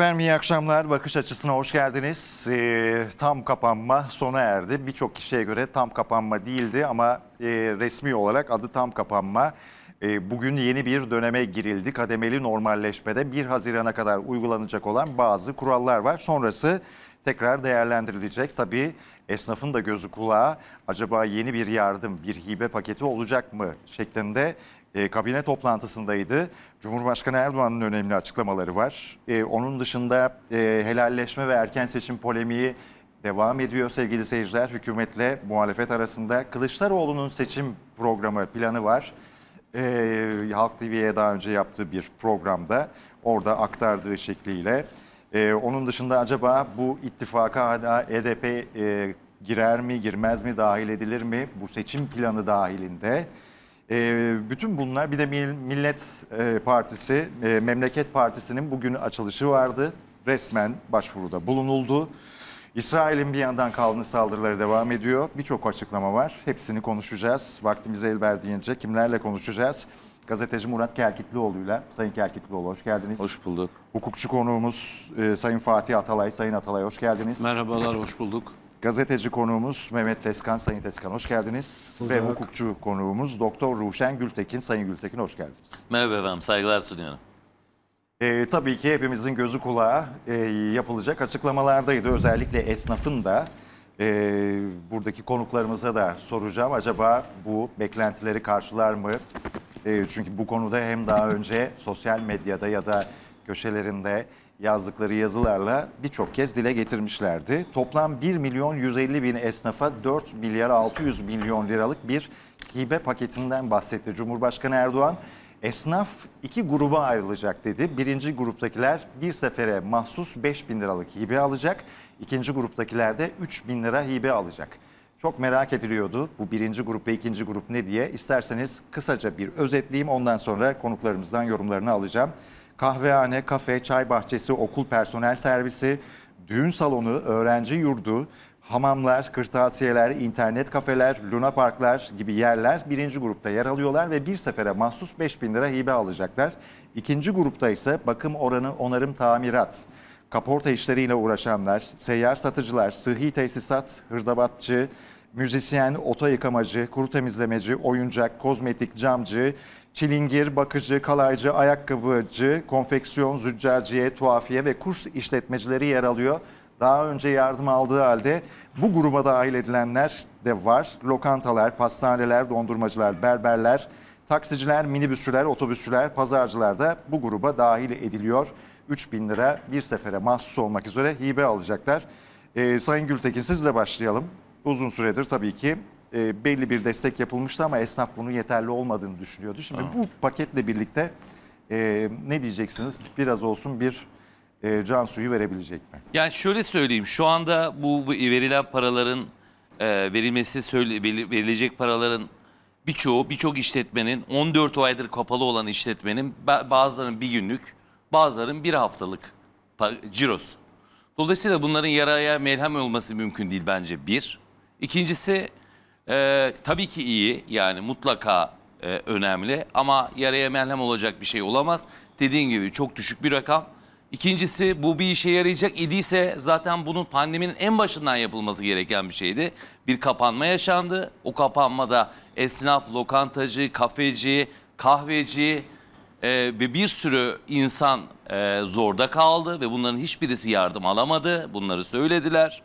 Efendim iyi akşamlar. Bakış açısına hoş geldiniz. E, tam kapanma sona erdi. Birçok kişiye göre tam kapanma değildi ama e, resmi olarak adı tam kapanma. E, bugün yeni bir döneme girildi. Kademeli normalleşmede 1 Haziran'a kadar uygulanacak olan bazı kurallar var. Sonrası tekrar değerlendirilecek. Tabii esnafın da gözü kulağı acaba yeni bir yardım, bir hibe paketi olacak mı şeklinde e, kabine toplantısındaydı. Cumhurbaşkanı Erdoğan'ın önemli açıklamaları var. E, onun dışında e, helalleşme ve erken seçim polemiği devam ediyor sevgili seyirciler. Hükümetle muhalefet arasında Kılıçdaroğlu'nun seçim programı planı var. E, Halk TV'ye daha önce yaptığı bir programda orada aktardığı şekliyle. E, onun dışında acaba bu ittifaka hala EDP e, girer mi girmez mi dahil edilir mi bu seçim planı dahilinde? E, bütün bunlar bir de Millet e, Partisi, e, Memleket Partisi'nin bugün açılışı vardı. Resmen başvuruda bulunuldu. İsrail'in bir yandan kalını saldırıları devam ediyor. Birçok açıklama var. Hepsini konuşacağız. Vaktimize el verdiğince kimlerle konuşacağız? Gazeteci Murat Kerkitlioğlu'yla. Sayın Kerkitlioğlu hoş geldiniz. Hoş bulduk. Hukukçu konuğumuz e, Sayın Fatih Atalay. Sayın Atalay hoş geldiniz. Merhabalar, hoş bulduk. Gazeteci konuğumuz Mehmet Teskan. Sayın Teskan hoş geldiniz. Burak. Ve hukukçu konuğumuz Doktor Ruşen Gültekin. Sayın Gültekin hoş geldiniz. Merhaba efendim saygılar sunuyorum. E, tabii ki hepimizin gözü kulağı e, yapılacak açıklamalardaydı. Özellikle esnafın da e, buradaki konuklarımıza da soracağım. Acaba bu beklentileri karşılar mı? E, çünkü bu konuda hem daha önce sosyal medyada ya da köşelerinde yazdıkları yazılarla birçok kez dile getirmişlerdi. Toplam 1 milyon 150 bin esnafa 4 milyar 600 milyon liralık bir hibe paketinden bahsetti Cumhurbaşkanı Erdoğan. Esnaf iki gruba ayrılacak dedi. Birinci gruptakiler bir sefere mahsus 5 bin liralık hibe alacak. İkinci gruptakiler de 3 bin lira hibe alacak. Çok merak ediliyordu bu birinci grup ve ikinci grup ne diye. İsterseniz kısaca bir özetleyeyim ondan sonra konuklarımızdan yorumlarını alacağım kahvehane, kafe, çay bahçesi, okul personel servisi, düğün salonu, öğrenci yurdu, hamamlar, kırtasiyeler, internet kafeler, luna parklar gibi yerler birinci grupta yer alıyorlar ve bir sefere mahsus 5 bin lira hibe alacaklar. İkinci grupta ise bakım oranı onarım tamirat, kaporta işleriyle uğraşanlar, seyyar satıcılar, sıhhi tesisat, hırdavatçı, müzisyen, oto yıkamacı, kuru temizlemeci, oyuncak, kozmetik, camcı, çilingir, bakıcı, kalaycı, ayakkabıcı, konfeksiyon, züccaciye, tuhafiye ve kurs işletmecileri yer alıyor. Daha önce yardım aldığı halde bu gruba dahil edilenler de var. Lokantalar, pastaneler, dondurmacılar, berberler, taksiciler, minibüsçüler, otobüsçüler, pazarcılar da bu gruba dahil ediliyor. 3 bin lira bir sefere mahsus olmak üzere hibe alacaklar. Ee, Sayın Gültekin sizle başlayalım. Uzun süredir tabii ki e, belli bir destek yapılmıştı ama esnaf bunun yeterli olmadığını düşünüyordu. Şimdi Aa. bu paketle birlikte e, ne diyeceksiniz? Biraz olsun bir e, can suyu verebilecek mi? Yani şöyle söyleyeyim şu anda bu verilen paraların e, verilmesi söyle, verilecek paraların birçoğu birçok işletmenin 14 aydır kapalı olan işletmenin bazılarının bir günlük bazılarının bir haftalık ciros. Dolayısıyla bunların yaraya melhem olması mümkün değil bence bir. İkincisi ee, tabii ki iyi yani mutlaka e, önemli ama yaraya merhem olacak bir şey olamaz. Dediğin gibi çok düşük bir rakam. İkincisi bu bir işe yarayacak idiyse zaten bunun pandeminin en başından yapılması gereken bir şeydi. Bir kapanma yaşandı. O kapanmada esnaf, lokantacı, kafeci, kahveci e, ve bir sürü insan e, zorda kaldı ve bunların hiçbirisi yardım alamadı. Bunları söylediler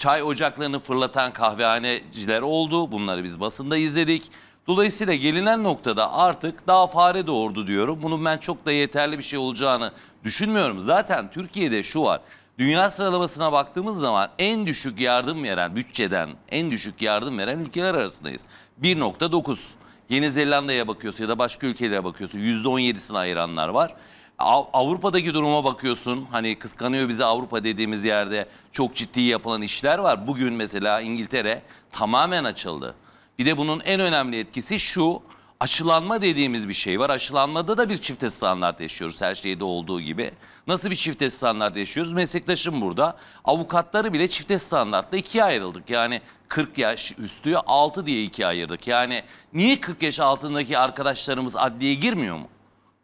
çay ocaklarını fırlatan kahvehaneciler oldu. Bunları biz basında izledik. Dolayısıyla gelinen noktada artık daha fare doğurdu diyorum. Bunun ben çok da yeterli bir şey olacağını düşünmüyorum. Zaten Türkiye'de şu var. Dünya sıralamasına baktığımız zaman en düşük yardım veren bütçeden en düşük yardım veren ülkeler arasındayız. 1.9. Yeni Zelanda'ya bakıyorsun ya da başka ülkelere bakıyorsun %17'sini ayıranlar var. Avrupa'daki duruma bakıyorsun. Hani kıskanıyor bizi Avrupa dediğimiz yerde çok ciddi yapılan işler var. Bugün mesela İngiltere tamamen açıldı. Bir de bunun en önemli etkisi şu. Aşılanma dediğimiz bir şey var. Aşılanmada da bir çifte standart yaşıyoruz her şeyde olduğu gibi. Nasıl bir çifte standart yaşıyoruz? Meslektaşım burada. Avukatları bile çifte standartla ikiye ayrıldık. Yani 40 yaş üstü 6 diye ikiye ayırdık. Yani niye 40 yaş altındaki arkadaşlarımız adliye girmiyor mu?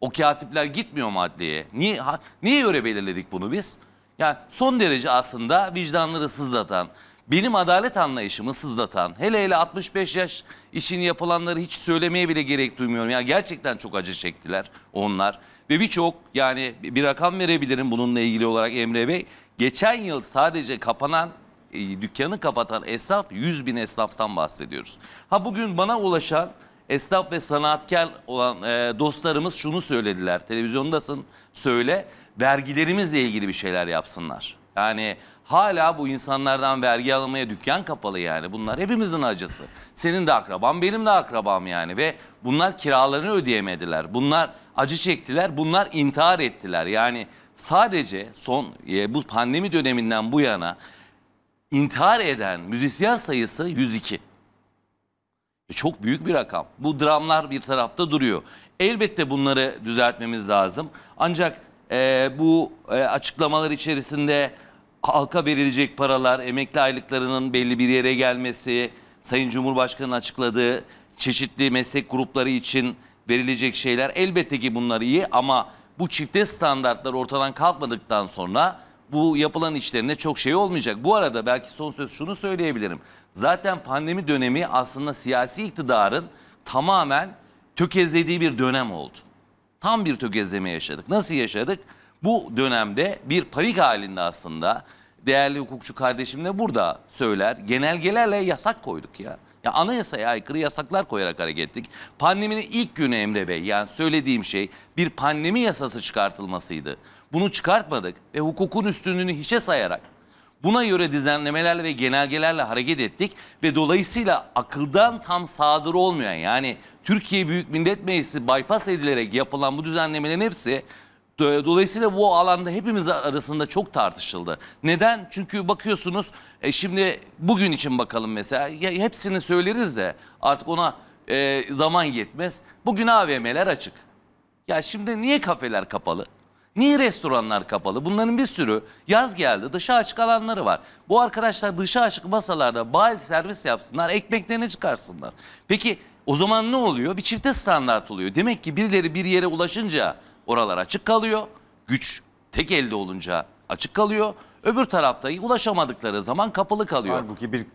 O katipler gitmiyor mu adliyeye? Niye, ha, niye öyle belirledik bunu biz? Yani son derece aslında vicdanları sızlatan, benim adalet anlayışımı sızlatan, hele hele 65 yaş için yapılanları hiç söylemeye bile gerek duymuyorum. Yani gerçekten çok acı çektiler onlar. Ve birçok yani bir rakam verebilirim bununla ilgili olarak Emre Bey. Geçen yıl sadece kapanan e, dükkanı kapatan esnaf 100 bin esnaftan bahsediyoruz. Ha bugün bana ulaşan esnaf ve sanatkar olan e, dostlarımız şunu söylediler. Televizyondasın söyle vergilerimizle ilgili bir şeyler yapsınlar. Yani hala bu insanlardan vergi almaya dükkan kapalı yani. Bunlar hepimizin acısı. Senin de akraban, benim de akrabam yani. Ve bunlar kiralarını ödeyemediler. Bunlar acı çektiler, bunlar intihar ettiler. Yani sadece son e, bu pandemi döneminden bu yana intihar eden müzisyen sayısı 102. E, çok büyük bir rakam. Bu dramlar bir tarafta duruyor. Elbette bunları düzeltmemiz lazım. Ancak e, bu e, açıklamalar içerisinde halka verilecek paralar, emekli aylıklarının belli bir yere gelmesi, Sayın Cumhurbaşkanı'nın açıkladığı çeşitli meslek grupları için verilecek şeyler elbette ki bunlar iyi ama bu çifte standartlar ortadan kalkmadıktan sonra bu yapılan işlerine çok şey olmayacak. Bu arada belki son söz şunu söyleyebilirim. Zaten pandemi dönemi aslında siyasi iktidarın tamamen tökezlediği bir dönem oldu. Tam bir tökezleme yaşadık. Nasıl yaşadık? Bu dönemde bir panik halinde aslında değerli hukukçu kardeşim de burada söyler. Genelgelerle yasak koyduk ya. Ya anayasaya aykırı yasaklar koyarak hareket ettik. Pandeminin ilk günü Emre Bey yani söylediğim şey bir pandemi yasası çıkartılmasıydı. Bunu çıkartmadık ve hukukun üstünlüğünü hiçe sayarak buna göre düzenlemelerle ve genelgelerle hareket ettik ve dolayısıyla akıldan tam sadır olmayan yani Türkiye Büyük Millet Meclisi bypass edilerek yapılan bu düzenlemelerin hepsi Dolayısıyla bu alanda hepimiz arasında çok tartışıldı. Neden? Çünkü bakıyorsunuz e şimdi bugün için bakalım mesela ya hepsini söyleriz de artık ona e, zaman yetmez. Bugün AVM'ler açık. Ya şimdi niye kafeler kapalı? Niye restoranlar kapalı? Bunların bir sürü yaz geldi dışa açık alanları var. Bu arkadaşlar dışa açık masalarda bari servis yapsınlar ekmeklerini çıkarsınlar. Peki o zaman ne oluyor? Bir çifte standart oluyor. Demek ki birileri bir yere ulaşınca oralar açık kalıyor. Güç tek elde olunca açık kalıyor. Öbür tarafta ulaşamadıkları zaman kapalı kalıyor. Halbuki bir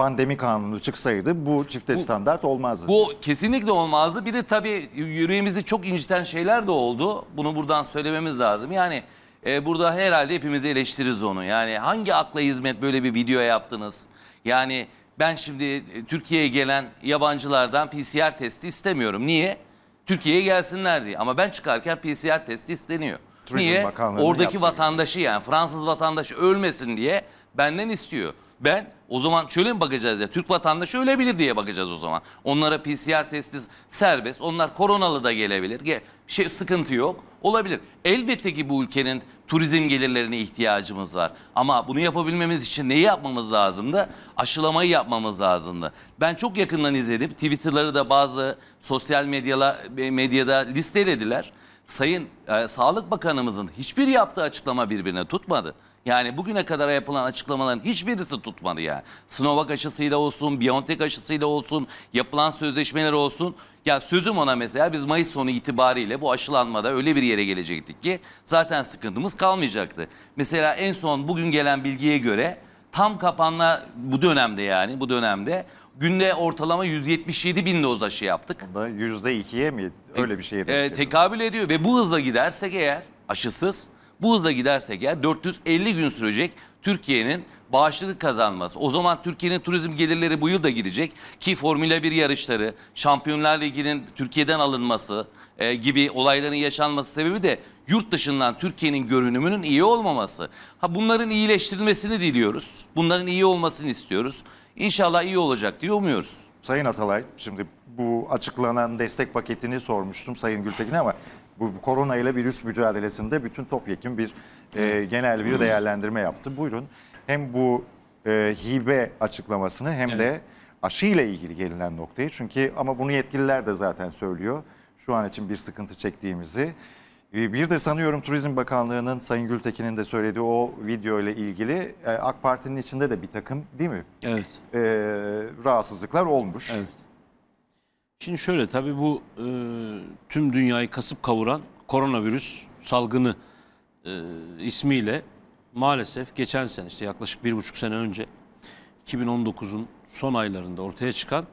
pandemi kanunu çıksaydı bu çifte bu, standart olmazdı. Bu kesinlikle olmazdı. Bir de tabii yüreğimizi çok inciten şeyler de oldu. Bunu buradan söylememiz lazım. Yani e, burada herhalde hepimizi eleştiririz onu. Yani hangi akla hizmet böyle bir video yaptınız? Yani ben şimdi e, Türkiye'ye gelen yabancılardan PCR testi istemiyorum. Niye? Türkiye'ye gelsinler diye. Ama ben çıkarken PCR testi isteniyor. Turizm Niye? Oradaki vatandaşı yani Fransız vatandaşı ölmesin diye benden istiyor. Ben o zaman şöyle mi bakacağız ya? Türk vatandaşı ölebilir diye bakacağız o zaman. Onlara PCR testi serbest. Onlar koronalı da gelebilir. şey sıkıntı yok. Olabilir. Elbette ki bu ülkenin turizm gelirlerine ihtiyacımız var. Ama bunu yapabilmemiz için neyi yapmamız lazımdı? Aşılamayı yapmamız lazımdı. Ben çok yakından izledim. Twitter'ları da bazı sosyal medyala, medyada listelediler. Sayın e, Sağlık Bakanımızın hiçbir yaptığı açıklama birbirine tutmadı. Yani bugüne kadar yapılan açıklamaların hiçbirisi tutmadı yani. Sinovac aşısıyla olsun, Biontech aşısıyla olsun, yapılan sözleşmeler olsun. Ya sözüm ona mesela biz Mayıs sonu itibariyle bu aşılanmada öyle bir yere gelecektik ki zaten sıkıntımız kalmayacaktı. Mesela en son bugün gelen bilgiye göre tam kapanma bu dönemde yani bu dönemde günde ortalama 177 bin doz aşı yaptık. Bunda %2'ye mi öyle bir şey? E, e tekabül ediyor ve bu hızla gidersek eğer aşısız bu hızla giderse gel 450 gün sürecek Türkiye'nin bağışıklık kazanması. O zaman Türkiye'nin turizm gelirleri bu yıl da gidecek ki Formula 1 yarışları, Şampiyonlar Ligi'nin Türkiye'den alınması e, gibi olayların yaşanması sebebi de yurt dışından Türkiye'nin görünümünün iyi olmaması. Ha bunların iyileştirilmesini diliyoruz. Bunların iyi olmasını istiyoruz. İnşallah iyi olacak diye umuyoruz. Sayın Atalay, şimdi bu açıklanan destek paketini sormuştum Sayın Gültekin'e ama bu korona ile virüs mücadelesinde bütün topyekun bir e, genel bir değerlendirme yaptı. Buyurun hem bu e, hibe açıklamasını hem evet. de aşı ile ilgili gelinen noktayı. Çünkü ama bunu yetkililer de zaten söylüyor. Şu an için bir sıkıntı çektiğimizi. E, bir de sanıyorum Turizm Bakanlığı'nın Sayın Gültekin'in de söylediği o video ile ilgili e, AK Parti'nin içinde de bir takım değil mi? Evet. Ee, rahatsızlıklar olmuş. Evet. Şimdi şöyle tabii bu e, tüm dünyayı kasıp kavuran koronavirüs salgını e, ismiyle maalesef geçen sene işte yaklaşık bir buçuk sene önce 2019'un son aylarında ortaya çıkan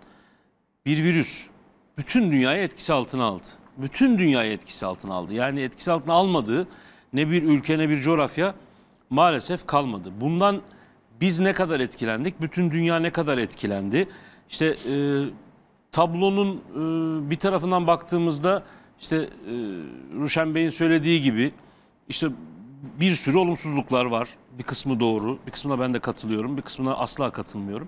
bir virüs bütün dünyayı etkisi altına aldı. Bütün dünyayı etkisi altına aldı. Yani etkisi altına almadığı ne bir ülke ne bir coğrafya maalesef kalmadı. Bundan biz ne kadar etkilendik? Bütün dünya ne kadar etkilendi? İşte e, tablonun e, bir tarafından baktığımızda işte e, Ruşen Bey'in söylediği gibi işte bir sürü olumsuzluklar var. Bir kısmı doğru, bir kısmına ben de katılıyorum, bir kısmına asla katılmıyorum.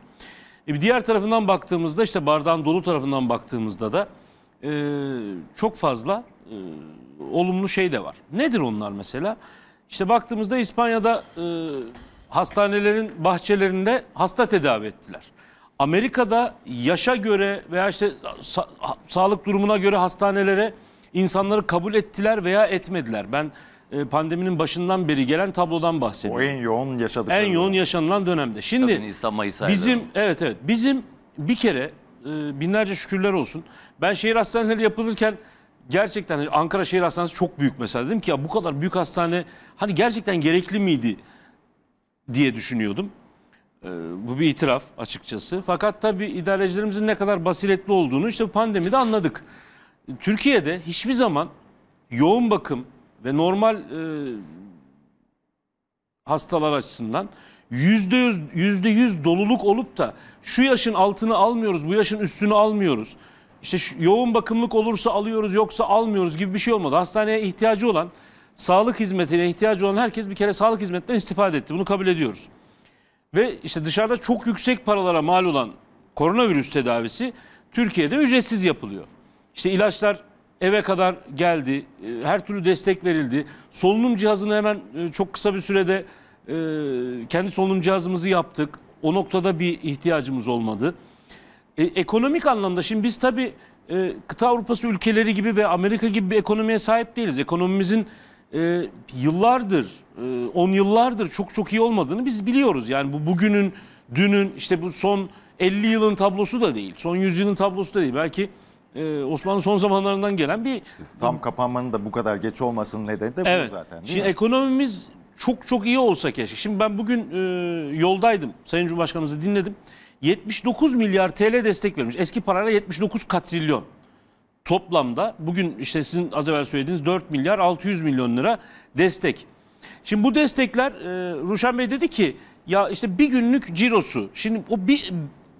E, bir diğer tarafından baktığımızda işte bardağın dolu tarafından baktığımızda da e, çok fazla e, olumlu şey de var. Nedir onlar mesela? İşte baktığımızda İspanya'da e, hastanelerin bahçelerinde hasta tedavi ettiler. Amerika'da yaşa göre veya işte sa sağlık durumuna göre hastanelere insanları kabul ettiler veya etmediler. Ben e, pandeminin başından beri gelen tablodan bahsediyorum. O en yoğun yaşadıkları. En yoğun yaşanılan dönemde. Şimdi Nisan Mayıs Bizim evet evet bizim bir kere e, binlerce şükürler olsun. Ben şehir hastaneleri yapılırken gerçekten Ankara Şehir Hastanesi çok büyük mesela dedim ki ya bu kadar büyük hastane hani gerçekten gerekli miydi diye düşünüyordum. Ee, bu bir itiraf açıkçası. Fakat tabii idarecilerimizin ne kadar basiretli olduğunu işte pandemide anladık. Türkiye'de hiçbir zaman yoğun bakım ve normal e, hastalar açısından yüzde yüz, yüzde yüz doluluk olup da şu yaşın altını almıyoruz, bu yaşın üstünü almıyoruz. İşte şu, yoğun bakımlık olursa alıyoruz yoksa almıyoruz gibi bir şey olmadı. Hastaneye ihtiyacı olan, sağlık hizmetine ihtiyacı olan herkes bir kere sağlık hizmetinden istifade etti. Bunu kabul ediyoruz. Ve işte dışarıda çok yüksek paralara mal olan koronavirüs tedavisi Türkiye'de ücretsiz yapılıyor. İşte ilaçlar eve kadar geldi, e, her türlü destek verildi. Solunum cihazını hemen e, çok kısa bir sürede e, kendi solunum cihazımızı yaptık. O noktada bir ihtiyacımız olmadı. E, ekonomik anlamda şimdi biz tabii e, kıta Avrupası ülkeleri gibi ve Amerika gibi bir ekonomiye sahip değiliz. Ekonomimizin e, yıllardır, e, on yıllardır çok çok iyi olmadığını biz biliyoruz. Yani bu bugünün, dünün, işte bu son 50 yılın tablosu da değil, son 100 yılın tablosu da değil. Belki e, Osmanlı son zamanlarından gelen bir... Tam kapanmanın da bu kadar geç olmasının nedeni de evet. bu zaten. Şimdi mi? ekonomimiz çok çok iyi olsa keşke. Şimdi ben bugün e, yoldaydım, Sayın Cumhurbaşkanımızı dinledim. 79 milyar TL destek vermiş. Eski parayla 79 katrilyon toplamda bugün işte sizin az evvel söylediğiniz 4 milyar 600 milyon lira destek. Şimdi bu destekler e, Ruşen Bey dedi ki ya işte bir günlük cirosu. Şimdi o bir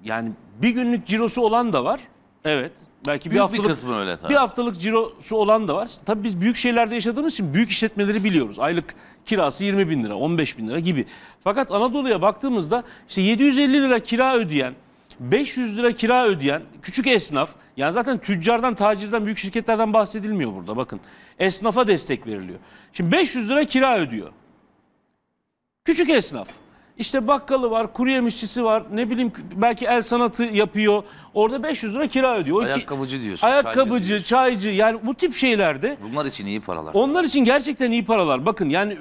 yani bir günlük cirosu olan da var. Evet. Belki büyük bir haftalık bir kısmı öyle tabii. Bir haftalık cirosu olan da var. Tabii biz büyük şehirlerde yaşadığımız için büyük işletmeleri biliyoruz. Aylık kirası 20 bin lira, 15 bin lira gibi. Fakat Anadolu'ya baktığımızda işte 750 lira kira ödeyen, 500 lira kira ödeyen küçük esnaf yani zaten tüccardan, tacirden, büyük şirketlerden bahsedilmiyor burada bakın. Esnafa destek veriliyor. Şimdi 500 lira kira ödüyor. Küçük esnaf. İşte bakkalı var, kuru yemişçisi var, ne bileyim belki el sanatı yapıyor. Orada 500 lira kira ödüyor. O ayakkabıcı diyorsun. Ayakkabıcı, çaycı, diyorsun. çaycı yani bu tip şeylerde. Bunlar için iyi paralar. Onlar için gerçekten iyi paralar. Bakın yani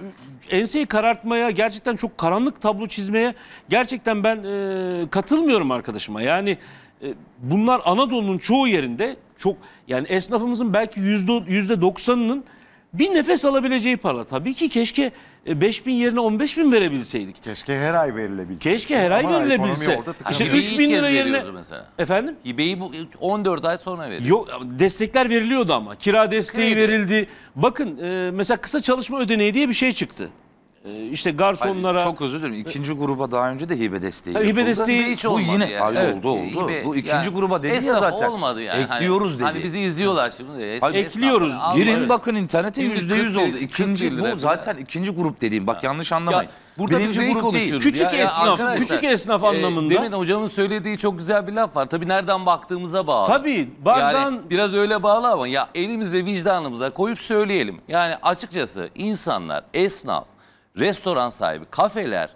enseyi karartmaya, gerçekten çok karanlık tablo çizmeye gerçekten ben e, katılmıyorum arkadaşıma. Yani e, bunlar Anadolu'nun çoğu yerinde çok yani esnafımızın belki yüzde %90'ının bir nefes alabileceği para. Tabii ki keşke 5 e, bin yerine 15 bin verebilseydik. Keşke her ay verilebilse. Keşke her ay Ama verilebilse. İşte 3 bin lira yerine... veriyoruz mesela. Efendim? Hibeyi bu 14 ay sonra veriyor. Yok destekler veriliyordu ama. Kira desteği Kredi. verildi. Bakın e, mesela kısa çalışma ödeneği diye bir şey çıktı. Ee, işte garsonlara... Hayır, çok özür dilerim. İkinci gruba daha önce de hibe desteği hibe Desteği... hiç olmadı bu yine yani. Hayır, evet. oldu oldu. Hibe, bu ikinci yani, gruba dedi ya zaten. olmadı yani. Ekliyoruz hani dedi. Hani bizi izliyorlar şimdi. Es, Hayır, ekliyoruz. Esnaf, Girin evet. bakın internete yüzde yüz oldu. İkinci bu zaten yani. ikinci grup dediğim. Bak yanlış anlamayın. Ya, Burada Birinci biz grup değil. Küçük ya, esnaf, ya küçük esnaf e, anlamında. E, demin hocamın söylediği çok güzel bir laf var. Tabi nereden baktığımıza bağlı. Tabi Bardan... Yani biraz öyle bağlı ama ya elimize vicdanımıza koyup söyleyelim. Yani açıkçası insanlar, esnaf, restoran sahibi, kafeler,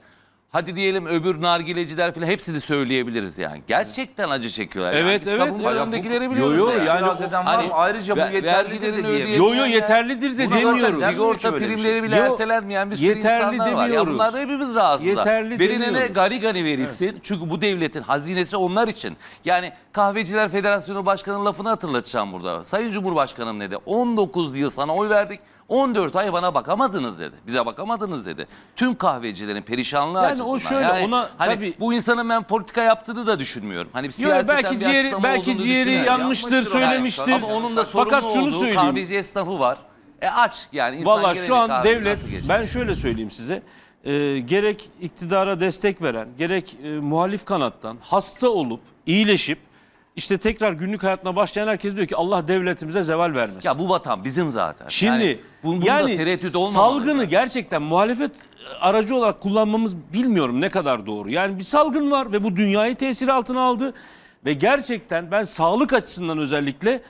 hadi diyelim öbür nargileciler filan hepsini söyleyebiliriz yani. Gerçekten acı çekiyorlar. Evet yani. evet. Kapımızın evet. önündekileri biliyoruz yo, yo, yani. yani o, hani, ayrıca bu yeterlidir de diyemiyoruz. Yo yo yeterlidir de demiyoruz. Sigorta şey. primleri bile yo, ertelenmeyen bir sürü yeterli insanlar demiyoruz. var. Ya bunlar hepimiz rahatsızlar. Yeterli Verilene gari gari verilsin. Evet. Çünkü bu devletin hazinesi onlar için. Yani Kahveciler Federasyonu Başkanı'nın lafını hatırlatacağım burada. Sayın Cumhurbaşkanım ne dedi. 19 yıl sana oy verdik. 14 ay bana bakamadınız dedi. Bize bakamadınız dedi. Tüm kahvecilerin perişanlığı yani açısından. O şöyle, yani ona, hani tabii, bu insanın ben politika yaptığını da düşünmüyorum. Hani bir siyasetten belki bir ciğeri, belki ciğeri yanmıştır, söylemiştir. Ama onun da sorumlu Fakat şunu olduğu söyleyeyim. kahveci esnafı var. E aç yani insan Vallahi şu an devlet ben şöyle söyleyeyim size e, gerek iktidara destek veren gerek e, muhalif kanattan hasta olup iyileşip işte tekrar günlük hayatına başlayan herkes diyor ki Allah devletimize zeval vermesin. Ya bu vatan bizim zaten. Şimdi yani, bunun yani tereddüt salgını yani. gerçekten muhalefet e, aracı olarak kullanmamız bilmiyorum ne kadar doğru. Yani bir salgın var ve bu dünyayı tesir altına aldı ve gerçekten ben sağlık açısından özellikle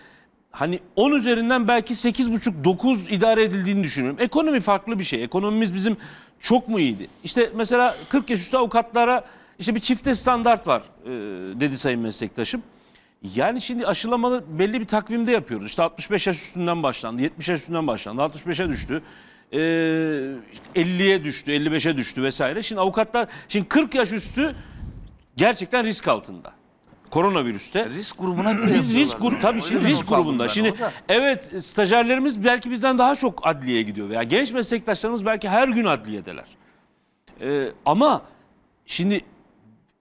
hani 10 üzerinden belki 8,5 9 idare edildiğini düşünüyorum. Ekonomi farklı bir şey. Ekonomimiz bizim çok mu iyiydi? İşte mesela 40 yaş üstü avukatlara işte bir çifte standart var e, dedi sayın meslektaşım. Yani şimdi aşılamalı belli bir takvimde yapıyoruz. İşte 65 yaş üstünden başlandı, 70 yaş üstünden başlandı, 65'e düştü. Ee, 50'ye düştü, 55'e düştü vesaire. Şimdi avukatlar, şimdi 40 yaş üstü gerçekten risk altında koronavirüste. E, risk grubuna Biz risk grubu tabii şimdi risk grubunda. Şimdi evet stajyerlerimiz belki bizden daha çok adliyeye gidiyor veya genç meslektaşlarımız belki her gün adliyedeler. Ee, ama şimdi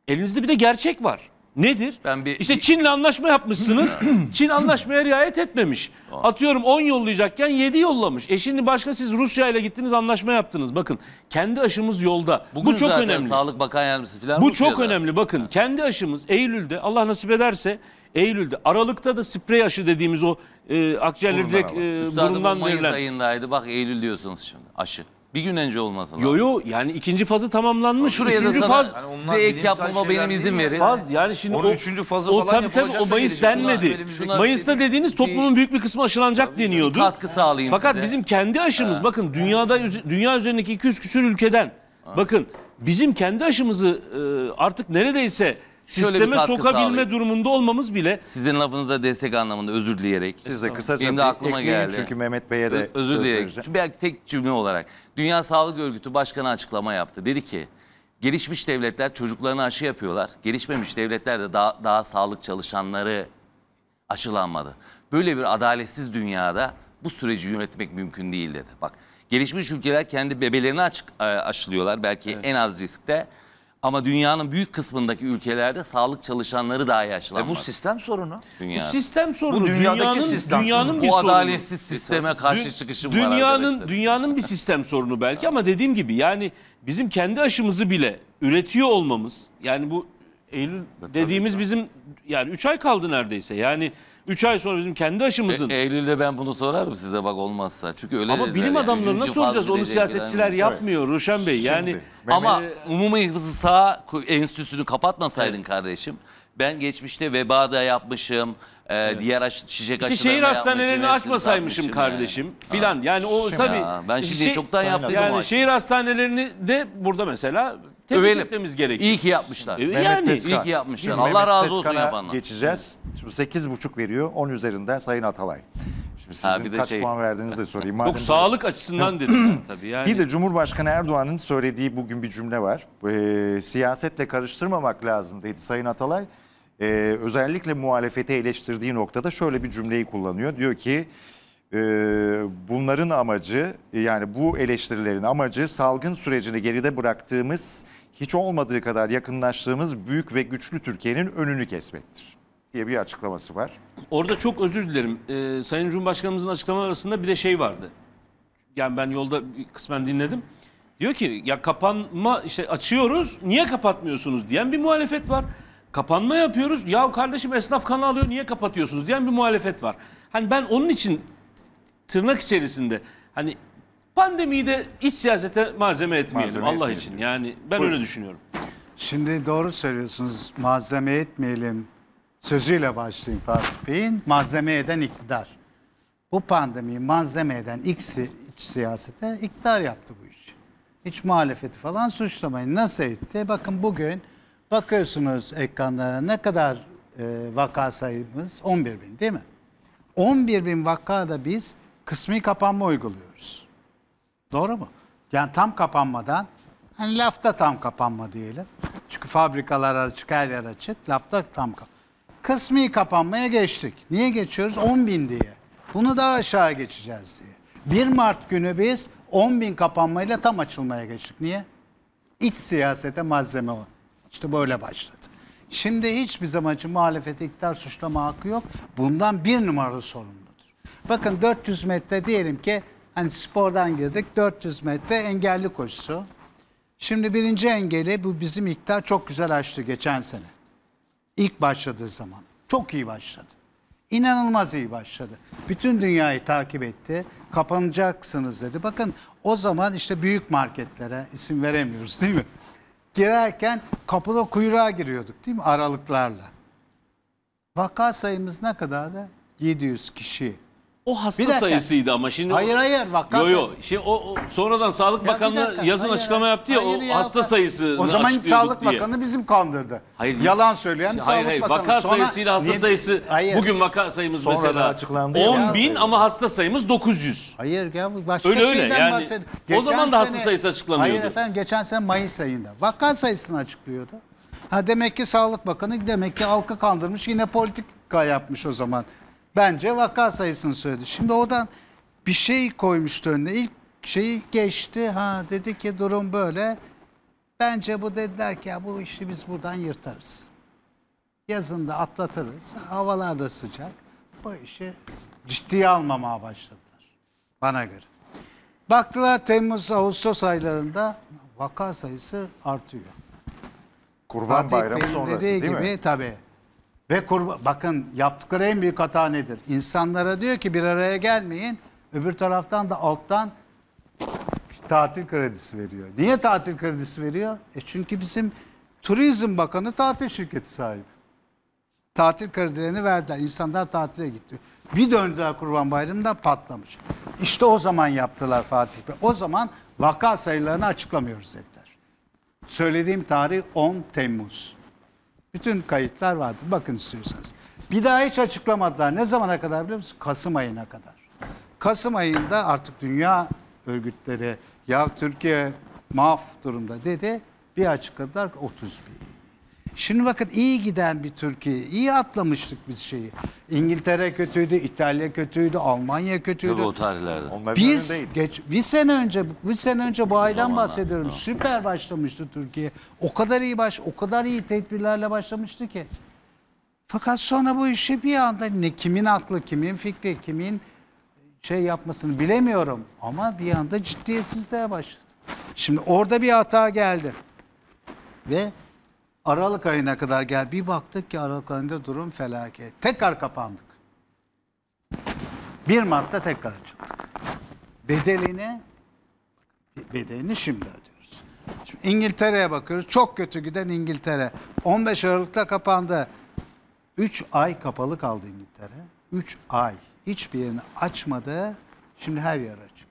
elinizde bir de gerçek var. Nedir? Ben bir, işte Çin'le anlaşma yapmışsınız. Çin anlaşmaya riayet etmemiş. Atıyorum 10 yollayacakken 7 yollamış. E şimdi başka siz Rusya ile gittiniz anlaşma yaptınız. Bakın kendi aşımız yolda. Bugün Bu çok zaten önemli. Sağlık Bakan Yardımcısı falan Bu Rusya'da. çok önemli bakın. Kendi aşımız Eylül'de Allah nasip ederse Eylül'de. Aralık'ta da sprey aşı dediğimiz o e, akciğerleri direkt e, burundan verilen. Mayıs ayındaydı bak Eylül diyorsunuz şimdi aşı. Bir gün önce olmasın. lazım. Yo yo yani ikinci fazı tamamlanmış. Şuraya da Üçüncü sana faz. Yani ek yapmama benim izin ya. verin. Faz yani şimdi Onun o, üçüncü fazı o, falan tabii tabii yapılacak o da Mayıs gelecek. denmedi. önümüzdeki- Mayıs'ta dediğiniz toplumun büyük bir kısmı aşılanacak deniyordu. Katkı sağlayayım Fakat size. bizim kendi aşımız bakın dünyada dünya üzerindeki 200 küsür ülkeden bakın bizim kendi aşımızı e, artık neredeyse sisteme sokabilme durumunda olmamız bile. Sizin lafınıza destek anlamında özür dileyerek. Siz de kısaca Benim de aklıma geldi. çünkü Mehmet Bey'e de özür dileyerek. Çünkü belki tek cümle olarak Dünya Sağlık Örgütü Başkanı açıklama yaptı. Dedi ki gelişmiş devletler çocuklarına aşı yapıyorlar. Gelişmemiş devletler de daha, daha sağlık çalışanları aşılanmadı. Böyle bir adaletsiz dünyada bu süreci yönetmek mümkün değil dedi. Bak gelişmiş ülkeler kendi bebelerini açık, e, aşılıyorlar belki evet. en az riskte. Ama dünyanın büyük kısmındaki ülkelerde sağlık çalışanları daha yaşlanmaz. E bu sistem sorunu. Dünya. Bu sistem sorunu. Bu dünyadaki dünyanın, sistem dünyanın sorunu. bu adaletsiz sisteme karşı Dün, çıkışım dünyanın, var Dünyanın Dünyanın bir sistem sorunu belki ama dediğim gibi yani bizim kendi aşımızı bile üretiyor olmamız yani bu Eylül dediğimiz bizim yani 3 ay kaldı neredeyse yani 3 ay sonra bizim kendi aşımızın. E, Eylül'de ben bunu sorarım size bak olmazsa. Çünkü öyle Ama bilim adamları nasıl soracağız onu siyasetçiler yapmıyor evet. Ruşen Bey. Yani Şimdi, ama e... Umumi Hıfzı Sağ Enstitüsü'nü kapatmasaydın evet. kardeşim. Ben geçmişte veba da yapmışım. E, evet. Diğer aş, çiçek işte şehir hastanelerini açmasaymışım kardeşim yani. filan. Yani o tabii. Ya, ben şimdi şey, çoktan yaptım yani şehir hastanelerini de burada mesela tebrik Övelim. etmemiz gerekiyor. İyi ki yapmışlar. E, Mehmet yani Tezkar. iyi ki yapmışlar. Şimdi Allah razı olsun yapanlar. Geçeceğiz. Şimdi 8,5 veriyor. 10 üzerinden Sayın Atalay. Şimdi sizin Ha, bir de kaç şey- puan verdiğinizi de sorayım. Madem Yok sağlık açısından dedim ben tabii yani. Bir de Cumhurbaşkanı Erdoğan'ın söylediği bugün bir cümle var. Ee, siyasetle karıştırmamak lazım dedi Sayın Atalay. Ee, özellikle muhalefeti eleştirdiği noktada şöyle bir cümleyi kullanıyor. Diyor ki ee, bunların amacı yani bu eleştirilerin amacı salgın sürecini geride bıraktığımız hiç olmadığı kadar yakınlaştığımız büyük ve güçlü Türkiye'nin önünü kesmektir diye bir açıklaması var. Orada çok özür dilerim. Ee, Sayın Cumhurbaşkanımızın açıklamaları arasında bir de şey vardı. Yani ben yolda kısmen dinledim. Diyor ki ya kapanma işte açıyoruz niye kapatmıyorsunuz diyen bir muhalefet var. Kapanma yapıyoruz ya kardeşim esnaf kanı alıyor niye kapatıyorsunuz diyen bir muhalefet var. Hani ben onun için tırnak içerisinde hani pandemiyi de iç siyasete malzeme etmeyelim Malzeme Allah etmeyelim. için. Yani ben Buyurun. öyle düşünüyorum. Şimdi doğru söylüyorsunuz. Malzeme etmeyelim. Sözüyle başlayayım Fatih Bey'in. Malzeme eden iktidar. Bu pandemiyi malzeme eden iç, siyasete iktidar yaptı bu iş. Hiç muhalefeti falan suçlamayın. Nasıl etti? Bakın bugün bakıyorsunuz ekranlara ne kadar e, vaka sayımız? 11 bin değil mi? 11 bin vakada biz kısmi kapanma uyguluyoruz. Doğru mu? Yani tam kapanmadan, hani lafta tam kapanma diyelim. Çünkü fabrikalar açık, her yer açık. Lafta tam kapanma. Kısmi kapanmaya geçtik. Niye geçiyoruz? 10 bin diye. Bunu daha aşağı geçeceğiz diye. 1 Mart günü biz 10 bin kapanmayla tam açılmaya geçtik. Niye? İç siyasete malzeme o. İşte böyle başladı. Şimdi hiçbir zaman için muhalefeti iktidar suçlama hakkı yok. Bundan bir numaralı sorun. Bakın 400 metre diyelim ki hani spordan girdik 400 metre engelli koşusu. Şimdi birinci engeli bu bizim iktidar çok güzel açtı geçen sene. İlk başladığı zaman. Çok iyi başladı. İnanılmaz iyi başladı. Bütün dünyayı takip etti. Kapanacaksınız dedi. Bakın o zaman işte büyük marketlere isim veremiyoruz değil mi? Girerken kapıda kuyruğa giriyorduk değil mi? Aralıklarla. Vaka sayımız ne kadardı? 700 kişi. O hasta sayısıydı ama şimdi Hayır hayır vaka Yo yo. Şimdi o, o sonradan Sağlık Ya Bakanlığı dakika, yazın hayır, açıklama yaptı ya o ya, hasta sayısı O zaman Sağlık Bakanı bizim kandırdı. Hayır, Yalan söyleyen Sağlık Hayır hayır Bakanı. vaka sayısıyla hasta Niye- sayısı Hayır. bugün vaka sayımız Sonradan mesela 10 bin ama hasta sayımız 900. Hayır ya başka Öyle öyle, yani bahsediyorum. o zaman da hasta sayısı açıklanıyordu. Hayır efendim geçen sene Mayıs ayında vaka sayısını açıklıyordu. Ha demek ki Sağlık Bakanı demek ki halkı kandırmış yine politika yapmış o zaman. Bence vaka sayısını söyledi. Şimdi oradan bir şey koymuştu önüne. İlk şeyi geçti. Ha dedi ki durum böyle. Bence bu dediler ki ya bu işi biz buradan yırtarız. Yazında atlatırız. Havalar da sıcak. Bu işi ciddiye almamaya başladılar. Bana göre. Baktılar Temmuz, Ağustos aylarında vaka sayısı artıyor. Kurban Fatih Bayramı Bey'in sonrası dediği değil gibi, mi? Tabii. Ve kurba, bakın yaptıkları en büyük hata nedir? İnsanlara diyor ki bir araya gelmeyin. Öbür taraftan da alttan tatil kredisi veriyor. Niye tatil kredisi veriyor? E çünkü bizim Turizm Bakanı tatil şirketi sahibi. Tatil kredilerini verdiler. İnsanlar tatile gitti. Bir döndüler Kurban Bayramı'nda patlamış. İşte o zaman yaptılar Fatih Bey. O zaman vaka sayılarını açıklamıyoruz dediler. Söylediğim tarih 10 Temmuz. Bütün kayıtlar vardı. Bakın istiyorsanız. Bir daha hiç açıklamadılar. Ne zamana kadar biliyor musunuz? Kasım ayına kadar. Kasım ayında artık dünya örgütleri ya Türkiye maaf durumda dedi. Bir açıkladılar 30 bin. Şimdi bakın iyi giden bir Türkiye. iyi atlamıştık biz şeyi. İngiltere kötüydü, İtalya kötüydü, Almanya kötüydü. Tabii o tarihlerde. biz geç bir sene önce bir sene önce bu aydan bahsediyorum. Tamam. Süper başlamıştı Türkiye. O kadar iyi baş, o kadar iyi tedbirlerle başlamıştı ki. Fakat sonra bu işi bir anda ne kimin aklı, kimin fikri, kimin şey yapmasını bilemiyorum ama bir anda ciddiyetsizliğe başladı. Şimdi orada bir hata geldi. Ve Aralık ayına kadar gel. Bir baktık ki Aralık ayında durum felaket. Tekrar kapandık. 1 Mart'ta tekrar açıldık. Bedelini bedelini şimdi ödüyoruz. Şimdi İngiltere'ye bakıyoruz. Çok kötü giden İngiltere. 15 Aralık'ta kapandı. 3 ay kapalı kaldı İngiltere. 3 ay. Hiçbir yerini açmadı. Şimdi her yer açık.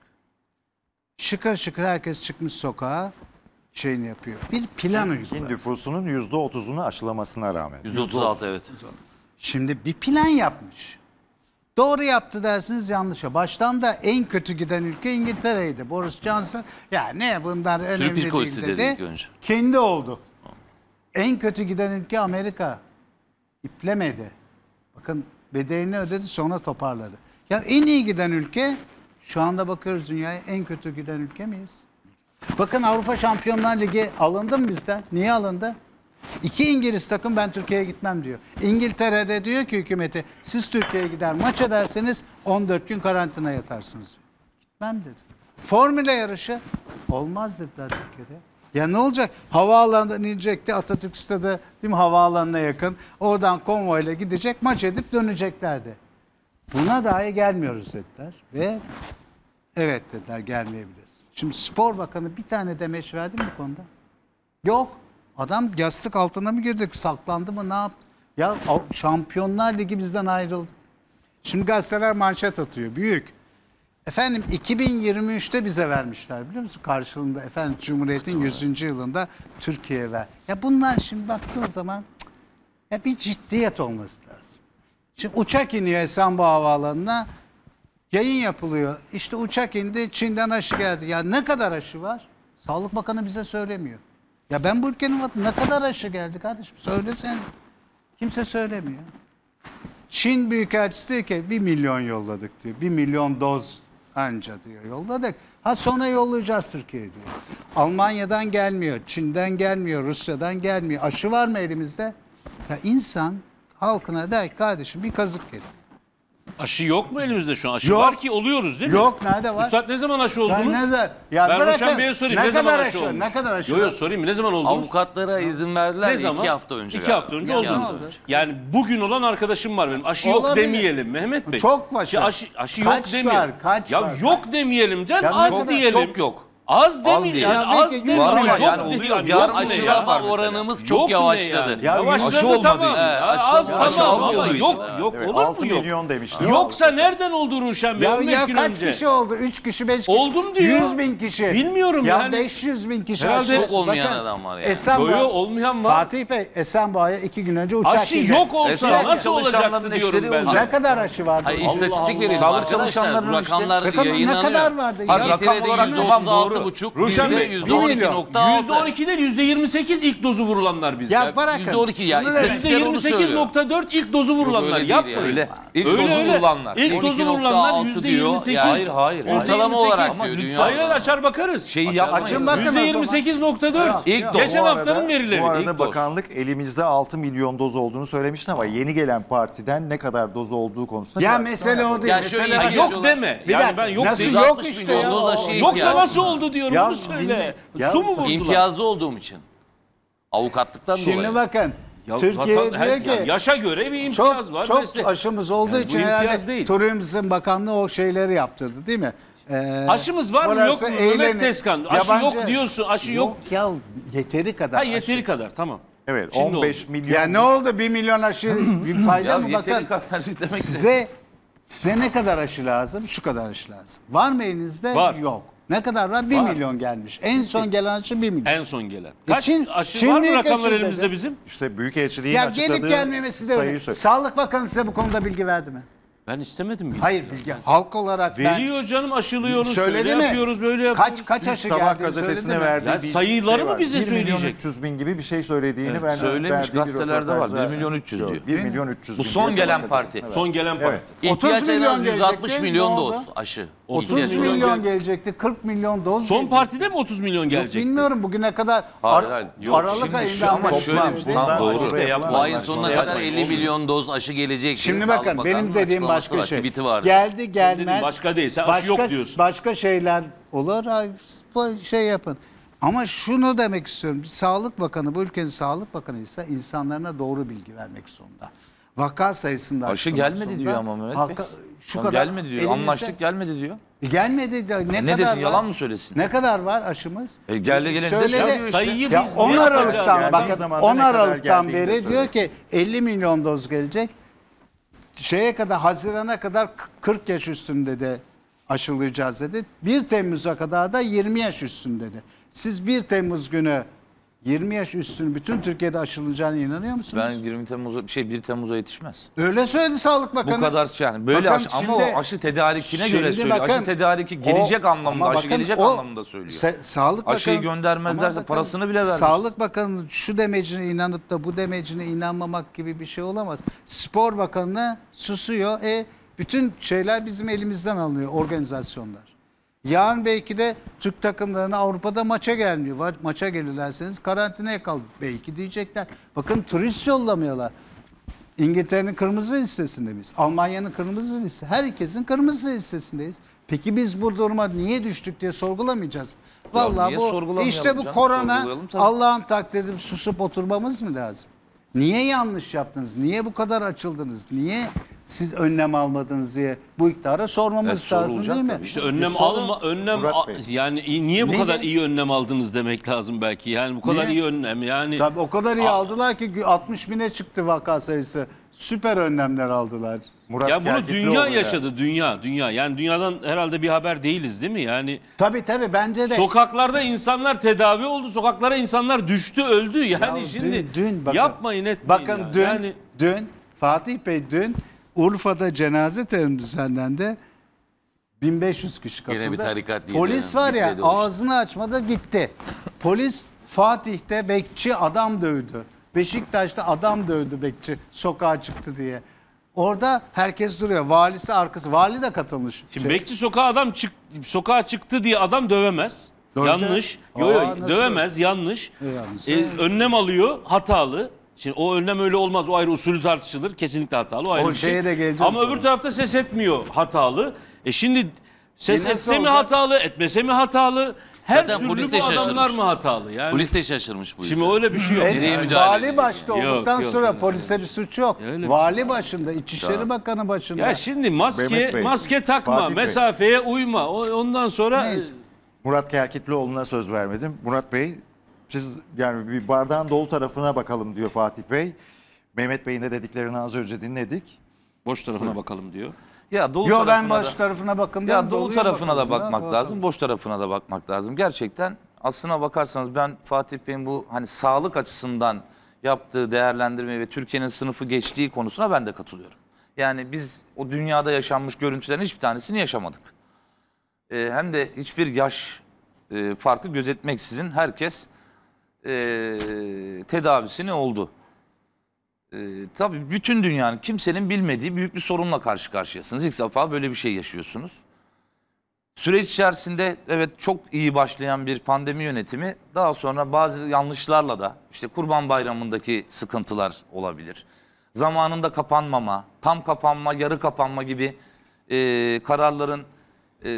Şıkır şıkır herkes çıkmış sokağa şeyini yapıyor. Bir plan uyguladı. nüfusunun yüzde otuzunu aşılamasına rağmen. 136 evet. Şimdi bir plan yapmış. Doğru yaptı dersiniz yanlışa. Baştan da en kötü giden ülke İngiltere'ydi. Boris Johnson ya ne bunlar önemli değil psikolojisi dedi. dedi ilk önce. Kendi oldu. En kötü giden ülke Amerika. İplemedi. Bakın bedelini ödedi sonra toparladı. Ya en iyi giden ülke şu anda bakıyoruz dünyaya en kötü giden ülke miyiz? Bakın Avrupa Şampiyonlar Ligi alındı mı bizden? Niye alındı? İki İngiliz takım ben Türkiye'ye gitmem diyor. İngiltere'de diyor ki hükümeti siz Türkiye'ye gider maç ederseniz 14 gün karantina yatarsınız diyor. Gitmem dedi. Formüle yarışı olmaz dediler Türkiye'de. Ya ne olacak? Havaalanından inecekti Atatürk Stadı değil mi havaalanına yakın. Oradan konvoyla gidecek maç edip döneceklerdi. Buna dahi gelmiyoruz dediler ve evet dediler gelmeyebilir. Şimdi spor bakanı bir tane demeç verdi mi bu konuda? Yok. Adam yastık altına mı girdi? Saklandı mı? Ne yaptı? Ya Şampiyonlar Ligi bizden ayrıldı. Şimdi gazeteler manşet atıyor. Büyük. Efendim 2023'te bize vermişler biliyor musun? Karşılığında efendim Cumhuriyet'in 100. yılında Türkiye'ye ver. Ya bunlar şimdi baktığın zaman ya bir ciddiyet olması lazım. Şimdi uçak iniyor Esenboğa Havaalanı'na. Yayın yapılıyor. İşte uçak indi, Çin'den aşı geldi. Ya ne kadar aşı var? Sağlık Bakanı bize söylemiyor. Ya ben bu ülkenin ne kadar aşı geldi kardeşim? Söyleseniz kimse söylemiyor. Çin Büyükelçisi diyor ki 1 milyon yolladık diyor. 1 milyon doz anca diyor yolladık. Ha sonra yollayacağız Türkiye diyor. Almanya'dan gelmiyor, Çin'den gelmiyor, Rusya'dan gelmiyor. Aşı var mı elimizde? Ya insan halkına der ki kardeşim bir kazık yedim. Aşı yok mu elimizde şu an? Aşı Yok. var ki oluyoruz değil mi? Yok nerede var? Üstad ne zaman aşı oldunuz? Ben ne zaman? Ya Ben bırakın. Ruşen Bey'e sorayım. Ne, zaman kadar aşı, olmuş? Ne kadar aşı? Yok var? yok sorayım ne zaman oldunuz? Avukatlara izin verdiler ne zaman? iki hafta önce. İki hafta önce İki oldunuz. hafta Yani bugün olan arkadaşım var benim. Aşı yok demeyelim Mehmet Bey. Çok var aşı. Aşı, Kaç yok demeyelim. kaç ya var? yok demeyelim can az diyelim. Çok yok. Az demin değil. yani, az demin. Var ama yani oluyor. Yarın aşılama oranımız çok yavaşladı. Aşı olmadı. Az tamam ama yok yok olur mu yok? milyon demişti. Yoksa nereden oldu Ruşen Bey Ya, 15 ya gün kaç önce? kişi oldu? 3 kişi, 5 kişi. Oldum diyor. 100 bin kişi. Bilmiyorum ya yani. 500 bin kişi. Herhalde Çok olmayan adam var yani. Esenboğa- Böyle olmayan var. Fatih Bey Esenboğa'ya 2 gün önce uçak Aşı indi. yok olsa nasıl olacaktı diyorum ben. Ne kadar aşı vardı? Hayır, istatistik Allah. verelim Sağlık arkadaşlar. çalışanlarının rakamlar Rakam- ne kadar vardı ya? Ha, rakam olarak tamam, doğru. %6,5, Ruşen Bey, %12.6. %12'den %28 ilk dozu vurulanlar bizde. Ya bırakın. %12 ya. Şunu istatistikler onu söylüyor. %28.4 ilk dozu vurulanlar. Öyle Yapmayın. Öyle. İlk dozu öyle. vurulanlar. İlk dozu vurulanlar %28. Ya hayır hayır. Ortalama olarak diyor Hayır açar bakarız. Şeyi ya açın bakın. %28.4. İlk dozu Geçen haftanın verileri. Bu arada bakanlık elimizde altı milyon doz olduğunu söylemişti ama yeni gelen partiden ne kadar doz olduğu konusunda. Ya mesele o değil. Ya yok deme. Yani ben yok Nasıl yok işte ya. Şey Yoksa nasıl oldu mu diyorum Ya, onu söyle. Ya, Su mu vurdular? İmtiyazlı olduğum için. Avukatlıktan Şimdi dolayı. bakın Ya Türkiye vatan- her- ki ya yaşa göre bir imtiyaz çok var. çok Mesela- aşımız olduğu Yani bu için imtiyaz değil. Turizm Bakanlığı o şeyleri yaptırdı değil mi? Ee, Aşımız var mı yok mu? eğleni- Mehmet Tezkan. Aşı Yabancı- yok diyorsun. Aşı yok. ya yeteri kadar. Ha aşı. yeteri kadar tamam. Evet Şimdi 15 milyon. Ya ne oldu 1 milyon aşı bir fayda mı bakan? Size size ne kadar aşı lazım? Şu kadar aşı lazım. Var mı elinizde? Var. Yok. Ne kadar var? 1 Var. milyon gelmiş. En son gelen aşı 1 milyon. En son gelen. E, Kaç Çin- aşı Çin var mı ilk rakamlar aşıyı dedi. elimizde bizim? İşte Büyükelçiliğin ya açıkladığı gelip gelmemesi de Sağlık Bakanı size bu konuda bilgi verdi mi? Ben istemedim. mi? Hayır Bilge halk olarak ben- Veriyor canım aşılıyoruz. Söyledi mi? yapıyoruz böyle yapıyoruz. Kaç kaç aşı Sabah gazetesine söyledi verdiği bir şey sayıları şey mı var. bize 1 milyon söyleyecek? 300 bin gibi bir şey söylediğini Evet, ben söylemiş, verdiği bir gazetelerde var. röportajda- 1 milyon 300 diyor. 1 milyon 300 Bu bin son gelen parti. Son gelen parti. Evet. 30 milyon 160 gelecekti, milyon doz aşı. 30 milyon, gelecekti, 40 milyon doz. Son partide mi 30 milyon gelecek? Bilmiyorum bugüne kadar Hayır, hayır, yok. Aralık şu- ayında ama şöyle bir şey- Doğru. Bu ayın sonuna kadar 50 milyon doz aşı gelecek. Şimdi bakın benim dediğim açıklaması başka var, şey. tweet'i var. Geldi gelmez. Başka değilse Sen başka, yok diyorsun. Başka şeyler olarak şey yapın. Ama şunu demek istiyorum. Sağlık Bakanı, bu ülkenin Sağlık Bakanı ise insanlarına doğru bilgi vermek zorunda. Vaka sayısında aşı gelmedi zorunda. diyor ama Mehmet Bey. şu Tam kadar gelmedi diyor. Elimizde, Anlaştık gelmedi diyor. E gelmedi diyor. Ne, ne kadar desin var? yalan mı söylesin? Ne kadar var aşımız? E geldi gelene Şöyle de, sayıyı biz ya 10 Aralık'tan bakın 10 Aralık'tan beri diyor ki 50 milyon doz gelecek şeye kadar Haziran'a kadar 40 yaş üstünde de aşılayacağız dedi. 1 Temmuz'a kadar da 20 yaş üstünde dedi. Siz 1 Temmuz günü 20 yaş üstünün bütün Türkiye'de aşılacağına inanıyor musunuz? Ben 20 Temmuz'a şey 1 Temmuz'a yetişmez. Öyle söyledi Sağlık Bakanı. Bu kadar şey yani böyle bakın, aşı şimdi, ama o aşı tedarikine göre söylüyor. Bakın, aşı tedariki gelecek o, anlamında, bakın, aşı gelecek o, anlamında söylüyor. Sa Sağlık Bakanı aşıyı göndermezlerse bakın, parasını bile vermez. Sağlık Bakanı şu demecine inanıp da bu demecine inanmamak gibi bir şey olamaz. Spor Bakanı susuyor. E bütün şeyler bizim elimizden alınıyor organizasyonlar. Yarın belki de Türk takımlarına Avrupa'da maça gelmiyor. Maça gelirlerseniz karantinaya kal belki diyecekler. Bakın turist yollamıyorlar. İngiltere'nin kırmızı listesindeyiz. biz. Almanya'nın kırmızı listesi. Herkesin kırmızı listesindeyiz. Peki biz bu duruma niye düştük diye sorgulamayacağız. Vallahi bu işte bu korona Allah'ın takdirdim susup oturmamız mı lazım? Niye yanlış yaptınız? Niye bu kadar açıldınız? Niye siz önlem almadınız diye bu iktidara sormamız E, lazım değil mi? İşte e, önlem Sonra- alma önlem yani niye bu Neden? kadar iyi önlem aldınız demek lazım belki. Yani bu kadar Niye? iyi önlem yani Tabii o kadar iyi aldılar ki 60 bine çıktı vaka sayısı. Süper önlemler aldılar. Murat ya bunu dünya yaşadı yani. dünya dünya. Yani dünyadan herhalde bir haber değiliz değil mi? Yani Tabi tabi bence de. Sokaklarda insanlar tedavi oldu. Sokaklara insanlar düştü, öldü. Yani ya şimdi dün, dün bakın, yapmayın etmeyin. Bakın ya. dün yani, dün Fatih Bey dün Urfa'da cenaze töreni düzenlendi. 1500 kişi katıldı. Yine bir tarikat değil. Polis yani. var ya ağzını açmadı gitti. Polis Fatih'te bekçi adam dövdü. Beşiktaş'ta adam dövdü bekçi sokağa çıktı diye. Orada herkes duruyor. Valisi arkası. Vali de katılmış. Şimdi şey. Bekçi sokağa adam çık sokağa çıktı diye adam dövemez. Dövde. Yanlış. Yo, yo, dövemez. Dövde? Yanlış. yanlış. Ee, önlem alıyor. Hatalı. Şimdi o önlem öyle olmaz. O ayrı usulü tartışılır. Kesinlikle hatalı. O ayrı o bir şey. şeye de geleceğiz. Ama sonra. öbür tarafta ses etmiyor. Hatalı. E şimdi ses Yine etse mi hatalı, etmese mi hatalı? Her Zaten türlü polis de bu adamlar mı hatalı yani? Polis de şaşırmış bu yüzden. Şimdi öyle bir şey yok. Nereye müdahale Vali başta Yok, olduktan yok, sonra yok. polise bir suç yok. Öyle şey Vali başında, İçişleri Bakanı başında. Ya şimdi maske Bey, maske takma, Fatih Bey. mesafeye uyma. Ondan sonra Neyse. Murat Kerkitlioğlu'na söz vermedim. Murat Bey siz yani bir bardağın dolu tarafına bakalım diyor Fatih Bey. Mehmet Bey'in de dediklerini az önce dinledik. boş tarafına bakalım diyor. Ya dolu Yo ben boş da, tarafına bakın. Ya dolu tarafına da bakmak ya, lazım, boş tarafına da bakmak lazım. Gerçekten aslına bakarsanız ben Fatih Bey'in bu hani sağlık açısından yaptığı değerlendirme ve Türkiye'nin sınıfı geçtiği konusuna ben de katılıyorum. Yani biz o dünyada yaşanmış görüntülerin hiçbir tanesini yaşamadık. Ee, hem de hiçbir yaş e, farkı gözetmeksizin herkes e, tedavisini oldu. E, tabii bütün dünyanın kimsenin bilmediği büyük bir sorunla karşı karşıyasınız. İlk defa böyle bir şey yaşıyorsunuz. Süreç içerisinde evet çok iyi başlayan bir pandemi yönetimi daha sonra bazı yanlışlarla da işte Kurban Bayramı'ndaki sıkıntılar olabilir. Zamanında kapanmama, tam kapanma, yarı kapanma gibi e, kararların e,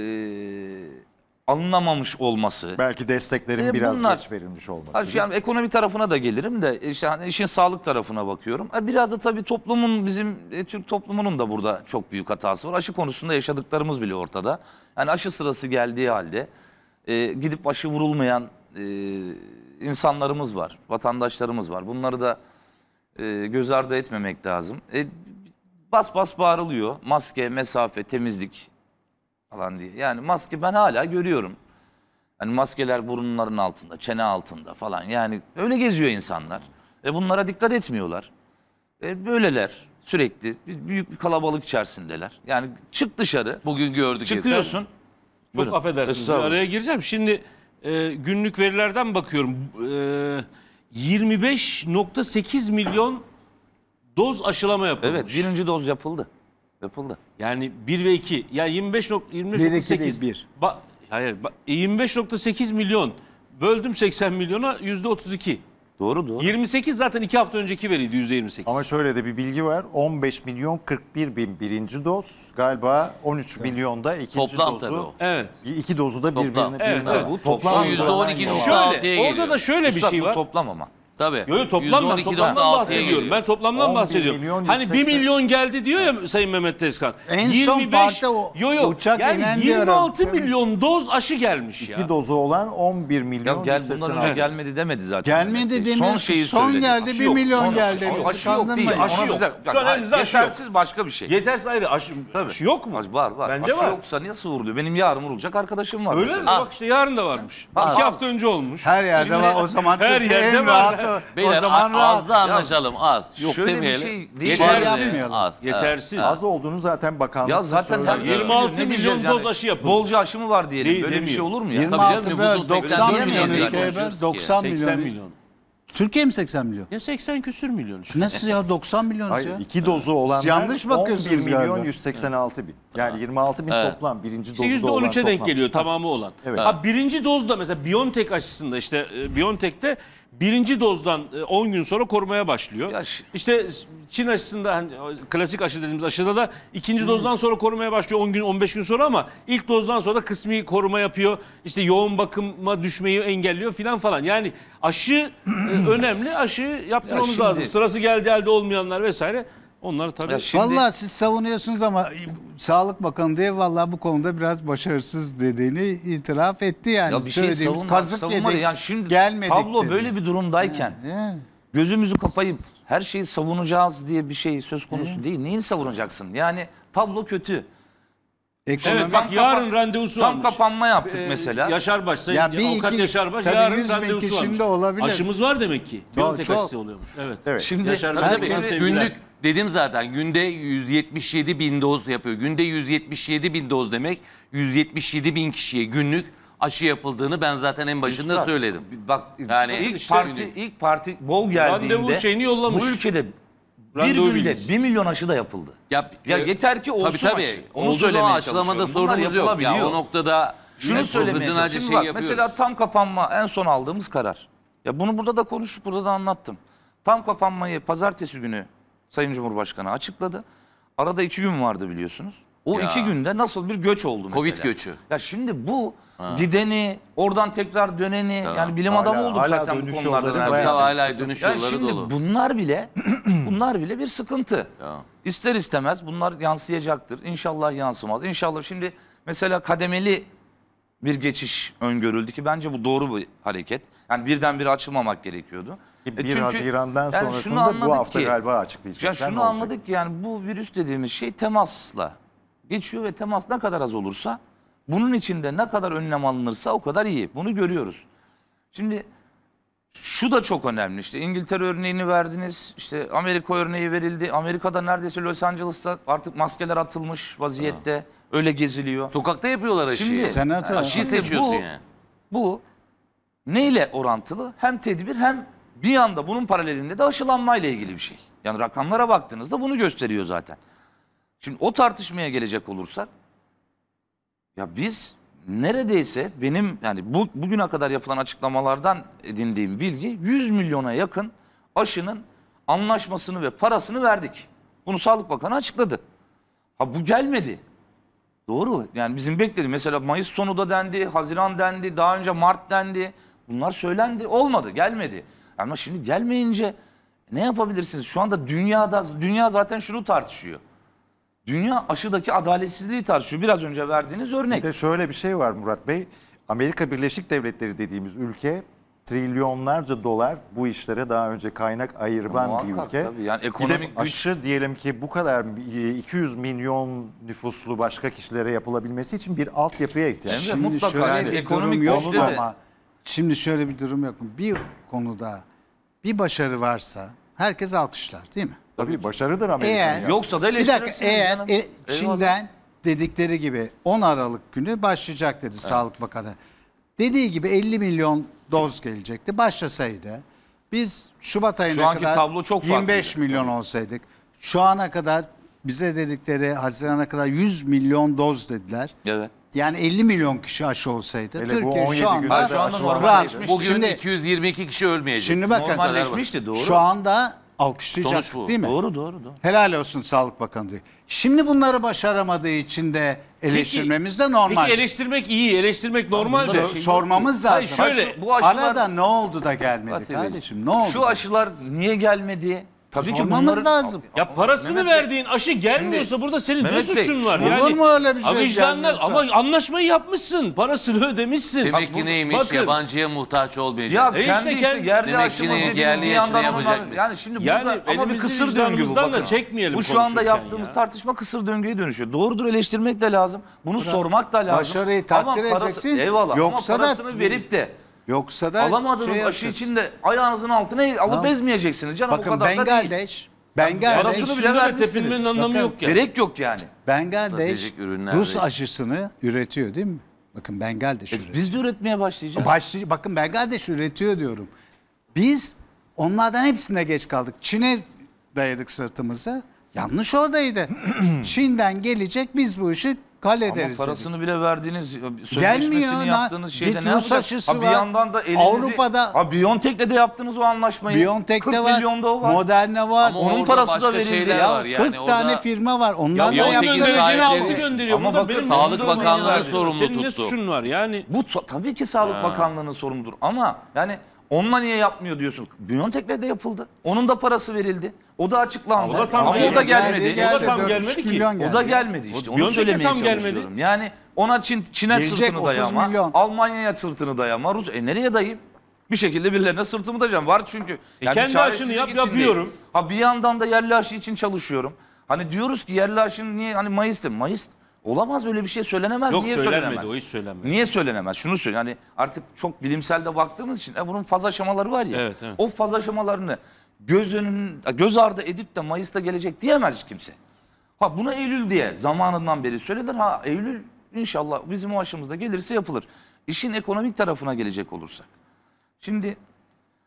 anlamamış olması. Belki desteklerin e, biraz bunlar, geç verilmiş olması. Yani ekonomi tarafına da gelirim de işte hani işin sağlık tarafına bakıyorum. E, biraz da tabii toplumun bizim e, Türk toplumunun da burada çok büyük hatası var. Aşı konusunda yaşadıklarımız bile ortada. Yani aşı sırası geldiği halde e, gidip aşı vurulmayan e, insanlarımız var, vatandaşlarımız var. Bunları da e, göz ardı etmemek lazım. E, bas bas bağırılıyor. Maske, mesafe, temizlik falan diye. Yani maske ben hala görüyorum. Hani maskeler burunların altında, çene altında falan. Yani öyle geziyor insanlar. ve bunlara dikkat etmiyorlar. E böyleler sürekli bir, büyük bir kalabalık içerisindeler. Yani çık dışarı. Bugün gördük. Çıkıyorsun. Çok Buyurun. affedersiniz. Araya gireceğim. Şimdi e, günlük verilerden bakıyorum. E, 25.8 milyon doz aşılama yapılmış. Evet birinci doz yapıldı. Yapıldı. Yani 1 ve 2. Ya 25 25.8 değil, bir. Ba hayır. Ba 25.8 e, milyon böldüm 80 milyona %32. Doğru doğru. 28 zaten 2 hafta önceki veriydi %28. Ama şöyle de bir bilgi var. 15 milyon 41 bin birinci doz. Galiba 13 evet. milyon da ikinci Toplam dozu. Toplam tabii o. Evet. İki dozu da birbirine. Evet, evet. Bu toplam, toplam %12.6'ya geliyor. Şöyle, orada da şöyle Üstad, bir şey var. Bu toplam ama. Tabii. Yok toplamdan, toplamdan bahsediyorum. Ben toplamdan bahsediyorum. Milyon, hani 180. 1 milyon geldi diyor ya Sayın Mehmet Tezkan. En 25, son parkta o yo, yo, uçak yani 26 diyorum. milyon doz aşı gelmiş İki ya. İki dozu olan 11 milyon. Ya gel, bundan önce abi. gelmedi demedi zaten. Gelmedi demiyor. Son şeyi son söyledi. geldi aşı 1 yok, milyon son, geldi. Aşı, aşı yok değil. Aşı yok. Bize, Şu an elimizde yok. Yetersiz başka bir şey. Yetersiz ayrı aşı, Tabii. aşı yok mu? Var var. Bence aşı var. yoksa niye vuruluyor? Benim yarın vurulacak arkadaşım var. Öyle mi? Bak işte yarın da varmış. İki hafta önce olmuş. Her yerde var o zaman. Her yerde var. Beyler, o zaman rahat. Az da anlaşalım az. Yok Şöyle bir demeyelim. şey değil. Yetersiz. Yetersiz. Az, evet. Yetersiz. Az olduğunu zaten bakanlık Ya zaten 26 milyon diyeceğiz doz aşı yapıldı. Bolca aşı mı var diyelim. Değil, Böyle bir demiyor. şey olur mu ya? Tabii 26 canım, 90 milyon 90 milyon. Türkiye mi 80 milyon? Ya 80 küsür milyon işte. Nasıl ya 90 milyonuz ya? İki dozu olanlar yanlış yanlış bakıyorsunuz 11 milyon galiba. 186 bin. Yani 26 bin toplam birinci dozu İşte olan %13'e denk toplam. geliyor tamamı olan. Evet. Ha, birinci dozda mesela Biontech aşısında işte e, Biontech'te birinci dozdan 10 e, gün sonra korumaya başlıyor. Yaş. İşte Çin aşısında hani klasik aşı dediğimiz aşıda da ikinci dozdan sonra korumaya başlıyor 10 gün 15 gün sonra ama ilk dozdan sonra da kısmi koruma yapıyor. İşte yoğun bakıma düşmeyi engelliyor filan falan. Yani aşı e, önemli. Aşı yaptırmamız ya lazım. Sırası geldi elde olmayanlar vesaire. Onları tabii... Ya şimdi... Vallahi siz savunuyorsunuz ama Sağlık Bakanı diye vallahi bu konuda biraz başarısız dediğini itiraf etti yani. Ya bir şey savunma, kazık savunma yani şimdi gelmedik tablo dedi. böyle bir durumdayken yani, yani. gözümüzü kapayıp her şeyi savunacağız diye bir şey söz konusu Hı. değil. Neyi savunacaksın? Yani tablo kötü. Ekonomi. Evet bak yarın randevusu tam varmış. Tam kapanma yaptık ee, mesela. Yaşarbaş Sayın ya bir Avukat iki, Yaşarbaş yarın randevusu varmış. şimdi olabilir. Aşımız var demek ki. Çok, çok. oluyormuş. Evet. evet. Şimdi tabii, tabii, günlük Dedim zaten günde 177 bin doz yapıyor. Günde 177 bin doz demek 177 bin kişiye günlük aşı yapıldığını ben zaten en başında Üstad, söyledim. Bak yani ilk işte parti günlük. ilk parti bol geldiğinde randevu şeyini yollamış. Bu ülkede bir Randevu günde bilgisi. 1 milyon aşı da yapıldı. Ya, ya e, yeter ki olsun tabii, tabii. aşı. Onu söylemeye aşılamada sorunumuz yok. Ya, o noktada şunu yani söylemeye çalışıyorum. Şey bak, yapıyoruz. mesela tam kapanma en son aldığımız karar. Ya bunu burada da konuşup burada da anlattım. Tam kapanmayı pazartesi günü Sayın Cumhurbaşkanı açıkladı. Arada iki gün vardı biliyorsunuz. O Ya. iki günde nasıl bir göç oldu mesela. Covid göçü. Ya şimdi bu gideni, oradan tekrar döneni yani bilim adamı Hala- olduk hala zaten bu konularda. yolları Tabii hala dönüş Yani yolları şimdi dolu. bunlar bile bunlar bile bir sıkıntı. Ya. İster istemez bunlar yansıyacaktır. İnşallah yansımaz. İnşallah şimdi mesela kademeli bir geçiş öngörüldü ki bence bu doğru bir hareket. Yani birdenbire açılmamak gerekiyordu. Ki 1 e çünkü, Haziran'dan yani sonrasında bu hafta ki, galiba açıklayacaklar. Yani şunu anladık ki yani bu virüs dediğimiz şey temasla geçiyor ve temas ne kadar az olursa bunun içinde ne kadar önlem alınırsa o kadar iyi. Bunu görüyoruz. Şimdi şu da çok önemli işte İngiltere örneğini verdiniz işte Amerika örneği verildi. Amerika'da neredeyse Los Angeles'ta artık maskeler atılmış vaziyette. Ha. Öyle geziliyor. Sokakta yapıyorlar aşıyı. Şimdi Senato- aşıyı seçiyorsun bu- yani. Bu neyle orantılı? Hem tedbir hem bir yanda bunun paralelinde de aşılanmayla ilgili bir şey. Yani rakamlara baktığınızda bunu gösteriyor zaten. Şimdi o tartışmaya gelecek olursak ya biz neredeyse benim yani bu bugüne kadar yapılan açıklamalardan edindiğim bilgi 100 milyona yakın aşının anlaşmasını ve parasını verdik. Bunu Sağlık Bakanı açıkladı. Ha bu gelmedi. Doğru. Yani bizim bekledi. Mesela Mayıs sonu da dendi, Haziran dendi, daha önce Mart dendi. Bunlar söylendi. Olmadı, gelmedi. Ama şimdi gelmeyince ne yapabilirsiniz? Şu anda dünyada, dünya zaten şunu tartışıyor. Dünya aşıdaki adaletsizliği tartışıyor. Biraz önce verdiğiniz örnek. Bir de şöyle bir şey var Murat Bey. Amerika Birleşik Devletleri dediğimiz ülke trilyonlarca dolar bu işlere daha önce kaynak ayırban Muhakkak, bir ülke. Tabii. Yani ekonomik bir de aşı güç... diyelim ki bu kadar 200 milyon nüfuslu başka kişilere yapılabilmesi için bir altyapıya ihtiyaç. Şimdi mutlaka şöyle yani ekonomik yok işte ama şimdi şöyle bir durum yok Bir konuda bir başarı varsa herkes alkışlar değil mi? Tabii başarıdır Amerika. Eğer, Yoksa da Bir dakika eğer e, Çin'den dedikleri gibi 10 Aralık günü başlayacak dedi evet. Sağlık Bakanı. Dediği gibi 50 milyon doz gelecekti. Başlasaydı biz Şubat ayına Şu kadar tablo çok 25 farklıydı. milyon olsaydık şu ana kadar bize dedikleri Haziran'a kadar 100 milyon doz dediler. Evet. Yani 50 milyon kişi aşı olsaydı Hele Türkiye bu şu anda, şu anda normalleşmişti. Bugün Şimdi- 222 kişi ölmeyecek. Şimdi bakın Normalleşmişti doğru. şu anda alkışlayacaktık değil mi? Doğru doğru doğru. Helal olsun Sağlık Bakanı diye. Şimdi bunları başaramadığı için de eleştirmemiz de normal. Peki eleştirmek iyi, eleştirmek normal de. sormamız lazım. Hayır, şöyle, bu aşılar- Arada ne oldu da gelmedi kardeşim? Ne oldu? Şu aşılar niye gelmedi? Tabii Sormamız onları, lazım. Ya parasını Mehmet verdiğin aşı gelmiyorsa şimdi, burada senin Mehmet ne suçun Bey, var? Yani, olur mu öyle bir şey vicdanlar, Ama anlaşmayı yapmışsın. Parasını ödemişsin. Demek Bak, ki neymiş bakın. yabancıya muhtaç olmayacak. Ya e kendi işte, işte yerli Demek ki yerli yaşını yapacakmış. Yani şimdi burada ama bir kısır döngü bu. Da çekmeyelim bu şu anda yaptığımız ya. tartışma kısır döngüye dönüşüyor. Doğrudur eleştirmek de lazım. Bunu Bırak. sormak da lazım. Başarıyı takdir edeceksin. Eyvallah. Yoksa ama parasını verip de Yoksa da Alamadığınız şey aşı için de ayağınızın altına alıp tamam. ezmeyeceksiniz canım Bakın, o kadar Bengal da değil. bakın Bengal yani Parasını bile vermişsiniz. anlamı yok yani. Gerek yok yani. Bengaldeş Rus aşısını üretiyor değil mi? Bakın Bengaldeş e, üretiyor. Biz de üretmeye başlayacağız. Başlay Bakın Bengaldeş üretiyor diyorum. Biz onlardan hepsine geç kaldık. Çin'e dayadık sırtımızı. Yanlış oradaydı. Çin'den gelecek biz bu işi hallederiz. Ama parasını dedi. bile verdiğiniz, e, sözleşmesini yaptığınız şeyde ne yapacak? bir yandan da elinizi... Avrupa'da... Ha, Biontech'le de yaptınız o anlaşmayı. Biontech'te var. 40 milyonda o var. Moderna var. Ama onun parası da verildi. Ya, var. Yani 40 orada... tane firma var. Onlar ya, da yaptınız. gönderiyor. Ama bakın Sağlık Bakanlığı sorumlu tuttu. Senin şun var yani. Bu tabii ki Sağlık Bakanlığı'nın sorumludur. Ama yani... Onunla niye yapmıyor diyorsun. Biontech'le de yapıldı. Onun da parası verildi. O da açıklandı. O da tam Ama o da gelmedi. geldi, O da tam geldi. gelmedi ki. geldi. O da gelmedi işte. O Onu Biontech söylemeye tam gelmedi. çalışıyorum. Yani ona Çin, Çin'e Gelecek sırtını 30 dayama, milyon. Almanya'ya sırtını dayama, Rus e nereye dayayım? Bir şekilde birilerine sırtımı dayayacağım. Var çünkü. E, kendi aşını yap, yapıyorum. Ha bir yandan da yerli aşı için çalışıyorum. Hani diyoruz ki yerli aşının niye hani Mayıs'ta Mayıs olamaz öyle bir şey söylenemez. Yok, niye söylenmedi, o hiç söylenmedi. Niye söylenemez? Şunu söyle yani artık çok bilimsel de baktığımız için e, bunun faz aşamaları var ya. Evet, evet. O faz aşamalarını gözünün göz ardı edip de Mayıs'ta gelecek diyemez kimse. Ha buna Eylül diye zamanından beri söylenir. Ha Eylül inşallah bizim o aşımızda gelirse yapılır. İşin ekonomik tarafına gelecek olursak. Şimdi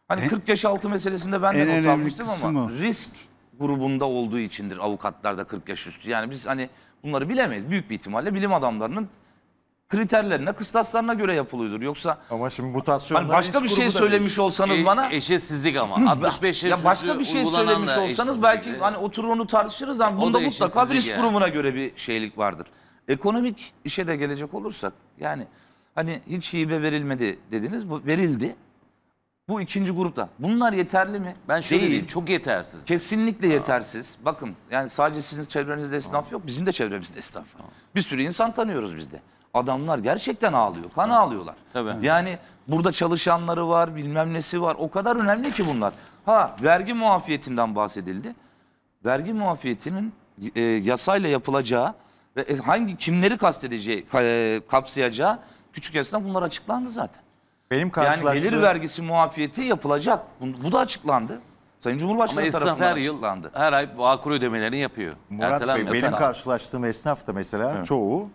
hani en, 40 yaş altı meselesinde ben de not almıştım ama o. risk grubunda olduğu içindir avukatlarda 40 yaş üstü. Yani biz hani bunları bilemeyiz. Büyük bir ihtimalle bilim adamlarının kriterlerine, kıstaslarına göre yapılıyordur. Yoksa Ama şimdi mutasyonlar hani şey e, hmm. başka bir şey söylemiş olsanız E- bana eşitsizlik ama. 65 ya başka bir şey söylemiş olsanız belki Evet. hani oturur onu tartışırız ama bunda mutlaka bir risk yani. grubuna göre bir şeylik vardır. Ekonomik işe de gelecek olursak yani hani hiç hibe verilmedi dediniz. Bu verildi. Bu ikinci grupta. Bunlar yeterli mi? ben şöyle Değil. diyeyim çok yetersiz. Kesinlikle yetersiz. Bakın yani sadece sizin çevrenizde esnaf yok. Bizim de çevremizde esnaf var. Bir sürü insan tanıyoruz biz de adamlar gerçekten ağlıyor. Kan ağlıyorlar. Tabii. Yani burada çalışanları var, bilmem nesi var. O kadar önemli ki bunlar. Ha vergi muafiyetinden bahsedildi. Vergi muafiyetinin e, yasayla yapılacağı ve e, hangi kimleri kastedeceği, e, kapsayacağı küçük esnaf bunlar açıklandı zaten. Benim karşılaştığım... Yani gelir vergisi muafiyeti yapılacak. Bu, bu da açıklandı. Sayın Cumhurbaşkanı Ama tarafından her yıl, açıklandı. her ay vakur ödemelerini yapıyor. Murat Ertelen Bey, benim karşılaştığım esnaf da mesela Hı. çoğu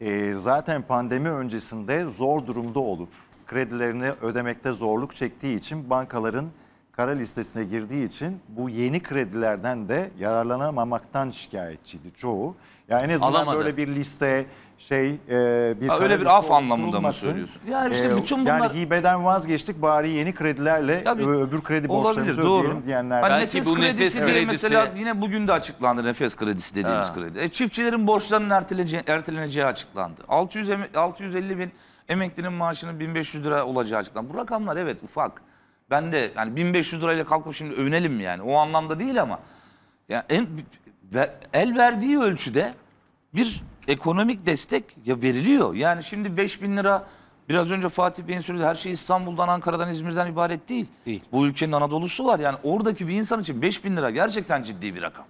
e, zaten pandemi öncesinde zor durumda olup kredilerini ödemekte zorluk çektiği için bankaların kara listesine girdiği için bu yeni kredilerden de yararlanamamaktan şikayetçiydi çoğu. Yani en azından Alamadı. böyle bir liste şey e, bir öyle bir af anlamında mı söylüyorsun? E, yani işte bütün bunlar yani hibeden vazgeçtik bari yeni kredilerle Tabii, öbür kredi borçlarımızı doğru. diyenler. Hani nefes bu kredisi nefes diye kredisi... mesela yine bugün de açıklandı nefes kredisi dediğimiz ha. kredi. E, çiftçilerin borçlarının erteleneceği, erteleneceği açıklandı. 600 650 bin emeklinin maaşının 1500 lira olacağı açıklandı. Bu rakamlar evet ufak. Ben de yani 1500 lirayla kalkıp şimdi övünelim yani. O anlamda değil ama yani en, el verdiği ölçüde bir ekonomik destek ya veriliyor. Yani şimdi 5 bin lira biraz önce Fatih Bey'in söyledi her şey İstanbul'dan, Ankara'dan, İzmir'den ibaret değil. değil. Bu ülkenin Anadolu'su var. Yani oradaki bir insan için 5 bin lira gerçekten ciddi bir rakam.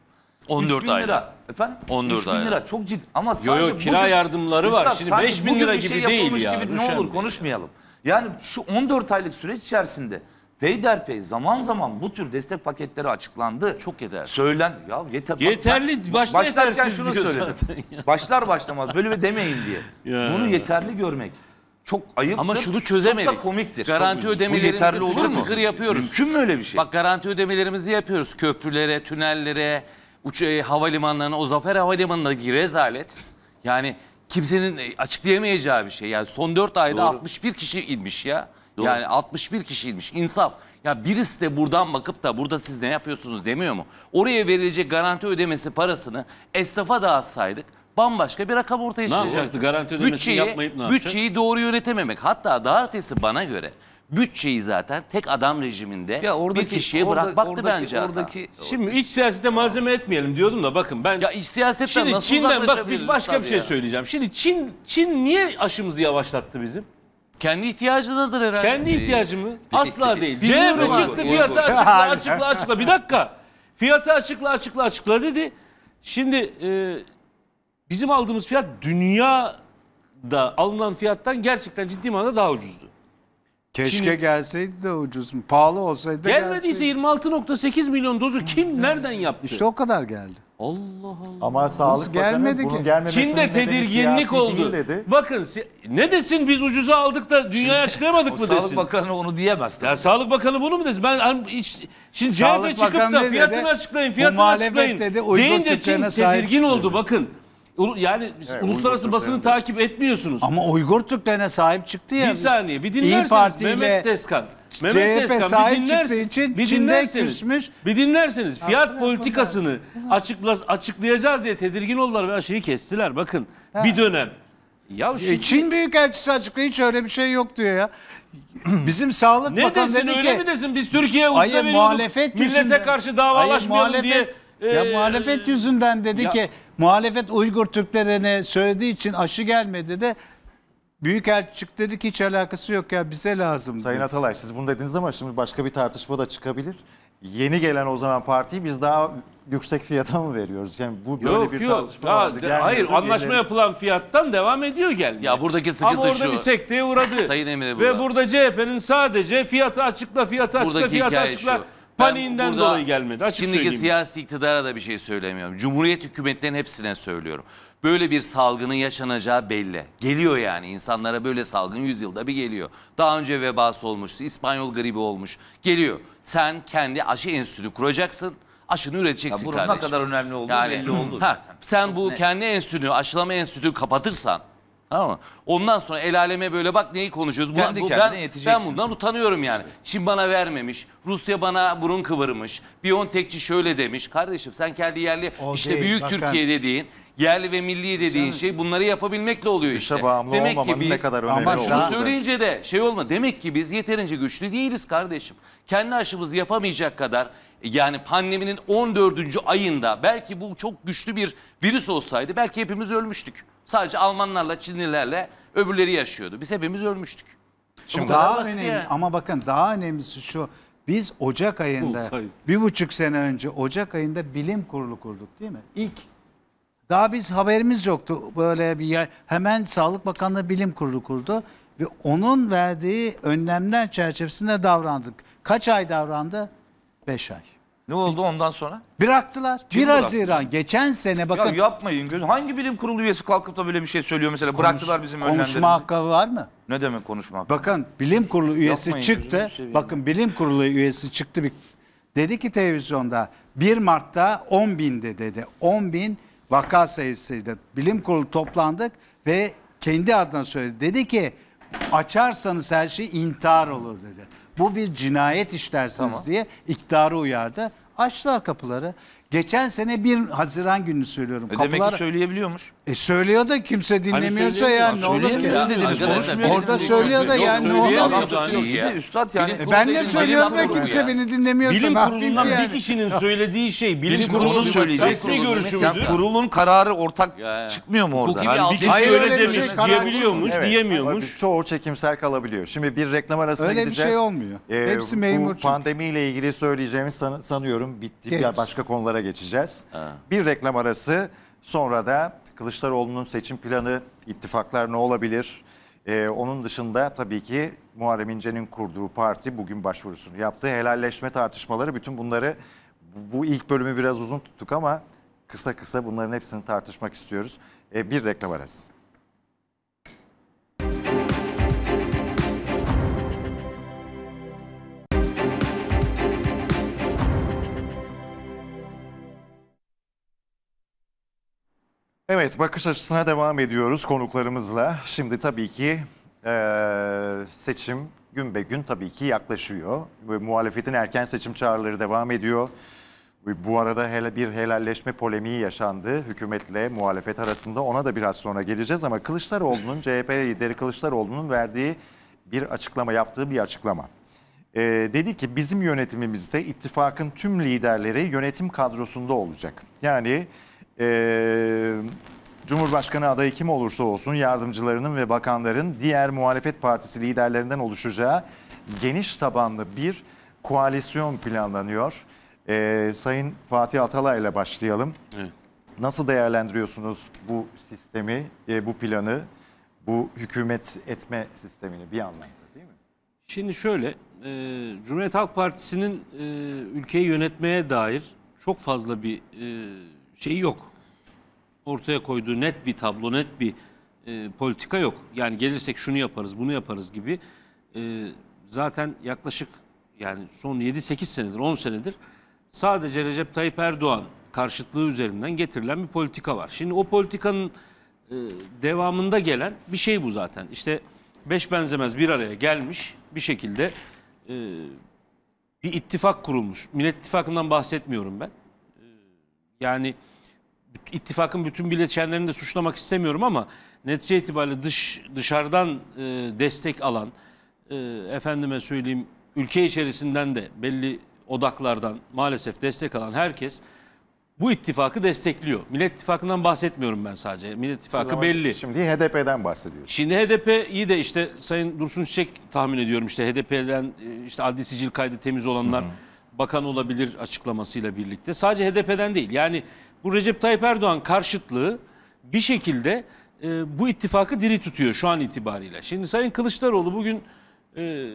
14 bin lira. Efendim? 14 bin lira çok ciddi. Ama sadece yo, kira bugün, yardımları var. Şimdi 5 bin lira şey gibi şey değil ya. Gibi, ne olur konuşmayalım. Yani şu 14 aylık süreç içerisinde Peyderpey zaman zaman bu tür destek paketleri açıklandı. Çok yeter. Söylen ya yeter. Yeterli başta başlarken şunu söyledim. Başlar başlamaz böyle bir demeyin diye. Ya. Bunu yeterli görmek çok ayıptır. Ama şunu çözemedik. Çok da komiktir. Garanti çok ödemelerimizi yeterli olur mu? Tıkır yapıyoruz. Mümkün mü öyle bir şey? Bak garanti ödemelerimizi yapıyoruz köprülere, tünellere, uç e, havalimanlarına. O Zafer Havalimanı'na rezalet. Yani kimsenin e, açıklayamayacağı bir şey. Yani son 4 ayda Doğru. 61 kişi inmiş ya. Doğru. Yani 61 kişiymiş. İnsaf. Ya birisi de buradan bakıp da burada siz ne yapıyorsunuz demiyor mu? Oraya verilecek garanti ödemesi parasını esnafa dağıtsaydık bambaşka bir rakam ortaya ne çıkacaktı. Ne yapacaktı? Garanti ödemesini bütçeyi, yapmayıp ne yapacak? Bütçeyi doğru yönetememek. Hatta daha ötesi bana göre bütçeyi zaten tek adam rejiminde ya oradaki, bir kişiye orada, baktı oradaki, bence oradaki, hata. Şimdi iç siyasete malzeme etmeyelim diyordum da bakın ben... Ya iç siyasetten şimdi nasıl Çin'den bak biz başka bir şey ya. söyleyeceğim. Şimdi Çin Çin niye aşımızı yavaşlattı bizim? Kendi ihtiyacındadır herhalde. Kendi ihtiyacı mı? Asla değil. CHP çıktı fiyatı açıkla açıkla açıkla. Bir dakika. Fiyatı açıkla açıkla açıkla dedi. Şimdi e, bizim aldığımız fiyat dünyada alınan fiyattan gerçekten ciddi manada daha ucuzdu. Keşke Çin'in- gelseydi de ucuz. Pahalı olsaydı da Gelmediyse gelseydi. 26.8 milyon dozu kim nereden yaptı? İşte o kadar geldi. Allah Allah. Ama Sağlık gelmedi ki? bunun gelmemesinin Çin'de tedirginlik oldu. dedi. Bakın ne desin biz ucuza aldık da dünyaya çıkaramadık mı desin? Sağlık desin? Bakanı onu diyemez. Ya Sağlık Bakanı bunu mu desin? Ben hiç şimdi CHP Sağlık çıkıp da ne dedi? fiyatını açıklayın, fiyatını açıklayın. dedi, Deyince Çin tedirgin çıktı oldu bakın. Yani evet, uluslararası Uygur basını Türklerinde. takip etmiyorsunuz. Ama Uygur Türklerine sahip çıktı ya. Bir saniye bir dinlerseniz Mehmet Deskan. Mehmet CHP Deskan sahip bir dinlerseniz, için bir dinlerseniz, küsmüş. Bir dinlerseniz fiyat Abi, politikasını açıkla, açıklayacağız diye tedirgin oldular ve aşıyı kestiler. Bakın ha. bir dönem. Ya e, şimdi... Çin Büyükelçisi açıkla hiç öyle bir şey yok diyor ya. Bizim Sağlık ne Bakanı desin, dedi öyle ki. öyle mi desin biz Türkiye'ye ucuza veriyorduk. millete karşı davalaşmayalım hayır, muhalefet, diye ya ee, muhalefet yüzünden dedi ya, ki muhalefet Uygur Türklerine söylediği için aşı gelmedi de Büyükelçi çıktı dedi ki hiç alakası yok ya bize lazım. Sayın Atalay siz bunu dediniz ama şimdi başka bir tartışma da çıkabilir. Yeni gelen o zaman partiyi biz daha yüksek fiyata mı veriyoruz? Yani bu böyle yok, bir yok. tartışma daha, vardı. De, hayır de, anlaşma yeni... yapılan fiyattan devam ediyor gel. Ya buradaki sıkıntı Ama orada şu. bir sekteye uğradı. Sayın Emre Ve burada CHP'nin sadece fiyatı açıkla fiyatı açıkla buradaki fiyatı açıkla. Şu paniğinden burada dolayı gelmedi. Açık şimdiki söyleyeyim. siyasi iktidara da bir şey söylemiyorum. Cumhuriyet hükümetlerinin hepsine söylüyorum. Böyle bir salgının yaşanacağı belli. Geliyor yani insanlara böyle salgın yüzyılda bir geliyor. Daha önce vebası olmuş, İspanyol gribi olmuş. Geliyor. Sen kendi aşı enstitüsü kuracaksın aşını üreteceksin ya kardeşim. ne kadar önemli olduğu yani, belli oldu. Ha, sen Çok bu net. kendi enstitünü, aşılama enstitüsünü kapatırsan ama ondan sonra el aleme böyle bak neyi konuşuyoruz. Bu, Kendi bu, ben, kendine ben bundan utanıyorum yani. Çin bana vermemiş, Rusya bana burun kıvırmış, Biontech'çi şöyle demiş. Kardeşim sen kendi yerli O işte değil, büyük bak Türkiye dediğin yerli ve milli dediğin Sen, şey bunları yapabilmekle oluyor işte. işte. bağımlı Demek ki biz, ne kadar önemli ama şunu söyleyince de şey olma. Demek ki biz yeterince güçlü değiliz kardeşim. Kendi aşımızı yapamayacak kadar yani pandeminin 14. ayında belki bu çok güçlü bir virüs olsaydı belki hepimiz ölmüştük. Sadece Almanlarla, Çinlilerle öbürleri yaşıyordu. Biz hepimiz ölmüştük. Şimdi daha önemli yani. ama bakın daha önemlisi şu. Biz Ocak ayında Olsaydı. bir buçuk sene önce Ocak ayında bilim kurulu kurduk değil mi? İlk daha biz haberimiz yoktu. Böyle bir hemen Sağlık Bakanlığı Bilim Kurulu kurdu ve onun verdiği önlemler çerçevesinde davrandık. Kaç ay davrandı? Beş ay. Ne oldu ondan sonra? Bıraktılar. Kim 1 bıraktı? Haziran geçen sene bakın. Ya yapmayın. Hangi bilim kurulu üyesi kalkıp da böyle bir şey söylüyor mesela? Konuş, bıraktılar bizim önlemlerimizi. Konuşma hakkı var mı? Ne demek konuşma hakkı? Bakın bilim kurulu üyesi yapmayın, çıktı. Şey bakın bilim kurulu üyesi çıktı. dedi ki televizyonda 1 Mart'ta 10 binde dedi. 10 bin vaka sayısıydı. Bilim kurulu toplandık ve kendi adına söyledi. Dedi ki açarsanız her şey intihar olur dedi. Bu bir cinayet işlersiniz tamam. diye iktidarı uyardı. Açtılar kapıları. Geçen sene 1 Haziran günü söylüyorum. E demek ki söyleyebiliyormuş. E söylüyor da kimse hani dinlemiyorsa hani yani ne olur ki? Ya. Dediniz, konuşmuyor Orada söylüyor da yani ne olur? İyi de üstad yani. E ben ne söylüyorum da kimse beni dinlemiyorsa. Bilim kurulundan yani. bir kişinin söylediği şey bilim, bilim kurulu söyleyecek. Resmi görüşümüzü. kurulun kararı ortak ya. çıkmıyor mu orada? Yani bir kişi öyle demiş diyebiliyormuş, diyemiyormuş. Çoğu çekimser kalabiliyor. Şimdi bir reklam arasına gideceğiz. Öyle bir şey olmuyor. Ee, Hepsi memur. Bu pandemiyle ilgili söyleyeceğimiz sanıyorum bitti. Başka konulara reklamlara geçeceğiz. Ha. Bir reklam arası sonra da Kılıçdaroğlu'nun seçim planı, ittifaklar ne olabilir? Ee, onun dışında tabii ki Muharrem İnce'nin kurduğu parti bugün başvurusunu yaptı. Helalleşme tartışmaları bütün bunları bu ilk bölümü biraz uzun tuttuk ama kısa kısa bunların hepsini tartışmak istiyoruz. Ee, bir reklam arası. Evet bakış açısına devam ediyoruz konuklarımızla. Şimdi tabii ki e, seçim gün be gün tabii ki yaklaşıyor. Ve muhalefetin erken seçim çağrıları devam ediyor. Bu arada hele bir helalleşme polemiği yaşandı hükümetle muhalefet arasında. Ona da biraz sonra geleceğiz ama Kılıçdaroğlu'nun CHP lideri Kılıçdaroğlu'nun verdiği bir açıklama yaptığı bir açıklama. Ee, dedi ki bizim yönetimimizde ittifakın tüm liderleri yönetim kadrosunda olacak. Yani e, Cumhurbaşkanı adayı kim olursa olsun yardımcılarının ve bakanların diğer muhalefet partisi liderlerinden oluşacağı geniş tabanlı bir koalisyon planlanıyor. E, Sayın Fatih Atalay ile başlayalım. Evet. Nasıl değerlendiriyorsunuz bu sistemi, e, bu planı, bu hükümet etme sistemini bir anlamda değil mi? Şimdi şöyle, e, Cumhuriyet Halk Partisi'nin e, ülkeyi yönetmeye dair çok fazla bir e, şeyi yok. Ortaya koyduğu net bir tablo, net bir e, politika yok. Yani gelirsek şunu yaparız, bunu yaparız gibi. E, zaten yaklaşık yani son 7-8 senedir, 10 senedir sadece Recep Tayyip Erdoğan karşıtlığı üzerinden getirilen bir politika var. Şimdi o politikanın e, devamında gelen bir şey bu zaten. İşte beş benzemez bir araya gelmiş bir şekilde e, bir ittifak kurulmuş. Millet ittifakından bahsetmiyorum ben. E, yani ittifakın bütün bileşenlerini de suçlamak istemiyorum ama netice itibariyle dış dışarıdan e, destek alan e, efendime söyleyeyim ülke içerisinden de belli odaklardan maalesef destek alan herkes bu ittifakı destekliyor. Millet İttifakı'ndan bahsetmiyorum ben sadece. Millet İttifakı belli. Şimdi HDP'den bahsediyoruz. Şimdi HDP iyi de işte Sayın Dursun Çiçek tahmin ediyorum işte HDP'den e, işte adli sicil kaydı temiz olanlar Hı -hı. bakan olabilir açıklamasıyla birlikte. Sadece HDP'den değil yani bu Recep Tayyip Erdoğan karşıtlığı bir şekilde e, bu ittifakı diri tutuyor şu an itibariyle. Şimdi Sayın Kılıçdaroğlu bugün e,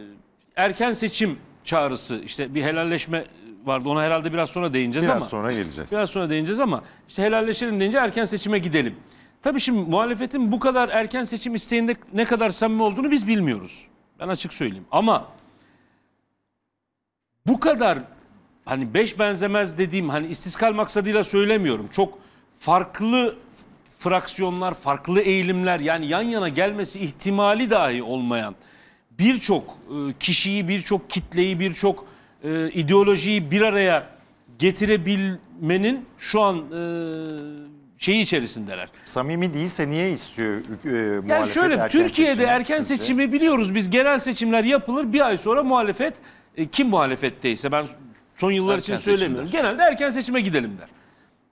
erken seçim çağrısı işte bir helalleşme vardı. Ona herhalde biraz sonra değineceğiz biraz ama. Biraz sonra geleceğiz. Biraz sonra değineceğiz ama işte helalleşelim deyince erken seçime gidelim. Tabii şimdi muhalefetin bu kadar erken seçim isteğinde ne kadar samimi olduğunu biz bilmiyoruz. Ben açık söyleyeyim. Ama bu kadar hani beş benzemez dediğim hani istiskal maksadıyla söylemiyorum. Çok farklı fraksiyonlar, farklı eğilimler yani yan yana gelmesi ihtimali dahi olmayan birçok e, kişiyi, birçok kitleyi, birçok e, ideolojiyi bir araya getirebilmenin şu an e, şeyi içerisindeler. Samimi değilse niye istiyor e, muhalefet yani şöyle, erken Türkiye'de seçimi, erken sizce? seçimi biliyoruz biz genel seçimler yapılır bir ay sonra muhalefet e, kim muhalefetteyse ben Son yıllar erken için söylemiyorum. Seçimler. Genelde erken seçime gidelim der.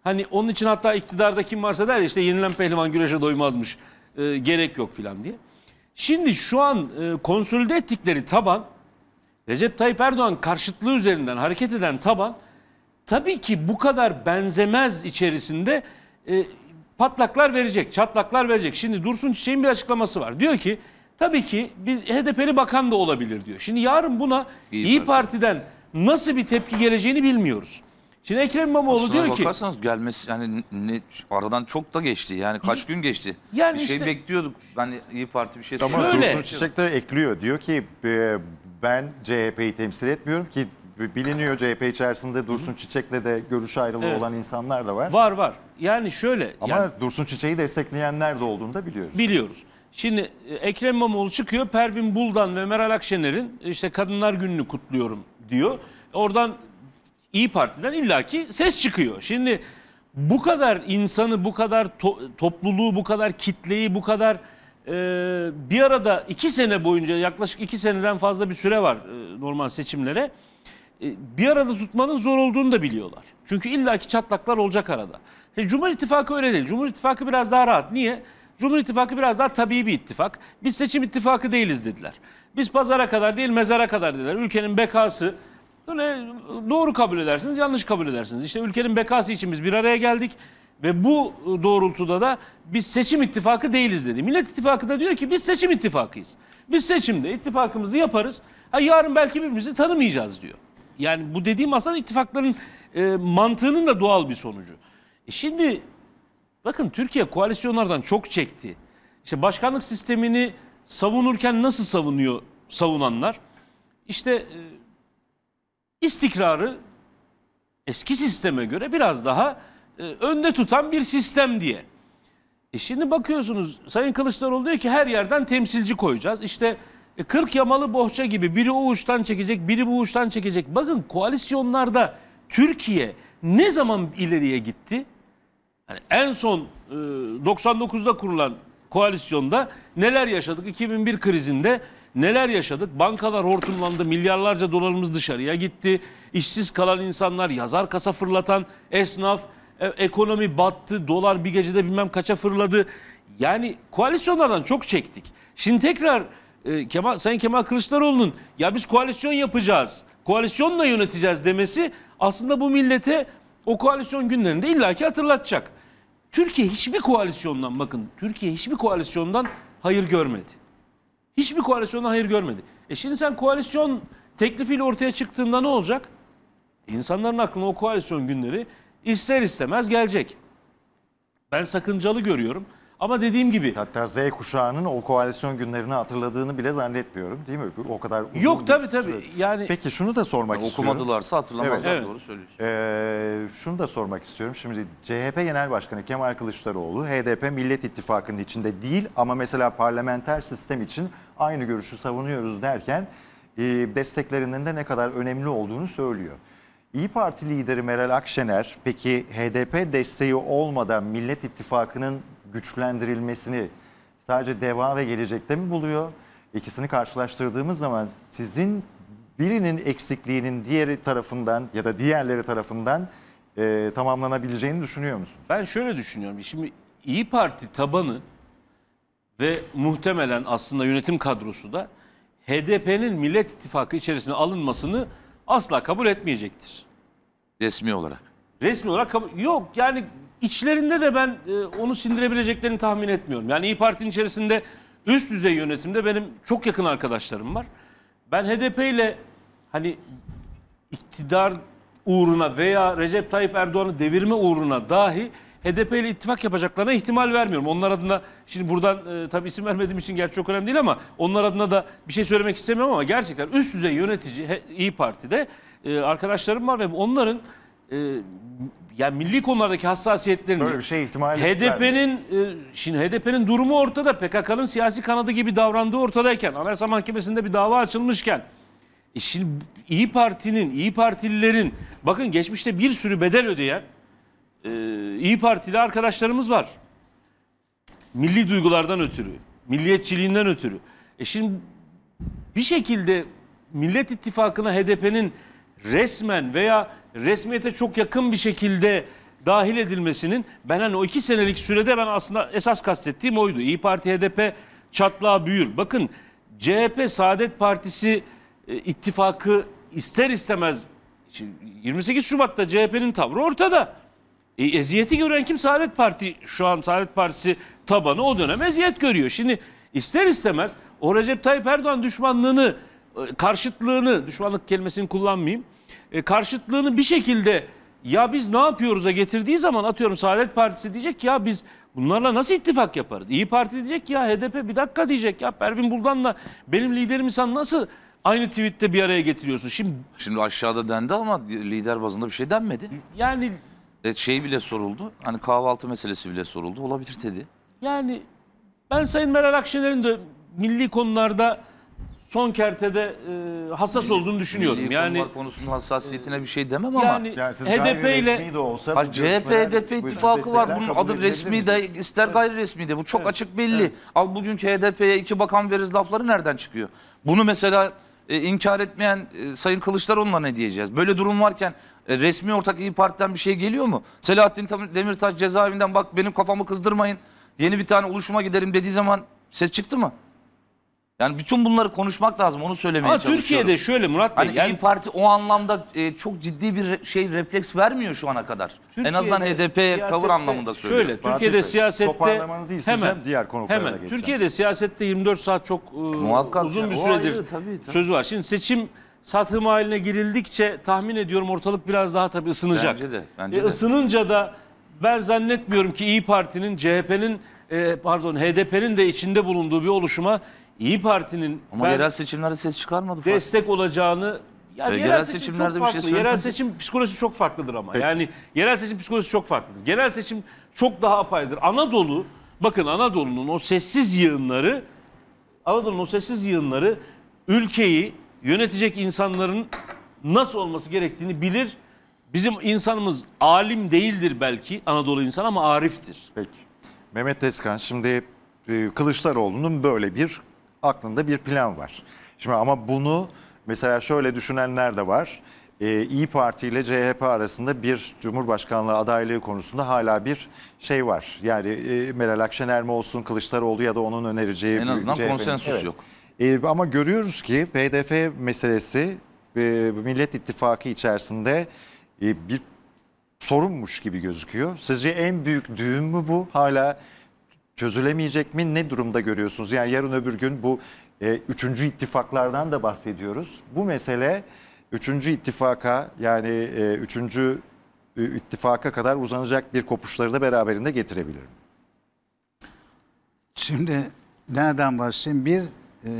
Hani onun için hatta iktidarda kim varsa der ya işte yenilen pehlivan güreşe doymazmış. E, gerek yok filan diye. Şimdi şu an e, konsolide ettikleri taban Recep Tayyip Erdoğan karşıtlığı üzerinden hareket eden taban tabii ki bu kadar benzemez içerisinde e, patlaklar verecek, çatlaklar verecek. Şimdi Dursun Çiçek'in bir açıklaması var. Diyor ki tabii ki biz HDP'li bakan da olabilir diyor. Şimdi yarın buna İyi, İyi Parti'den nasıl bir tepki geleceğini bilmiyoruz. Şimdi Ekrem İmamoğlu Aslına diyor ki... bakarsanız gelmesi yani ne, aradan çok da geçti. Yani kaç gün geçti. Yani bir şey işte, şey bekliyorduk. Ben İyi Parti bir şey tamam, Dursun Çiçek de ekliyor. Diyor ki ben CHP'yi temsil etmiyorum ki biliniyor CHP içerisinde Dursun Çiçek'le de görüş ayrılığı evet. olan insanlar da var. Var var. Yani şöyle. Ama yani, Dursun Çiçek'i destekleyenler de olduğunu da biliyoruz. Biliyoruz. Şimdi e, Ekrem İmamoğlu çıkıyor. Pervin Buldan ve Meral Akşener'in işte Kadınlar Günü'nü kutluyorum diyor. Oradan İyi Parti'den illaki ses çıkıyor. Şimdi bu kadar insanı, bu kadar to- topluluğu, bu kadar kitleyi, bu kadar e, bir arada iki sene boyunca yaklaşık iki seneden fazla bir süre var e, normal seçimlere. E, bir arada tutmanın zor olduğunu da biliyorlar. Çünkü illaki çatlaklar olacak arada. E, Cumhur İttifakı öyle değil. Cumhur İttifakı biraz daha rahat. Niye? Cumhur İttifakı biraz daha tabii bir ittifak. Biz seçim ittifakı değiliz dediler. Biz pazara kadar değil mezara kadar dediler. Ülkenin bekası böyle doğru kabul edersiniz, yanlış kabul edersiniz. İşte ülkenin bekası için biz bir araya geldik ve bu doğrultuda da biz seçim ittifakı değiliz dedi. Millet ittifakı da diyor ki biz seçim ittifakıyız. Biz seçimde ittifakımızı yaparız. Ha yarın belki birbirimizi tanımayacağız diyor. Yani bu dediğim aslında ittifakların e, mantığının da doğal bir sonucu. E şimdi bakın Türkiye koalisyonlardan çok çekti. İşte başkanlık sistemini savunurken nasıl savunuyor savunanlar? İşte e, istikrarı eski sisteme göre biraz daha e, önde tutan bir sistem diye. E şimdi bakıyorsunuz Sayın Kılıçdaroğlu diyor ki her yerden temsilci koyacağız. İşte 40 e, yamalı bohça gibi biri o uçtan çekecek, biri bu uçtan çekecek. Bakın koalisyonlarda Türkiye ne zaman ileriye gitti? Yani en son 99'da kurulan koalisyonda neler yaşadık? 2001 krizinde neler yaşadık? Bankalar hortumlandı, milyarlarca dolarımız dışarıya gitti. İşsiz kalan insanlar, yazar kasa fırlatan esnaf, e, ekonomi battı, dolar bir gecede bilmem kaça fırladı. Yani koalisyonlardan çok çektik. Şimdi tekrar e, Kemal, Sayın Kemal Kılıçdaroğlu'nun ya biz koalisyon yapacağız, koalisyonla yöneteceğiz demesi aslında bu millete o koalisyon günlerinde illaki hatırlatacak. Türkiye hiçbir koalisyondan bakın Türkiye hiçbir koalisyondan hayır görmedi. Hiçbir koalisyondan hayır görmedi. E şimdi sen koalisyon teklifiyle ortaya çıktığında ne olacak? İnsanların aklına o koalisyon günleri ister istemez gelecek. Ben sakıncalı görüyorum. Ama dediğim gibi. Hatta Z kuşağının o koalisyon günlerini hatırladığını bile zannetmiyorum değil mi? O kadar uzun Yok tabii tabii. Yani... Peki şunu da sormak yani istiyorum. Okumadılarsa hatırlamazlar evet. doğru söylüyorsun. Ee, şunu da sormak istiyorum. Şimdi CHP Genel Başkanı Kemal Kılıçdaroğlu HDP Millet İttifakı'nın içinde değil ama mesela parlamenter sistem için aynı görüşü savunuyoruz derken e, desteklerinin de ne kadar önemli olduğunu söylüyor. İyi Parti lideri Meral Akşener peki HDP desteği olmadan Millet İttifakı'nın güçlendirilmesini sadece deva ve gelecekte mi buluyor? İkisini karşılaştırdığımız zaman sizin birinin eksikliğinin diğeri tarafından ya da diğerleri tarafından e, tamamlanabileceğini düşünüyor musunuz? Ben şöyle düşünüyorum. Şimdi İyi Parti tabanı ve muhtemelen aslında yönetim kadrosu da HDP'nin Millet İttifakı içerisine alınmasını asla kabul etmeyecektir. Resmi olarak. Resmi olarak kabul... Yok yani İçlerinde de ben e, onu sindirebileceklerini tahmin etmiyorum. Yani İyi Parti'nin içerisinde üst düzey yönetimde benim çok yakın arkadaşlarım var. Ben HDP ile hani iktidar uğruna veya Recep Tayyip Erdoğan'ı devirme uğruna dahi HDP ile ittifak yapacaklarına ihtimal vermiyorum. Onlar adına şimdi buradan e, tabii isim vermediğim için gerçi çok önemli değil ama onlar adına da bir şey söylemek istemiyorum ama gerçekten üst düzey yönetici İyi Parti'de e, arkadaşlarım var ve onların e, yani milli konulardaki hassasiyetlerini Böyle bir şey ihtimali HDP'nin e, şimdi HDP'nin durumu ortada. PKK'nın siyasi kanadı gibi davrandığı ortadayken, Anayasa Mahkemesi'nde bir dava açılmışken e şimdi İyi Parti'nin, İyi Partililerin bakın geçmişte bir sürü bedel ödeyen e, İyi Partili arkadaşlarımız var. Milli duygulardan ötürü, milliyetçiliğinden ötürü. E şimdi bir şekilde Millet İttifakı'na HDP'nin resmen veya resmiyete çok yakın bir şekilde dahil edilmesinin ben hani o iki senelik sürede ben aslında esas kastettiğim oydu. İyi Parti HDP çatlağa büyür. Bakın CHP Saadet Partisi e, ittifakı ister istemez 28 Şubat'ta CHP'nin tavrı ortada. E, eziyeti gören kim? Saadet Parti şu an Saadet Partisi tabanı o dönem eziyet görüyor. Şimdi ister istemez o Recep Tayyip Erdoğan düşmanlığını, e, karşıtlığını, düşmanlık kelimesini kullanmayayım e, karşıtlığını bir şekilde ya biz ne yapıyoruz'a getirdiği zaman atıyorum Saadet Partisi diyecek ki ya biz bunlarla nasıl ittifak yaparız? İyi Parti diyecek ki ya HDP bir dakika diyecek ya Pervin Buldan'la benim liderim sen nasıl aynı tweette bir araya getiriyorsun? Şimdi şimdi aşağıda dendi ama lider bazında bir şey denmedi. Yani e, şey bile soruldu. Hani kahvaltı meselesi bile soruldu. Olabilir dedi. Yani ben Sayın Meral Akşener'in de milli konularda son kertede e, hassas Milli, olduğunu düşünüyorum. Milli yani konusunun hassasiyetine bir şey demem ama yani, yani HDP ile CHP HDP ittifakı var. Bunun adı resmi de ister evet. gayri resmi de bu çok evet. açık belli. Evet. Al bugünkü HDP'ye iki bakan veriz. lafları nereden çıkıyor? Bunu mesela e, inkar etmeyen e, Sayın Kılıçdaroğlu'na ne diyeceğiz? Böyle durum varken e, resmi ortak İyi Parti'den bir şey geliyor mu? Selahattin Demirtaş cezaevinden bak benim kafamı kızdırmayın. Yeni bir tane oluşuma giderim dediği zaman ses çıktı mı? Yani bütün bunları konuşmak lazım onu söylemeye Ama çalışıyorum. Türkiye'de şöyle Murat hani Bey. Hani yani... İYİ Parti o anlamda e, çok ciddi bir şey refleks vermiyor şu ana kadar. Türkiye'de en azından HDP e tavır anlamında söylüyorum. Şöyle Türkiye'de Parti siyasette... Toparlamanızı isteyeceğim hemen, diğer konuklara hemen, Türkiye'de siyasette 24 saat çok e, uzun bir süredir ayrı, tabii, tabii. söz var. Şimdi seçim satım haline girildikçe tahmin ediyorum ortalık biraz daha tabii ısınacak. Bence de. Bence e, de. Isınınca da ben zannetmiyorum ki İyi Parti'nin, CHP'nin e, pardon HDP'nin de içinde bulunduğu bir oluşuma İyi Parti'nin Ama yerel seçimlerde ses çıkarmadı. Fark. destek olacağını yani e, yerel, yerel seçimlerde çok bir şey farklı. söyledin yerel mi? seçim psikolojisi çok farklıdır ama. Yani yerel seçim psikolojisi çok farklıdır. Genel seçim çok daha apaydır. Anadolu bakın Anadolu'nun o sessiz yığınları Anadolu'nun o sessiz yığınları ülkeyi yönetecek insanların nasıl olması gerektiğini bilir. Bizim insanımız alim değildir belki Anadolu insan ama ariftir. Peki. Mehmet Tezkan şimdi e, Kılıçdaroğlu'nun böyle bir aklında bir plan var. Şimdi ama bunu mesela şöyle düşünenler de var. Ee, İyi Parti ile CHP arasında bir Cumhurbaşkanlığı adaylığı konusunda hala bir şey var. Yani e, Meral Akşener mi olsun Kılıçdaroğlu ya da onun önereceği. En azından CHP'nin. konsensus evet. yok. Ee, ama görüyoruz ki PDF meselesi e, Millet İttifakı içerisinde e, bir sorunmuş gibi gözüküyor. Sizce en büyük düğüm mü bu? Hala çözülemeyecek mi? Ne durumda görüyorsunuz? Yani yarın öbür gün bu e, üçüncü ittifaklardan da bahsediyoruz. Bu mesele üçüncü ittifaka yani e, üçüncü e, ittifaka kadar uzanacak bir kopuşları da beraberinde getirebilir mi? Şimdi nereden başlayayım? Bir e,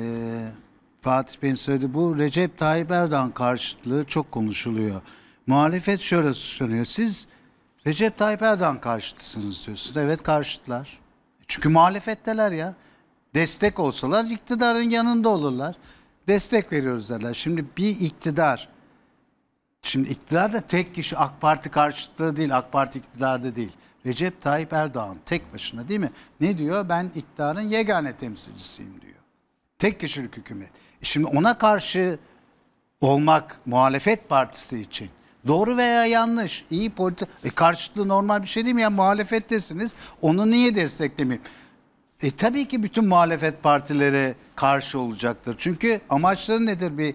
Fatih Bey'in söyledi bu Recep Tayyip Erdoğan karşıtlığı çok konuşuluyor. Muhalefet şöyle susunuyor. Siz Recep Tayyip Erdoğan karşıtısınız diyorsunuz. Evet karşıtlar. Çünkü muhalefetteler ya. Destek olsalar iktidarın yanında olurlar. Destek veriyoruz derler. Şimdi bir iktidar Şimdi iktidar da tek kişi AK Parti karşıtlığı değil, AK Parti iktidarda değil. Recep Tayyip Erdoğan tek başına değil mi? Ne diyor? Ben iktidarın yegane temsilcisiyim diyor. Tek kişilik hükümet. E şimdi ona karşı olmak muhalefet partisi için Doğru veya yanlış, iyi politik, e karşıtlı normal bir şey değil mi ya muhalefettesiniz. Onu niye desteklemeyeyim? E tabii ki bütün muhalefet partileri karşı olacaktır. Çünkü amaçları nedir bir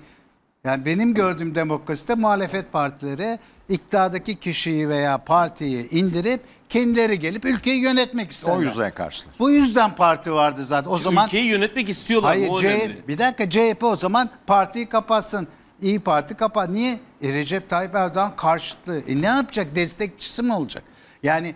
yani benim gördüğüm demokraside muhalefet partileri iktidardaki kişiyi veya partiyi indirip kendileri gelip ülkeyi yönetmek isterler. O yüzden karşılar. Bu yüzden parti vardı zaten. O zaman ülkeyi yönetmek istiyorlar. Hayır, bu CHP, bir dakika CHP o zaman partiyi kapatsın. İyi Parti kapat. Niye? E Recep Tayyip Erdoğan karşıtlığı. E ne yapacak? Destekçisi mi olacak? Yani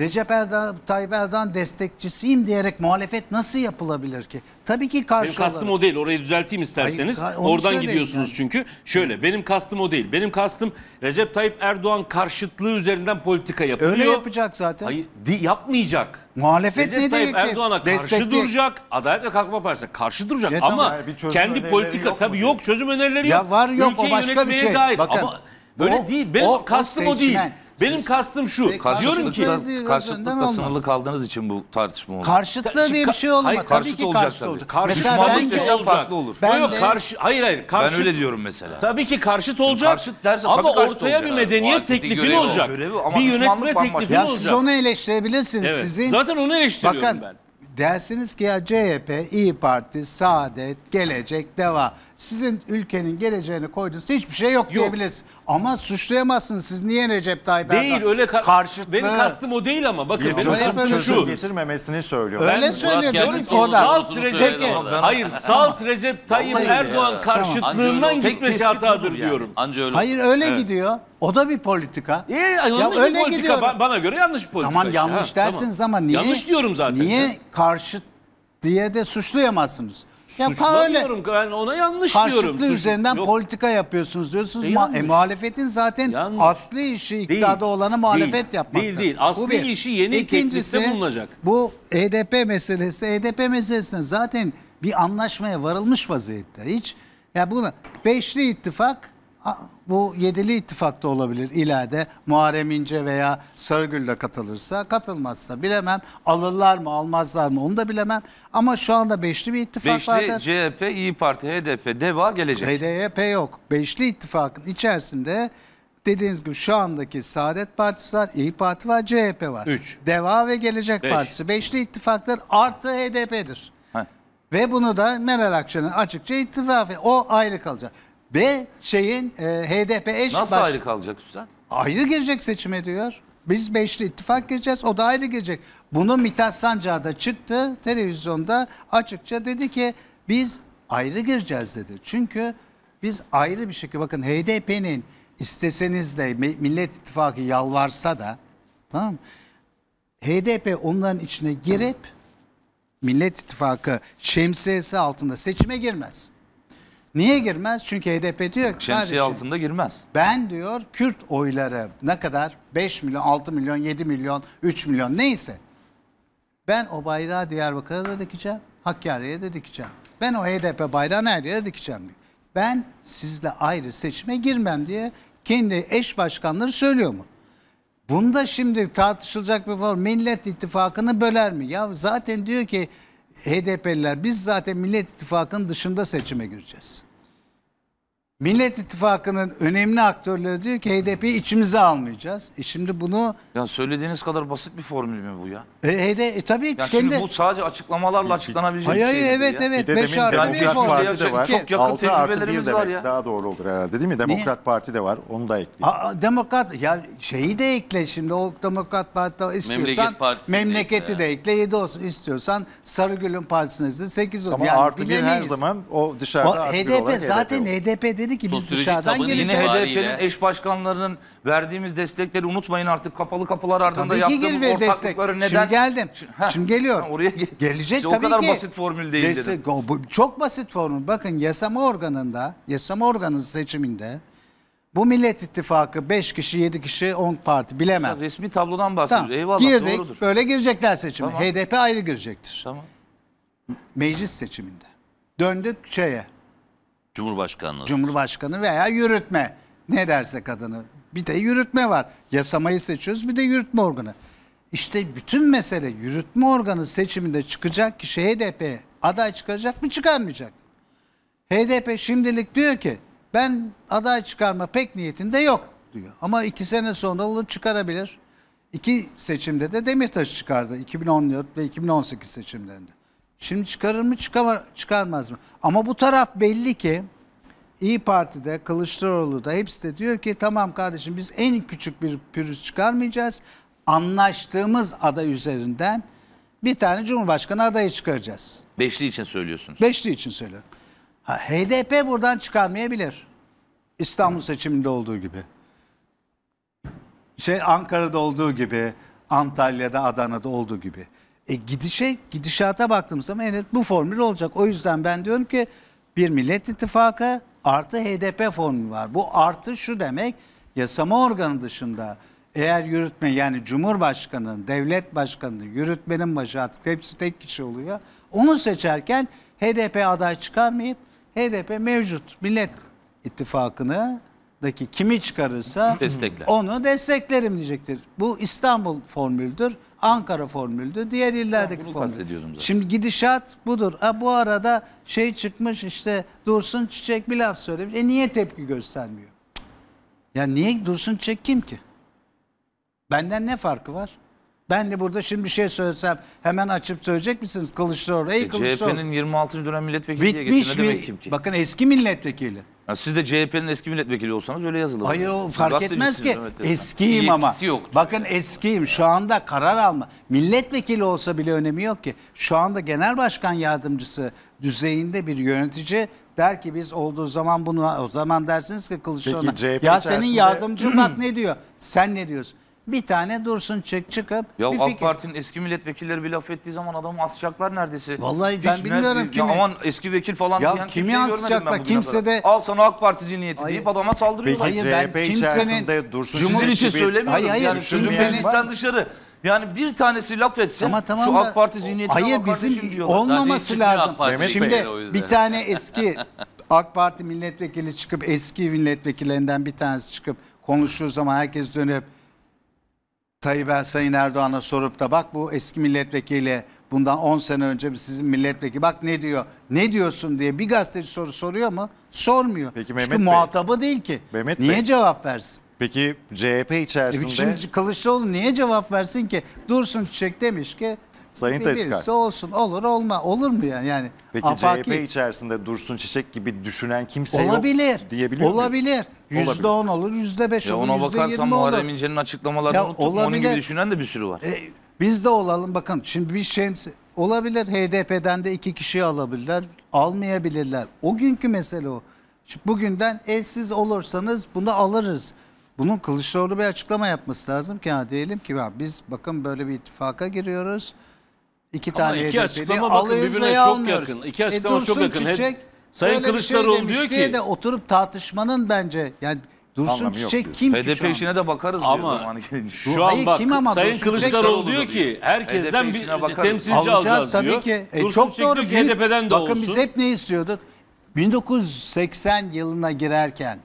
Recep Erdoğan, Tayyip Erdoğan destekçisiyim diyerek muhalefet nasıl yapılabilir ki? Tabii ki karşı Benim kastım olarak. o değil. Orayı düzelteyim isterseniz. Hayır, Oradan gidiyorsunuz yani. çünkü. Şöyle benim kastım o değil. Benim kastım Recep Tayyip Erdoğan karşıtlığı üzerinden politika yapıyor. Öyle yapacak zaten. Hayır, yapmayacak. Muhalefet Recep ne Tayyip diyor ki? Erdoğan'a karşı duracak. Adalet ve Kalkınma Partisi'ne karşı duracak ya, ama tamam, kendi politika yok tabii yok çözüm önerileri yok. Ya var yok Ülkeyi o başka bir şey. Dair. Bakın, ama böyle o, değil. Benim o, kastım o, o değil. Benim kastım şu. Peki, diyorum ki karşılıklı, sınırlı kaldığınız için bu tartışma oldu. Karşıtlı diye bir şey olmaz. Hayır, tabii karşıt ki olacak karşıt olacak. Karşıt mesela ben ki olacak. farklı olur. Ben yok, karşı, hayır hayır. Karşıt, ben öyle diyorum mesela. Tabii ki karşıt olacak. Karşıt derse ama tabii karşıt ortaya bir medeniyet yani, teklifi olacak. bir yönetme teklifi olacak. Siz onu eleştirebilirsiniz. Sizin... Zaten onu eleştiriyorum ben. Dersiniz ki ya CHP, İyi Parti, Saadet, Gelecek, Deva sizin ülkenin geleceğini koydunuz. Hiçbir şey yok, yok. diyebiliriz. Ama suçlayamazsınız. Siz niye Recep Tayyip Erdoğan? Değil öyle ka karşıtlı. Benim kastım o değil ama. Bakın benim kastım şu. Getirmemesini söylüyor. Öyle söylüyor. Diyorum ki salt Recep. Hayır salt Recep Tayyip Erdoğan karşıtlığından gitmesi hatadır diyorum. Anca öyle. Hayır öyle gidiyor. O da bir politika. E, yanlış ya öyle politika. Gidiyorum. bana göre yanlış politika. Tamam yanlış dersiniz ama niye? Yanlış diyorum zaten. Niye ya. diye de suçlayamazsınız. Ya Suçlamıyorum. Ben ona yanlış Karşılıklı diyorum. Karşılıklı üzerinden Yok. politika yapıyorsunuz diyorsunuz. E, yanlış. e muhalefetin zaten yanlış. asli işi iktidada değil. olana muhalefet değil. yapmakta. Değil değil. Asli bu işi yeni İkincisi, teklifte bulunacak. Bu HDP e meselesi. HDP e meselesine zaten bir anlaşmaya varılmış vaziyette. Hiç ya yani bunu beşli ittifak bu yedili ittifakta olabilir ileride Muharrem İnce veya Sarıgül de katılırsa katılmazsa bilemem alırlar mı almazlar mı onu da bilemem ama şu anda beşli bir ittifak beşli, vardır. Beşli CHP, İyi Parti, HDP, DEVA gelecek. HDP yok. Beşli ittifakın içerisinde dediğiniz gibi şu andaki Saadet Partisi var, İyi Parti var, CHP var. Üç. DEVA ve Gelecek Beş. Partisi. Beşli ittifaktır artı HDP'dir. Heh. Ve bunu da Meral Akşener açıkça ittifak o ayrı kalacak. Ve şeyin e, HDP eş Nasıl baş... ayrı kalacak üstad? Ayrı girecek seçime diyor. Biz beşli ittifak gireceğiz o da ayrı girecek. Bunu Mithat Sancağı da çıktı televizyonda açıkça dedi ki biz ayrı gireceğiz dedi. Çünkü biz ayrı bir şekilde bakın HDP'nin isteseniz de Millet İttifakı yalvarsa da tamam HDP onların içine girip Millet İttifakı şemsiyesi altında seçime girmez. Niye girmez? Çünkü HDP diyor ki Şemsiye kardeşim, altında girmez. Ben diyor Kürt oyları ne kadar? 5 milyon, 6 milyon, 7 milyon, 3 milyon neyse. Ben o bayrağı Diyarbakır'a da dikeceğim. Hakkari'ye de dikeceğim. Ben o HDP bayrağını her yere dikeceğim diyor. Ben sizle ayrı seçime girmem diye kendi eş başkanları söylüyor mu? Bunda şimdi tartışılacak bir var. Millet ittifakını böler mi? Ya zaten diyor ki HDP'liler biz zaten Millet İttifakı'nın dışında seçime gireceğiz. Millet İttifakı'nın önemli aktörleri diyor ki HDP'yi içimize almayacağız. E şimdi bunu... Ya söylediğiniz kadar basit bir formül mü bu ya? E, HDP e, tabii ya kendi... şimdi bu sadece açıklamalarla açıklanabilecek hayır, bir şey. Hayır evet ya. evet. Bir de demin Demokrat bir Parti de var. Çok yakın tecrübelerimiz var ya. Daha doğru olur herhalde değil mi? Demokrat Niye? Parti de var. Onu da ekle. Demokrat ya şeyi de ekle şimdi. O Demokrat Parti istiyorsan Memleket memleketi de ekle. 7 olsun istiyorsan Sarıgül'ün partisine de sekiz olsun. Ama yani artı bir her zaman o dışarıda o, artı HDP, bir olarak HDP zaten HDP dedi dedi ki biz Sosyolojik dışarıdan tabanı Yine gireceğiz. HDP'nin eş başkanlarının verdiğimiz destekleri unutmayın artık. Kapalı kapılar ardında Tabii yaptığımız ve destek. neden? Şimdi geldim. Heh, Şimdi geliyor Oraya Gelecek İşte tabii ki. O kadar basit formül değil dedim. Destek- o Çok basit formül. Bakın yasama organında, yasama organı seçiminde bu Millet İttifakı 5 kişi, 7 kişi, 10 parti bilemem. Resmi tablodan bahsediyoruz. Tamam. Eyvallah Girdik. doğrudur. Böyle girecekler seçime. Tamam. HDP ayrı girecektir. Tamam. Meclis seçiminde. Döndük şeye. Cumhurbaşkanlığı. Cumhurbaşkanı veya yürütme. Ne derse kadını. Bir de yürütme var. Yasamayı seçiyoruz bir de yürütme organı. İşte bütün mesele yürütme organı seçiminde çıkacak kişi HDP aday çıkaracak mı çıkarmayacak mı? HDP şimdilik diyor ki ben aday çıkarma pek niyetinde yok diyor. Ama iki sene sonra olur çıkarabilir. İki seçimde de Demirtaş çıkardı 2014 ve 2018 seçimlerinde. Şimdi çıkarır mı çıkamar, çıkarmaz mı? Ama bu taraf belli ki İyi Parti'de, Kılıçdaroğlu'da hepsi de diyor ki tamam kardeşim biz en küçük bir pürüz çıkarmayacağız. Anlaştığımız aday üzerinden bir tane Cumhurbaşkanı adayı çıkaracağız. Beşli için söylüyorsunuz. Beşli için söylüyorum. Ha, HDP buradan çıkarmayabilir. İstanbul seçiminde olduğu gibi. Şey Ankara'da olduğu gibi, Antalya'da, Adana'da olduğu gibi. E gidişe, gidişata baktığımız zaman evet bu formül olacak. O yüzden ben diyorum ki bir Millet İttifakı artı HDP formülü var. Bu artı şu demek yasama organı dışında eğer yürütme yani cumhurbaşkanının, devlet başkanı, yürütmenin başı artık hepsi tek kişi oluyor. Onu seçerken HDP aday çıkarmayıp HDP mevcut Millet İttifakı'nı daki kimi çıkarırsa Destekler. onu desteklerim diyecektir. Bu İstanbul formüldür, Ankara formüldür, diğer illerdeki Bunu formül. Şimdi gidişat budur. Ha, bu arada şey çıkmış işte Dursun Çiçek bir laf söylemiş. E niye tepki göstermiyor? Cık. Ya niye Dursun Çiçek kim ki? Benden ne farkı var? Ben de burada şimdi bir şey söylesem hemen açıp söyleyecek misiniz? Kılıçdaroğlu, ey e, Kılıçdaroğlu. CHP'nin 26. dönem milletvekili diye Bitmiş getirdi. Ne demek kim ki? Bakın eski milletvekili. Ya siz de CHP'nin eski milletvekili olsanız öyle yazılır. Hayır o fark etmez ki. Eskiyim ama. Yoktu. Bakın eskiyim. Şu anda karar alma. Milletvekili olsa bile önemi yok ki. Şu anda genel başkan yardımcısı düzeyinde bir yönetici der ki biz olduğu zaman bunu o zaman dersiniz ki Kılıçdaroğlu'na. Ya senin yardımcın bak ne diyor? Sen ne diyorsun? Bir tane dursun çık çıkıp ya bir AK Parti'nin eski milletvekilleri bir laf ettiği zaman adamı asacaklar neredeyse. Vallahi Hiç ben bilmiyorum kimi. Ya aman eski vekil falan ya diyen kimi asacaklar ben kimse de. Al sana AK Parti zihniyeti hayır. deyip adama saldırıyorlar. Peki hayır, CHP ben kimsenin, dursun. Cumhur için söylemiyorum. Hayır hayır. Yani, sözüm dışarı. Yani bir tanesi laf etsin Ama tamam şu AK Parti zihniyetine Hayır bizim olmaması lazım. Şimdi bir tane eski AK Parti milletvekili çıkıp eski milletvekillerinden bir tanesi çıkıp konuştuğu zaman herkes dönüp Tayyip Sayın Erdoğan'a sorup da bak bu eski milletvekili bundan 10 sene önce sizin milletvekili bak ne diyor ne diyorsun diye bir gazeteci soru soruyor mu? Sormuyor. Peki Mehmet Çünkü Bey, muhatabı değil ki. Mehmet Niye Bey, cevap versin? Peki CHP içerisinde... E, şimdi Kılıçdaroğlu niye cevap versin ki? Dursun Çiçek demiş ki Sayın Biliriz, Tezkar. olsun olur olma olur mu yani? yani Peki afaki, CHP içerisinde Dursun Çiçek gibi düşünen kimse olabilir, yok diyebiliyor Olabilir. Yüzde on olur, yüzde beş olur, ona yüzde bakarsan yirmi olur. Muharrem İnce'nin açıklamalarını Ya unuttuk. Onun gibi düşünen de bir sürü var. E, biz de olalım bakın şimdi bir şems olabilir HDP'den de iki kişiyi alabilirler almayabilirler. O günkü mesele o. Şimdi bugünden elsiz olursanız bunu alırız. Bunun Kılıçdaroğlu bir açıklama yapması lazım ki ha diyelim ki ya biz bakın böyle bir ittifaka giriyoruz. İki tane Ama iki HDP'li açıklama bakın alıyoruz birbirine veya çok almıyoruz. yakın. İki e, açıklama çok yakın. Çiçek Sayın böyle bir şey Kılıçdaroğlu şey diyor ki- de oturup tartışmanın bence yani Dursun Anlamı yok Çiçek diyor. kim ki şu an? işine de bakarız diyor Ama zamanı gelince. Şu an bak kim ama Sayın Dursun Kılıçdaroğlu diyor ki herkesten bir bakarız. temsilci alacağız, Alacağız tabii diyor. ki. E, çok Çiçek doğru. diyor ki HDP'den de Bakın olsun. biz hep ne istiyorduk? 1980 yılına girerken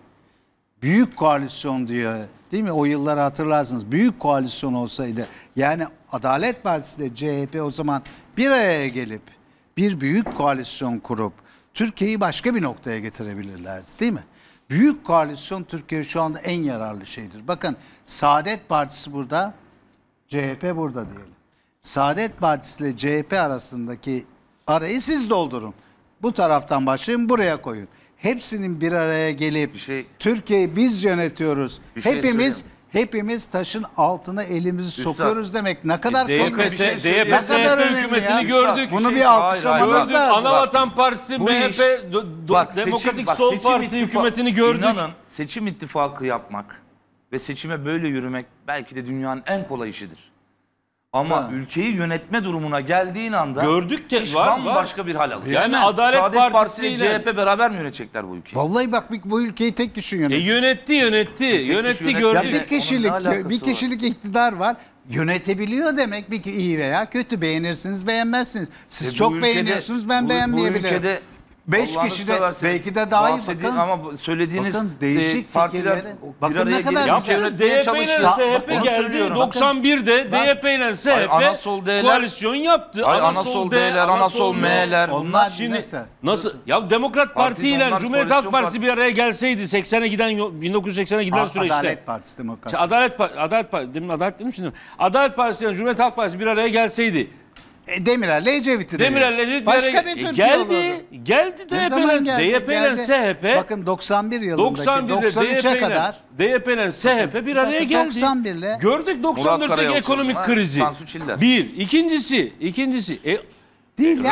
büyük koalisyon diyor Değil mi? O yılları hatırlarsınız. Büyük koalisyon olsaydı yani Adalet Partisi de CHP o zaman bir araya gelip bir büyük koalisyon kurup Türkiye'yi başka bir noktaya getirebilirlerdi değil mi? Büyük koalisyon Türkiye şu anda en yararlı şeydir. Bakın Saadet Partisi burada, CHP burada diyelim. Saadet Partisi ile CHP arasındaki arayı siz doldurun. Bu taraftan başlayın buraya koyun hepsinin bir araya gelip bir şey, Türkiye'yi biz yönetiyoruz. Şey hepimiz hepimiz taşın altına elimizi Üstad, sokuyoruz demek. Ne kadar e, DYP, şey ne kadar önemli? gördük. Bunu bir alkışlamanız lazım. Anavatan Partisi, Bu MHP, iş, bak, Demokratik seçim, Sol seçim Parti ittifak, hükümetini gördük. İnanın seçim ittifakı yapmak ve seçime böyle yürümek belki de dünyanın en kolay işidir. Ama ha. ülkeyi yönetme durumuna geldiğin anda gördük de iş var, bambaşka var. bir hal alıyor. Yani, Adalet Saadet Partisi ile CHP beraber mi yönetecekler bu ülkeyi? Vallahi bak bu ülkeyi tek kişi yönetti. E yönetti yönetti. Tek yönetti yönet... gördük. Ya bir kişilik bir kişilik var. iktidar var. Yönetebiliyor demek bir iyi veya kötü beğenirsiniz beğenmezsiniz. Siz e çok ülkede, beğeniyorsunuz ben bu, beğenmeyebilirim. Bu ülkede 5 Allah'ını kişi de belki de daha iyi bakın. ama söylediğiniz Bakın, değişik e, partiler Bakın bir ne araya kadar Ya gelip güzel. yönetmeye ile çalışsın. SHP geldi. 91'de Ben- ile ana sol SHP D'ler- koalisyon yaptı. Ay, anasol D'ler, anasol M'ler Onlar Şimdi neyse. nasıl? Ya Demokrat Parti ile onlar Cumhuriyet Halk Partisi bir araya gelseydi 80'e giden 1980'e giden süreçte. Adalet Partisi Demokrat. Adalet Par- Adalet Partisi demin Adalet dedim Adalet Partisi ile Cumhuriyet Halk Partisi bir araya gelseydi e, Demirel ile Ecevit'i de Demirel ile Ecevit'i Başka bir Türkiye e, geldi, olurdu. Geldi DYP'ler, DYP'ler SHP. Bakın 91 yılındaki 93'e kadar. DYP'ler SHP bir araya geldi. 91'le. Gördük 94'teki ekonomik krizi. Bir. ikincisi, ikincisi. E, Değil, Rahmetli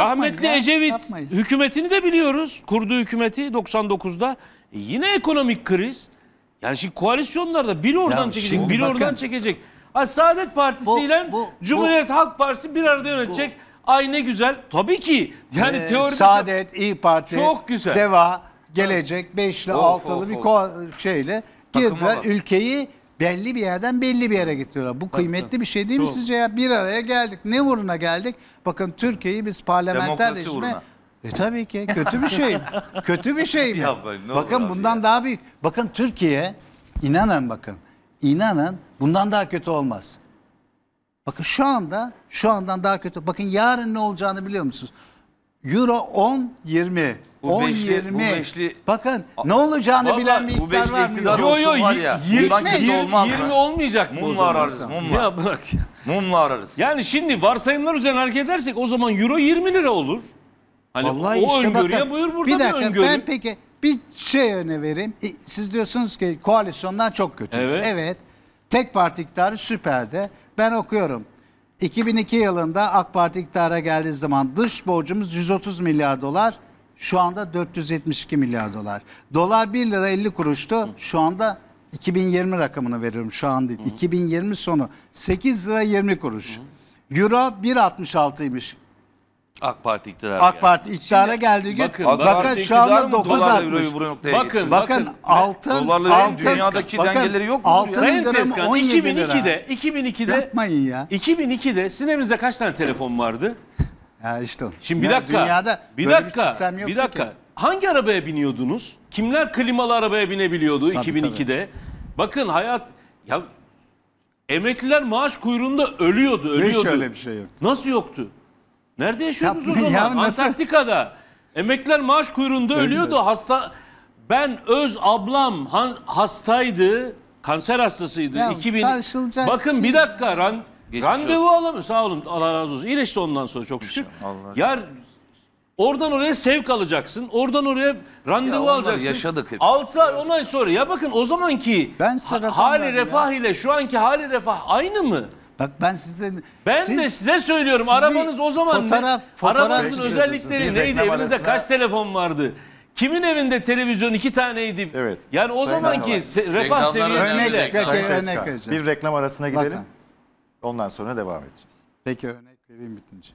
yapmayın, Ecevit yapmayın. hükümetini de biliyoruz. Kurduğu hükümeti 99'da. E, yine ekonomik kriz. Yani şimdi koalisyonlarda biri oradan ya çekecek, biri bakın, oradan çekecek. Ha, Saadet Partisi ile bu, Cumhuriyet bu, Halk Partisi bir arada yönetecek. Bu, Ay ne güzel. Tabii ki. Yani e, ee, teoride Saadet, İyi Parti, çok güzel. Deva, Gelecek 5 ile 6'lı bir of. şeyle girdiler. Ülkeyi belli bir yerden belli bir yere getiriyorlar. Bu kıymetli bir şey değil mi Çok. sizce ya? Bir araya geldik. Ne uğruna geldik? Bakın Türkiye'yi biz parlamenterleşme... E tabii ki kötü bir şey. kötü bir şey mi? Ya ben, Bakın bundan ya. daha büyük. Bakın Türkiye inanın bakın İnanın bundan daha kötü olmaz. Bakın şu anda şu andan daha kötü. Bakın yarın ne olacağını biliyor musunuz? Euro 10 20. Bu 10 beşli, 20. Bu beşli, Bakın ne olacağını Vallahi, bilen bir iktidar var mı? Yok yok var ya. 20, bundan 20 olmayacak mı? Mumla ararız mumla. Ya bırak. Mumla ararız. Yani şimdi varsayımlar üzerine hareket edersek o zaman euro 20 lira olur. Hani Vallahi o işte öngörüye bakın, buyur burada bir dakika, öngörü. Ben peki bir şey öne vereyim. E, siz diyorsunuz ki koalisyondan çok kötü. Evet. evet tek parti iktidarı süperde. Ben okuyorum. 2002 yılında AK Parti iktidara geldiği zaman dış borcumuz 130 milyar dolar. Şu anda 472 milyar dolar. Dolar 1 lira 50 kuruştu. Şu anda 2020 rakamını veriyorum şu an değil. 2020 sonu 8 lira 20 kuruş. Hı hı. Euro 1.66'ymış AK Parti iktidara AK Parti iktidara Şimdi, geldiği gün bakın, bakın, şu anda 9 60. Bakın, bakın, bakın altın dolarla altın dünyadaki bakın, dengeleri yok mu? Altın Sayın Tezkan 2002'de 2002'de yapmayın ya. 2002'de sinemizde kaç tane telefon vardı? Ya işte. Şimdi bir dakika. Dünyada bir dakika. Bir, bir dakika. Ki. Hangi arabaya biniyordunuz? Kimler klimalı arabaya binebiliyordu tabii, 2002'de? Tabii. Bakın hayat ya emekliler maaş kuyruğunda ölüyordu, ölüyordu. Hiç öyle bir şey yoktu. Nasıl yoktu? Nerede yaşıyorsunuz Yapmayın o zaman? ya, nasıl? Antarktika'da. Emekler, maaş kuyruğunda ölüyordu. Hasta ben öz ablam han- hastaydı. Kanser hastasıydı. Ya, 2000. karşılacak Bakın bir dakika ran Geçmiş randevu olsun. Sağ olun Allah razı olsun. İyileşti ondan sonra çok şükür. Allah Yer Oradan oraya sevk alacaksın. Oradan oraya randevu onları alacaksın. yaşadık hep. 6 ay 10 ay sonra ya bakın o zamanki Ben ha- hali var ya. refah ile şu anki hali refah aynı mı? Bak ben size ben siz, de size söylüyorum arabanız o zaman fotoğraf, ne? fotoğraf arabanızın özellikleri neydi? Evinizde kaç telefon vardı? Kimin evinde televizyon iki taneydi? Evet. Yani o Sayın zamanki se refah seviyesiyle. Bir reklam arasına gidelim. Bakan. Ondan sonra devam edeceğiz. Peki örnek vereyim bitince.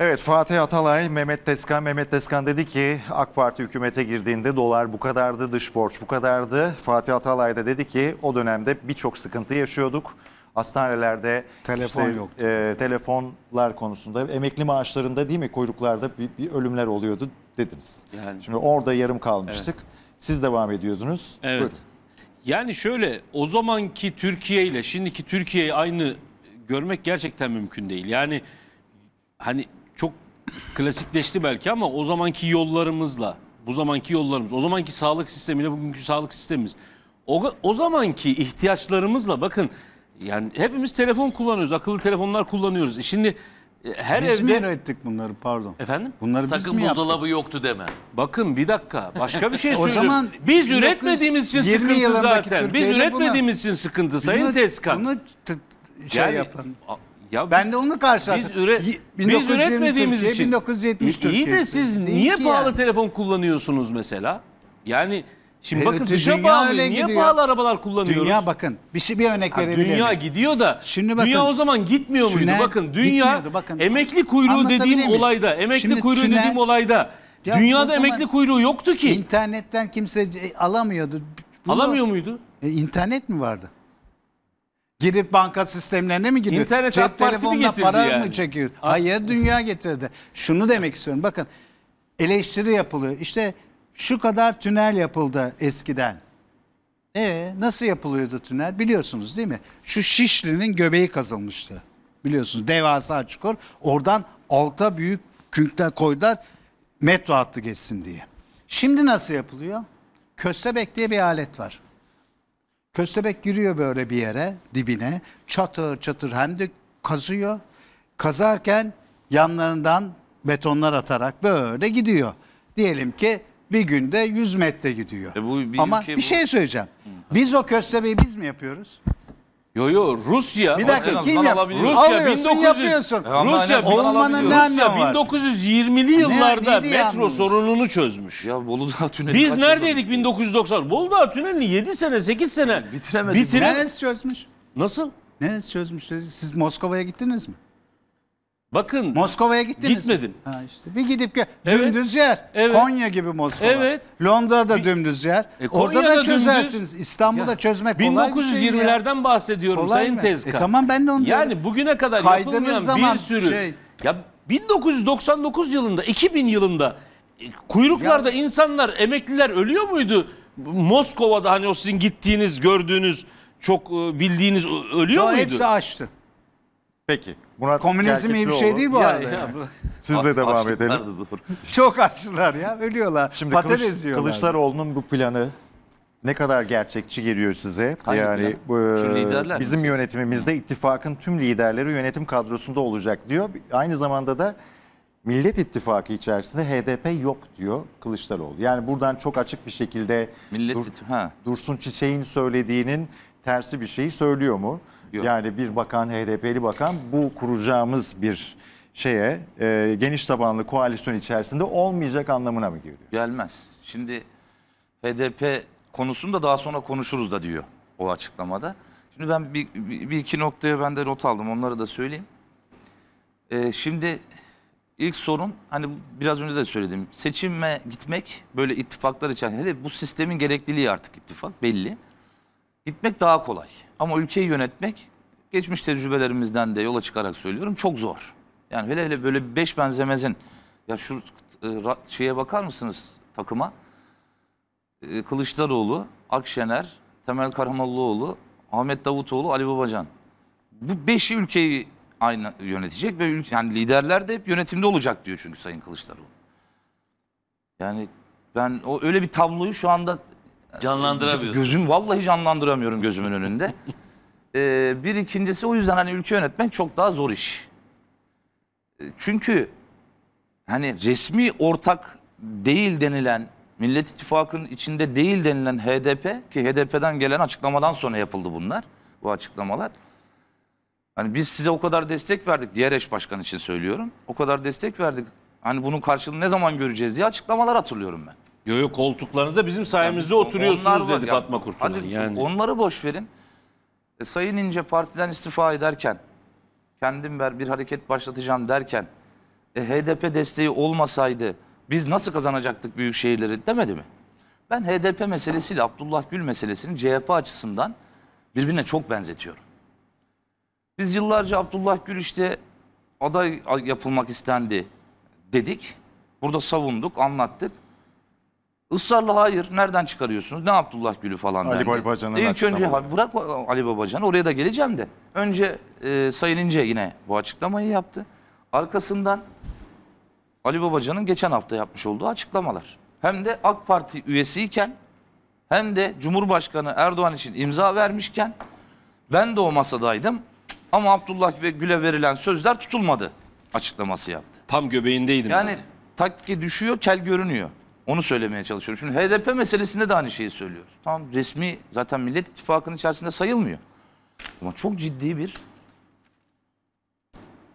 Evet Fatih Atalay, Mehmet Teskan. Mehmet Teskan dedi ki AK Parti hükümete girdiğinde dolar bu kadardı, dış borç bu kadardı. Fatih Atalay da dedi ki o dönemde birçok sıkıntı yaşıyorduk. Hastanelerde telefon işte, yok. E, telefonlar konusunda, emekli maaşlarında değil mi kuyruklarda bir, bir ölümler oluyordu dediniz. Yani. Şimdi orada yarım kalmıştık. Evet. Siz devam ediyordunuz. Evet. Buyurun. Yani şöyle o zamanki Türkiye ile şimdiki Türkiye'yi aynı görmek gerçekten mümkün değil. Yani hani klasikleşti belki ama o zamanki yollarımızla, bu zamanki yollarımız, o zamanki sağlık sistemiyle bugünkü sağlık sistemimiz, o, o zamanki ihtiyaçlarımızla bakın yani hepimiz telefon kullanıyoruz, akıllı telefonlar kullanıyoruz. E şimdi e, her biz evde... mi ürettik bunları pardon? Efendim? Bunları Sakın biz mi buzdolabı yaptık? yoktu deme. Bakın bir dakika başka bir şey söyleyeceğim. zaman biz üretmediğimiz için sıkıntı zaten. biz üretmediğimiz buna, için sıkıntı Sayın Tezkan. Bunu şey yani, yapan. Ya biz, ben de onu karşılaştım. Biz, üre, biz üretmediğimiz Türkiye, için. 1970 e, Türkiye. İyi de siz Değil niye pahalı telefon kullanıyorsunuz mesela? Yani şimdi evet, bakın dışa bağlı. Niye gidiyor. pahalı arabalar kullanıyoruz? Dünya bakın. Bir şey bir örnek verebilirim. Dünya gidiyor da. Şimdi bakın, dünya o zaman gitmiyor tünel, muydu? Bakın dünya bakın. emekli kuyruğu dediğim mi? olayda. Emekli şimdi kuyruğu tünel, dediğim olayda. Ya Dünyada emekli kuyruğu yoktu ki. İnternetten kimse e, alamıyordu. Bunu, Alamıyor muydu? E, internet mi vardı? Girip banka sistemlerine mi giriyor? İnternet Cep telefonla para yani. mı çekiyor? Hayır dünya getirdi. Şunu demek istiyorum bakın eleştiri yapılıyor. İşte şu kadar tünel yapıldı eskiden. E nasıl yapılıyordu tünel biliyorsunuz değil mi? Şu Şişli'nin göbeği kazılmıştı. Biliyorsunuz devasa çukur. Oradan alta büyük künkler koydular metro hattı geçsin diye. Şimdi nasıl yapılıyor? Köstebek diye bir alet var. Köstebek giriyor böyle bir yere dibine çatır çatır hem de kazıyor. Kazarken yanlarından betonlar atarak böyle gidiyor. Diyelim ki bir günde 100 metre gidiyor. E bu, bir Ama bir bu- şey söyleyeceğim. Biz o köstebeği biz mi yapıyoruz? Yo yo Rusya Bir dakika, kim yap- Rusya Alıyorsun, 1900 yapıyorsun. Rusya, Olmanın alabiliyor. ne Rusya 1920'li yıllarda neydi metro yalnız? sorununu çözmüş. Ya Bolu Dağı Tüneli Biz kaç yıldır- neredeydik 1990? Boldağ Tüneli'ni 7 sene 8 sene Bitiremedik. bitirin- Neresi çözmüş? Nasıl? Neresi çözmüş? Siz Moskova'ya gittiniz mi? Bakın Moskova'ya gittiniz Gitmedim. Mi? Ha işte bir gidip gö- evet. dümdüz yer. Evet. Konya gibi Moskova. Evet. Londra'da dümdüz yer. E, Orada da çözersiniz. Dümdüz. İstanbul'da ya, çözmek kolay bir şey. 1920'lerden bahsediyorum kolay Sayın mi? E, Tezkan. E, tamam ben de onu diyorum. Yani bugüne kadar Kaydınız yapılmayan zaman bir sürü. Şey... Ya 1999 yılında, 2000 yılında e, kuyruklarda ya. insanlar, emekliler ölüyor muydu? Moskova'da hani o sizin gittiğiniz, gördüğünüz, çok e, bildiğiniz ölüyor Daha muydu? Hepsi açtı. Peki. Murat Komünizm iyi bir şey değil bu ya, arada. Ya, yani. Siz de devam edelim. Çok açlılar ya ölüyorlar. Şimdi Patates Kılıç, Kılıçdaroğlu'nun bu planı ne kadar gerçekçi geliyor size? Hangi yani plan? e, bizim misiniz? yönetimimizde ittifakın tüm liderleri yönetim kadrosunda olacak diyor. Aynı zamanda da Millet İttifakı içerisinde HDP yok diyor Kılıçdaroğlu. Yani buradan çok açık bir şekilde Millet Dur, ha. Dursun Çiçek'in söylediğinin tersi bir şey söylüyor mu? Yok. Yani bir bakan, HDP'li bakan bu kuracağımız bir şeye e, geniş tabanlı koalisyon içerisinde olmayacak anlamına mı geliyor? Gelmez. Şimdi HDP konusunda daha sonra konuşuruz da diyor o açıklamada. Şimdi ben bir, bir iki noktaya ben de not aldım onları da söyleyeyim. Ee, şimdi ilk sorun hani biraz önce de söyledim. Seçime gitmek böyle ittifaklar için hele bu sistemin gerekliliği artık ittifak belli gitmek daha kolay. Ama ülkeyi yönetmek geçmiş tecrübelerimizden de yola çıkarak söylüyorum çok zor. Yani hele hele böyle beş benzemezin ya şu e, şeye bakar mısınız takıma? E, Kılıçdaroğlu, Akşener, Temel Karamollaoğlu, Ahmet Davutoğlu, Ali Babacan. Bu beşi ülkeyi aynı yönetecek ve ülke, yani liderler de hep yönetimde olacak diyor çünkü Sayın Kılıçdaroğlu. Yani ben o öyle bir tabloyu şu anda Canlandıramıyorsun. Gözüm vallahi canlandıramıyorum gözümün önünde. ee, bir ikincisi o yüzden hani ülke yönetmek çok daha zor iş. Ee, çünkü hani resmi ortak değil denilen Millet İttifakı'nın içinde değil denilen HDP ki HDP'den gelen açıklamadan sonra yapıldı bunlar bu açıklamalar. Hani biz size o kadar destek verdik diğer eş başkan için söylüyorum. O kadar destek verdik. Hani bunun karşılığını ne zaman göreceğiz diye açıklamalar hatırlıyorum ben. Yo yo koltuklarınızda bizim sayemizde yani, oturuyorsunuz dedi ya, Fatma Kurtulan. Hadi yani. onları boş verin. E, Sayın İnce partiden istifa ederken kendim ver bir hareket başlatacağım derken e, HDP desteği olmasaydı biz nasıl kazanacaktık büyük şehirleri demedi mi? Ben HDP meselesiyle Abdullah Gül meselesini CHP açısından birbirine çok benzetiyorum. Biz yıllarca Abdullah Gül işte aday yapılmak istendi dedik. Burada savunduk, anlattık. Israrla hayır. Nereden çıkarıyorsunuz? Ne Abdullah Gül'ü falan Ali Babacan'ın İlk önce abi bırak Ali Babacan oraya da geleceğim de. Önce e, Sayın İnce yine bu açıklamayı yaptı. Arkasından Ali Babacan'ın geçen hafta yapmış olduğu açıklamalar. Hem de AK Parti üyesiyken hem de Cumhurbaşkanı Erdoğan için imza vermişken ben de o masadaydım ama Abdullah Gül'e verilen sözler tutulmadı açıklaması yaptı. Tam göbeğindeydim. Yani, yani. takki düşüyor kel görünüyor. Onu söylemeye çalışıyorum. Şimdi HDP meselesinde de aynı şeyi söylüyoruz. Tamam resmi zaten Millet İttifakı'nın içerisinde sayılmıyor. Ama çok ciddi bir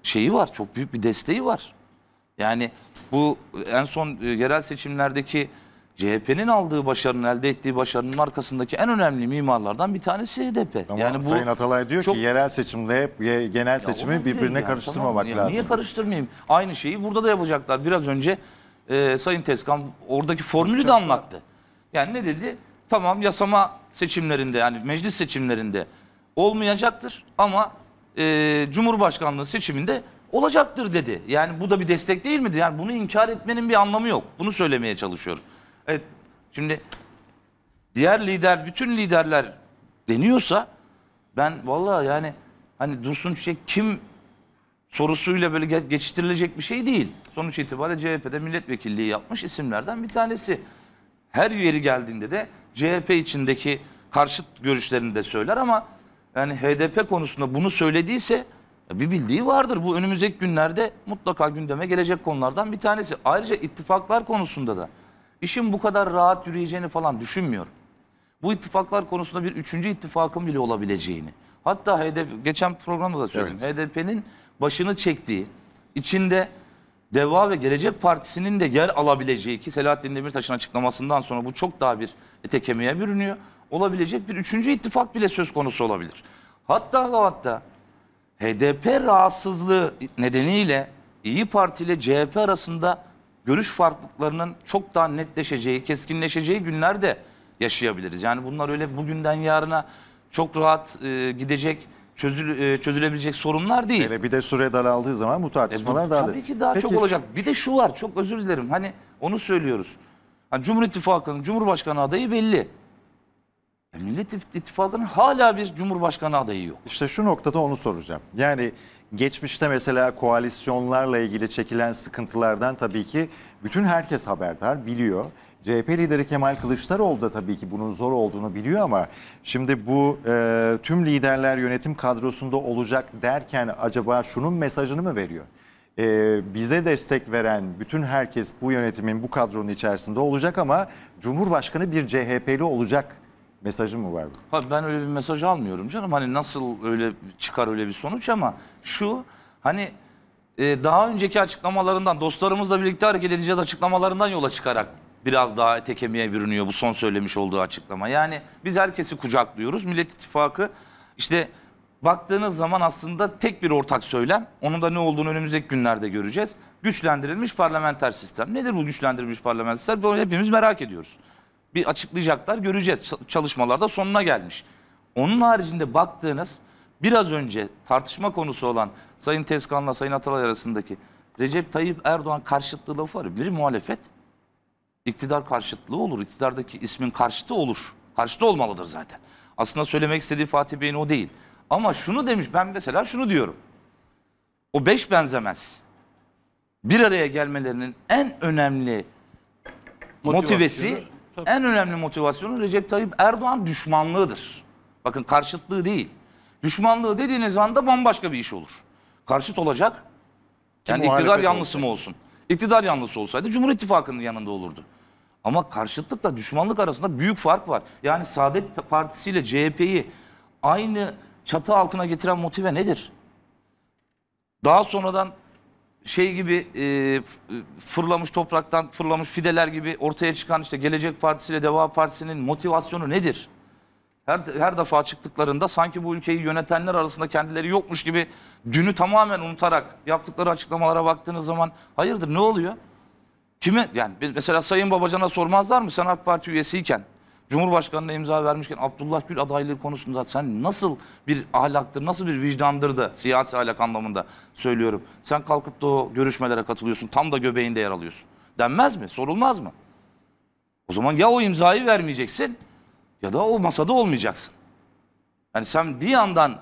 şeyi var. Çok büyük bir desteği var. Yani bu en son e, yerel seçimlerdeki CHP'nin aldığı başarının, elde ettiği başarının arkasındaki en önemli mimarlardan bir tanesi HDP. Ama yani bu Sayın Atalay diyor çok... ki yerel seçimle hep genel seçimi birbirine ya, karıştırmamak tamam. lazım. Niye karıştırmayayım? Aynı şeyi burada da yapacaklar. Biraz önce e, Sayın Tezkan oradaki formülü Çok de şey anlattı. Yani ne dedi? Tamam yasama seçimlerinde yani meclis seçimlerinde olmayacaktır ama e, Cumhurbaşkanlığı seçiminde olacaktır dedi. Yani bu da bir destek değil midir? Yani bunu inkar etmenin bir anlamı yok. Bunu söylemeye çalışıyorum. Evet şimdi diğer lider bütün liderler deniyorsa ben vallahi yani hani Dursun Çiçek kim sorusuyla böyle geçiştirilecek bir şey değil. Sonuç itibariyle CHP'de milletvekilliği yapmış isimlerden bir tanesi. Her yeri geldiğinde de CHP içindeki karşıt görüşlerini de söyler ama yani HDP konusunda bunu söylediyse bir bildiği vardır. Bu önümüzdeki günlerde mutlaka gündeme gelecek konulardan bir tanesi. Ayrıca ittifaklar konusunda da işin bu kadar rahat yürüyeceğini falan düşünmüyorum. Bu ittifaklar konusunda bir üçüncü ittifakın bile olabileceğini. Hatta HDP, geçen programda da söyledim. Evet. HDP'nin başını çektiği, içinde Deva ve Gelecek Partisi'nin de yer alabileceği ki Selahattin Demirtaş'ın açıklamasından sonra bu çok daha bir ete kemiğe bürünüyor. Olabilecek bir üçüncü ittifak bile söz konusu olabilir. Hatta ve hatta HDP rahatsızlığı nedeniyle İyi Parti ile CHP arasında görüş farklılıklarının çok daha netleşeceği, keskinleşeceği günlerde yaşayabiliriz. Yani bunlar öyle bugünden yarına çok rahat e, gidecek çözül, e, çözülebilecek sorunlar değil. Hele bir de süre daraldığı zaman bu tartışmalar e daha Tabii ki daha Peki, çok olacak. Bir de şu var çok özür dilerim. Hani onu söylüyoruz. Hani Cumhur İttifakı'nın Cumhurbaşkanı adayı belli. E Millet İttifakı'nın hala bir Cumhurbaşkanı adayı yok. İşte şu noktada onu soracağım. Yani geçmişte mesela koalisyonlarla ilgili çekilen sıkıntılardan tabii ki bütün herkes haberdar biliyor. CHP lideri Kemal Kılıçdaroğlu da tabii ki bunun zor olduğunu biliyor ama şimdi bu e, tüm liderler yönetim kadrosunda olacak derken acaba şunun mesajını mı veriyor? e, bize destek veren bütün herkes bu yönetimin bu kadronun içerisinde olacak ama Cumhurbaşkanı bir CHP'li olacak mesajı mı var? Ha, ben öyle bir mesaj almıyorum canım. Hani nasıl öyle çıkar öyle bir sonuç ama şu hani e, daha önceki açıklamalarından dostlarımızla birlikte hareket edeceğiz açıklamalarından yola çıkarak biraz daha ete kemiğe bürünüyor bu son söylemiş olduğu açıklama. Yani biz herkesi kucaklıyoruz. Millet İttifakı işte baktığınız zaman aslında tek bir ortak söylem. Onun da ne olduğunu önümüzdeki günlerde göreceğiz. Güçlendirilmiş parlamenter sistem. Nedir bu güçlendirilmiş parlamenter sistem? Bunu hepimiz merak ediyoruz. Bir açıklayacaklar göreceğiz. Çalışmalarda sonuna gelmiş. Onun haricinde baktığınız biraz önce tartışma konusu olan Sayın Tezkan'la Sayın Atalay arasındaki Recep Tayyip Erdoğan karşıtlığı lafı var. Biri muhalefet, iktidar karşıtlığı olur. İktidardaki ismin karşıtı olur. Karşıtı olmalıdır zaten. Aslında söylemek istediği Fatih Bey'in o değil. Ama şunu demiş ben mesela şunu diyorum. O beş benzemez. Bir araya gelmelerinin en önemli motivesi, en önemli motivasyonu Recep Tayyip Erdoğan düşmanlığıdır. Bakın karşıtlığı değil. Düşmanlığı dediğiniz anda bambaşka bir iş olur. Karşıt olacak. Yani iktidar yanlısı mı olsun? iktidar yanlısı olsaydı Cumhur İttifakı'nın yanında olurdu. Ama karşıtlıkla düşmanlık arasında büyük fark var. Yani Saadet Partisi ile CHP'yi aynı çatı altına getiren motive nedir? Daha sonradan şey gibi e, e, fırlamış topraktan fırlamış fideler gibi ortaya çıkan işte Gelecek Partisi ile Deva Partisi'nin motivasyonu nedir? her, her defa çıktıklarında sanki bu ülkeyi yönetenler arasında kendileri yokmuş gibi dünü tamamen unutarak yaptıkları açıklamalara baktığınız zaman hayırdır ne oluyor? Kime yani mesela Sayın Babacan'a sormazlar mı sen AK Parti üyesiyken Cumhurbaşkanı'na imza vermişken Abdullah Gül adaylığı konusunda sen nasıl bir ahlaktır, nasıl bir vicdandır da siyasi ahlak anlamında söylüyorum. Sen kalkıp da o görüşmelere katılıyorsun, tam da göbeğinde yer alıyorsun. Denmez mi? Sorulmaz mı? O zaman ya o imzayı vermeyeceksin ya da o masada olmayacaksın. Yani sen bir yandan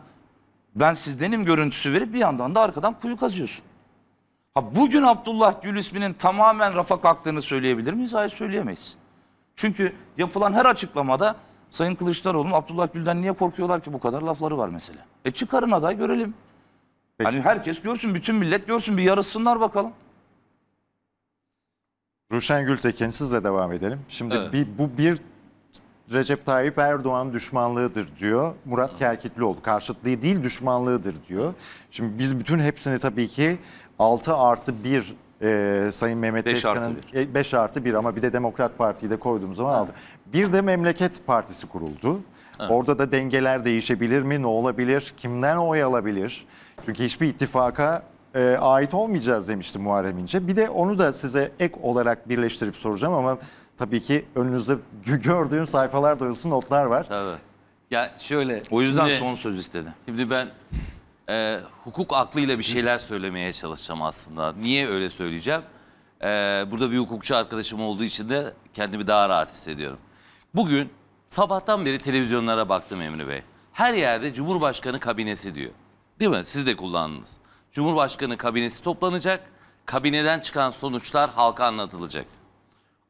ben sizdenim görüntüsü verip bir yandan da arkadan kuyu kazıyorsun. Ha bugün Abdullah Gül isminin tamamen rafa kalktığını söyleyebilir miyiz? Hayır söyleyemeyiz. Çünkü yapılan her açıklamada Sayın Kılıçdaroğlu'nun Abdullah Gül'den niye korkuyorlar ki bu kadar lafları var mesela. E çıkarın aday görelim. Peki. Hani herkes görsün, bütün millet görsün bir yarışsınlar bakalım. Ruşen Gültekin sizle devam edelim. Şimdi evet. bir, bu bir Recep Tayyip Erdoğan düşmanlığıdır diyor. Murat Kerkitlioğlu karşıtlığı değil düşmanlığıdır diyor. Şimdi biz bütün hepsini tabii ki 6 artı 1 e, Sayın Mehmet Beş 5 artı 1 e, ama bir de Demokrat Parti'yi de koyduğum zaman aldı. Bir de Memleket Partisi kuruldu. Orada da dengeler değişebilir mi? Ne olabilir? Kimden oy alabilir? Çünkü hiçbir ittifaka e, ait olmayacağız demişti Muharrem İnce. Bir de onu da size ek olarak birleştirip soracağım ama tabii ki önünüzde gördüğüm sayfalar dolusu notlar var. Tabii. Ya şöyle. O yüzden şimdi, son söz istedi. Şimdi ben e, hukuk aklıyla bir şeyler söylemeye çalışacağım aslında. Niye öyle söyleyeceğim? E, burada bir hukukçu arkadaşım olduğu için de kendimi daha rahat hissediyorum. Bugün sabahtan beri televizyonlara baktım Emre Bey. Her yerde Cumhurbaşkanı kabinesi diyor. Değil mi? Siz de kullandınız. Cumhurbaşkanı kabinesi toplanacak. Kabineden çıkan sonuçlar halka anlatılacak.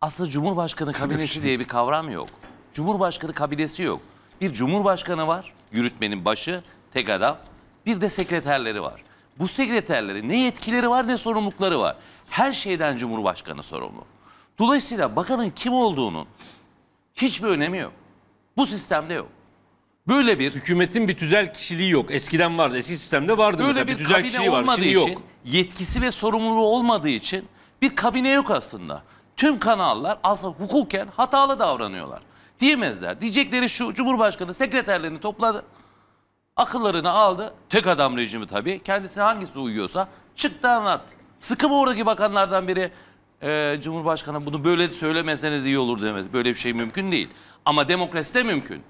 Aslında Cumhurbaşkanı kabinesi diye bir kavram yok. Cumhurbaşkanı kabinesi yok. Bir cumhurbaşkanı var, yürütmenin başı, tek adam. Bir de sekreterleri var. Bu sekreterleri ne yetkileri var ne sorumlulukları var. Her şeyden cumhurbaşkanı sorumlu. Dolayısıyla bakanın kim olduğunun hiçbir önemi yok. Bu sistemde yok. Böyle bir hükümetin bir tüzel kişiliği yok. Eskiden vardı. Eski sistemde vardı böyle mesela bir, bir tüzel kişiliği var. Şimdi için, yok. Yetkisi ve sorumluluğu olmadığı için bir kabine yok aslında tüm kanallar aslında hukuken hatalı davranıyorlar. Diyemezler. Diyecekleri şu Cumhurbaşkanı sekreterlerini topladı. Akıllarını aldı. Tek adam rejimi tabii. Kendisine hangisi uyuyorsa çıktı anlat. Sıkı mı oradaki bakanlardan biri e, ee, Cumhurbaşkanı bunu böyle söylemeseniz iyi olur demez. Böyle bir şey mümkün değil. Ama demokrasi de mümkün.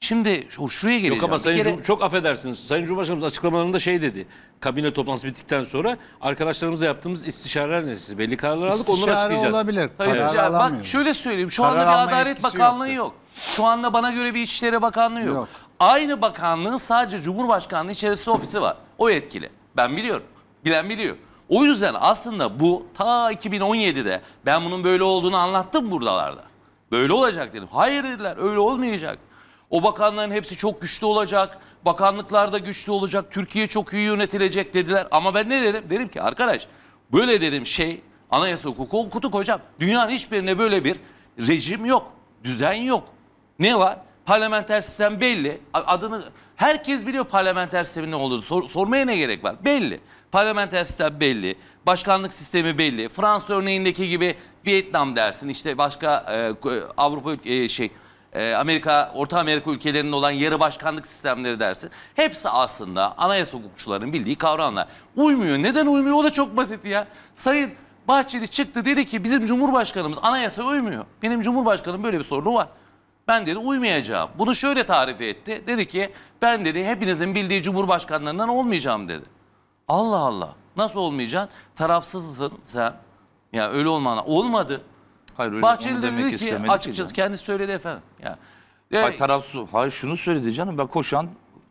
Şimdi şuraya geleceğim. Yok ama Sayın kere... çok affedersiniz. Sayın Cumhurbaşkanımız açıklamalarında şey dedi. Kabine toplantısı bittikten sonra arkadaşlarımızla yaptığımız istişareler nesnesi. Belli kararlar aldık onları açıklayacağız. olabilir. Tabii karar istişare. Bak şöyle söyleyeyim. Şu karar anda bir Adalet Bakanlığı yoktu. yok. Şu anda bana göre bir İçişleri Bakanlığı yok. yok. Aynı bakanlığın sadece Cumhurbaşkanlığı içerisinde ofisi var. O etkili. Ben biliyorum. Bilen biliyor. O yüzden aslında bu ta 2017'de ben bunun böyle olduğunu anlattım buradalarda. Böyle olacak dedim. Hayır dediler öyle olmayacak. O bakanların hepsi çok güçlü olacak. Bakanlıklar da güçlü olacak. Türkiye çok iyi yönetilecek dediler. Ama ben ne dedim? Derim ki arkadaş böyle dedim şey anayasa hukuku okuduk hocam. Dünyanın hiçbirine böyle bir rejim yok. Düzen yok. Ne var? Parlamenter sistem belli. Adını herkes biliyor parlamenter sistemin ne olduğunu. Sor, sormaya ne gerek var? Belli. Parlamenter sistem belli. Başkanlık sistemi belli. Fransa örneğindeki gibi Vietnam dersin. İşte başka e, Avrupa e, şey ee, Amerika, Orta Amerika ülkelerinin olan yarı başkanlık sistemleri dersin. Hepsi aslında anayasa hukukçuların bildiği kavramlar. Uymuyor. Neden uymuyor? O da çok basit ya. Sayın Bahçeli çıktı dedi ki bizim Cumhurbaşkanımız anayasa uymuyor. Benim Cumhurbaşkanım böyle bir sorunu var. Ben dedi uymayacağım. Bunu şöyle tarif etti. Dedi ki ben dedi hepinizin bildiği cumhurbaşkanlarından olmayacağım dedi. Allah Allah. Nasıl olmayacaksın? Tarafsızsın sen. Ya öyle olmana olmadı. Hayır, öyle Bahçeli de demek dedi ki açıkçası ki kendisi söyledi efendim. Yani, e, Hayır, tarafsız, hayır şunu söyledi canım ben koşan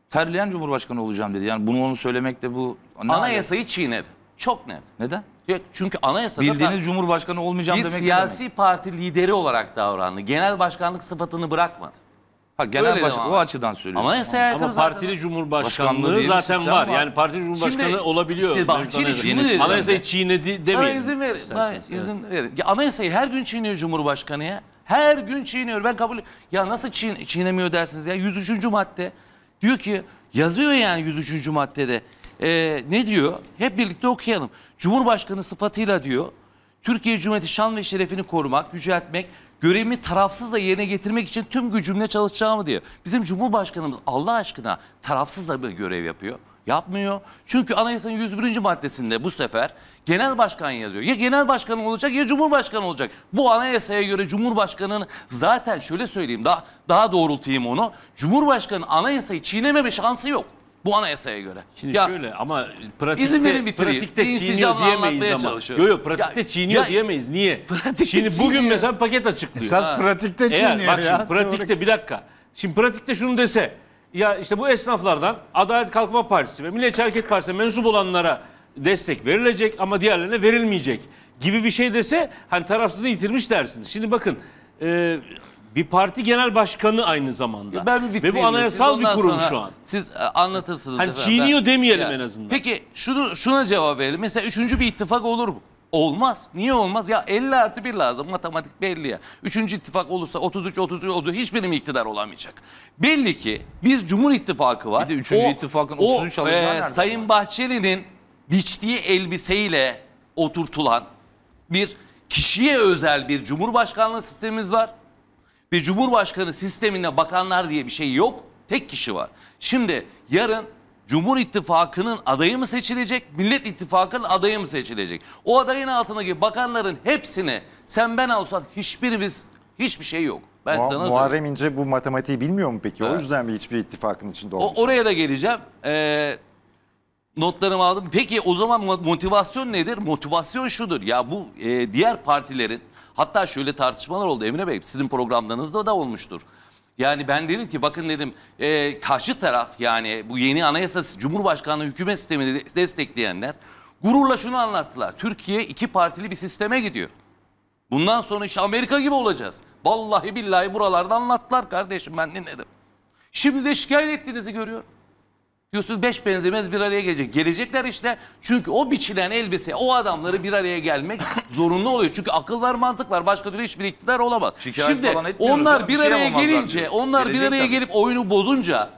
terleyen cumhurbaşkanı olacağım dedi. Yani bunu onu söylemek de bu ne alaka? anayasayı çiğnedi. Çok net. Neden? Evet, Çünkü anayasada Bildiğiniz cumhurbaşkanı olmayacağım bir demek demek? siyasi parti lideri olarak davrandı. Genel başkanlık sıfatını bırakmadı. Ha genel Öyle baş... o açıdan söylüyorum. Ama yasaya aykırı zaten. partili cumhurbaşkanlığı zaten var. var. Yani partili cumhurbaşkanı Şimdi, olabiliyor. İşte Bahçeli cumhurbaşkanı. Anayasayı çiğnedi demeyin. Bana izin verin. Bana izin verin. Ya anayasayı her gün çiğniyor cumhurbaşkanı ya. Her gün çiğniyor. Ben kabul Ya nasıl çiğ... çiğnemiyor dersiniz ya. 103. madde. Diyor ki yazıyor yani 103. maddede. Ee, ne diyor? Hep birlikte okuyalım. Cumhurbaşkanı sıfatıyla diyor. Türkiye Cumhuriyeti şan ve şerefini korumak, yüceltmek, görevimi tarafsızla yerine getirmek için tüm gücümle çalışacağımı diyor. Bizim Cumhurbaşkanımız Allah aşkına tarafsızla bir görev yapıyor. Yapmıyor. Çünkü anayasanın 101. maddesinde bu sefer genel başkan yazıyor. Ya genel başkan olacak ya cumhurbaşkanı olacak. Bu anayasaya göre cumhurbaşkanının zaten şöyle söyleyeyim daha, daha doğrultayım onu. Cumhurbaşkanının anayasayı çiğnememe şansı yok. Bu anayasaya göre. Şimdi ya, şöyle ama pratikte, pratikte çiğniyor diyemeyiz ama. Yok yok pratikte ya, çiğniyor ya, diyemeyiz. Niye? şimdi çiğniyor. bugün mesela bir paket açıklıyor. Esas ha. pratikte Eğer, bak ya. Şimdi pratikte Doğru. bir dakika. Şimdi pratikte şunu dese. Ya işte bu esnaflardan Adalet Kalkınma Partisi ve Milliyetçi Hareket Partisi'ne mensup olanlara destek verilecek ama diğerlerine verilmeyecek gibi bir şey dese hani tarafsızlığı yitirmiş dersiniz. Şimdi bakın e, bir parti genel başkanı aynı e, zamanda. Ben Ve bu anayasal bir kurum şu an. Siz e, anlatırsınız. Hani efendim. çiğniyor demeyelim yani. en azından. Peki şunu şuna cevap verelim. Mesela üçüncü bir ittifak olur mu? Olmaz. Niye olmaz? Ya 50 artı 1 lazım. Matematik belli ya. Üçüncü ittifak olursa 33, 33 oldu. Hiçbirim iktidar olamayacak. Belli ki bir Cumhur İttifakı var. Bir de üçüncü o, ittifakın 33 alacağı e, nerede? Sayın Bahçeli'nin biçtiği elbiseyle oturtulan bir kişiye özel bir cumhurbaşkanlığı sistemimiz var. Bir Cumhurbaşkanı sisteminde bakanlar diye bir şey yok. Tek kişi var. Şimdi yarın Cumhur İttifakı'nın adayı mı seçilecek, Millet İttifakı'nın adayı mı seçilecek? O adayın altındaki bakanların hepsini sen ben olsan hiçbirimiz hiçbir şey yok. Ben Mu sana Muharrem söyleyeyim. İnce bu matematiği bilmiyor mu peki? Evet. O yüzden mi hiçbir ittifakın içinde olmuş? Oraya da geleceğim. Ee, notlarımı aldım. Peki o zaman motivasyon nedir? Motivasyon şudur. Ya bu e, diğer partilerin Hatta şöyle tartışmalar oldu Emre Bey sizin programlarınızda da olmuştur. Yani ben dedim ki bakın dedim e, karşı taraf yani bu yeni anayasa Cumhurbaşkanlığı hükümet sistemini destekleyenler gururla şunu anlattılar. Türkiye iki partili bir sisteme gidiyor. Bundan sonra iş Amerika gibi olacağız. Vallahi billahi buralarda anlattılar kardeşim ben dinledim. Şimdi de şikayet ettiğinizi görüyorum. Diyorsunuz beş benzemez bir araya gelecek. Gelecekler işte. Çünkü o biçilen elbise o adamları bir araya gelmek zorunda oluyor. Çünkü akıl var mantık var. Başka türlü hiçbir iktidar olamaz. Şikayet Şimdi onlar bir, bir şey araya gelince diyor. onlar Gelecek bir araya tabii. gelip oyunu bozunca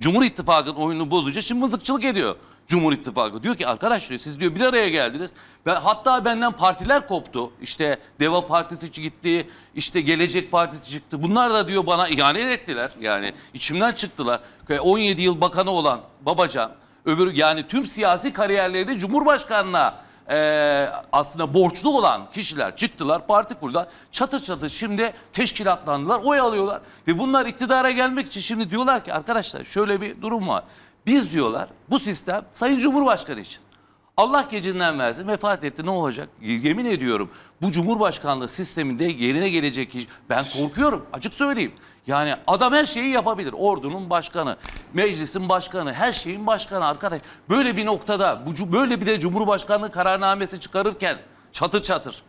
Cumhur İttifakı'nın oyunu bozunca şimdi mızıkçılık ediyor. Cumhur İttifakı. Diyor ki arkadaş diyor siz diyor bir araya geldiniz. Ben, hatta benden partiler koptu. İşte Deva Partisi gitti, işte Gelecek Partisi çıktı. Bunlar da diyor bana ihanet ettiler. Yani içimden çıktılar. 17 yıl bakanı olan Babacan, öbür yani tüm siyasi kariyerlerini Cumhurbaşkanı'na e, aslında borçlu olan kişiler çıktılar, parti kurdular. Çatır çatır şimdi teşkilatlandılar, oy alıyorlar. Ve bunlar iktidara gelmek için şimdi diyorlar ki arkadaşlar şöyle bir durum var. Biz diyorlar bu sistem Sayın Cumhurbaşkanı için. Allah gecinden versin vefat etti ne olacak? Yemin ediyorum bu Cumhurbaşkanlığı sisteminde yerine gelecek kişi. Ben korkuyorum açık söyleyeyim. Yani adam her şeyi yapabilir. Ordunun başkanı, meclisin başkanı, her şeyin başkanı arkadaş. Böyle bir noktada bu, böyle bir de Cumhurbaşkanlığı kararnamesi çıkarırken çatır çatır.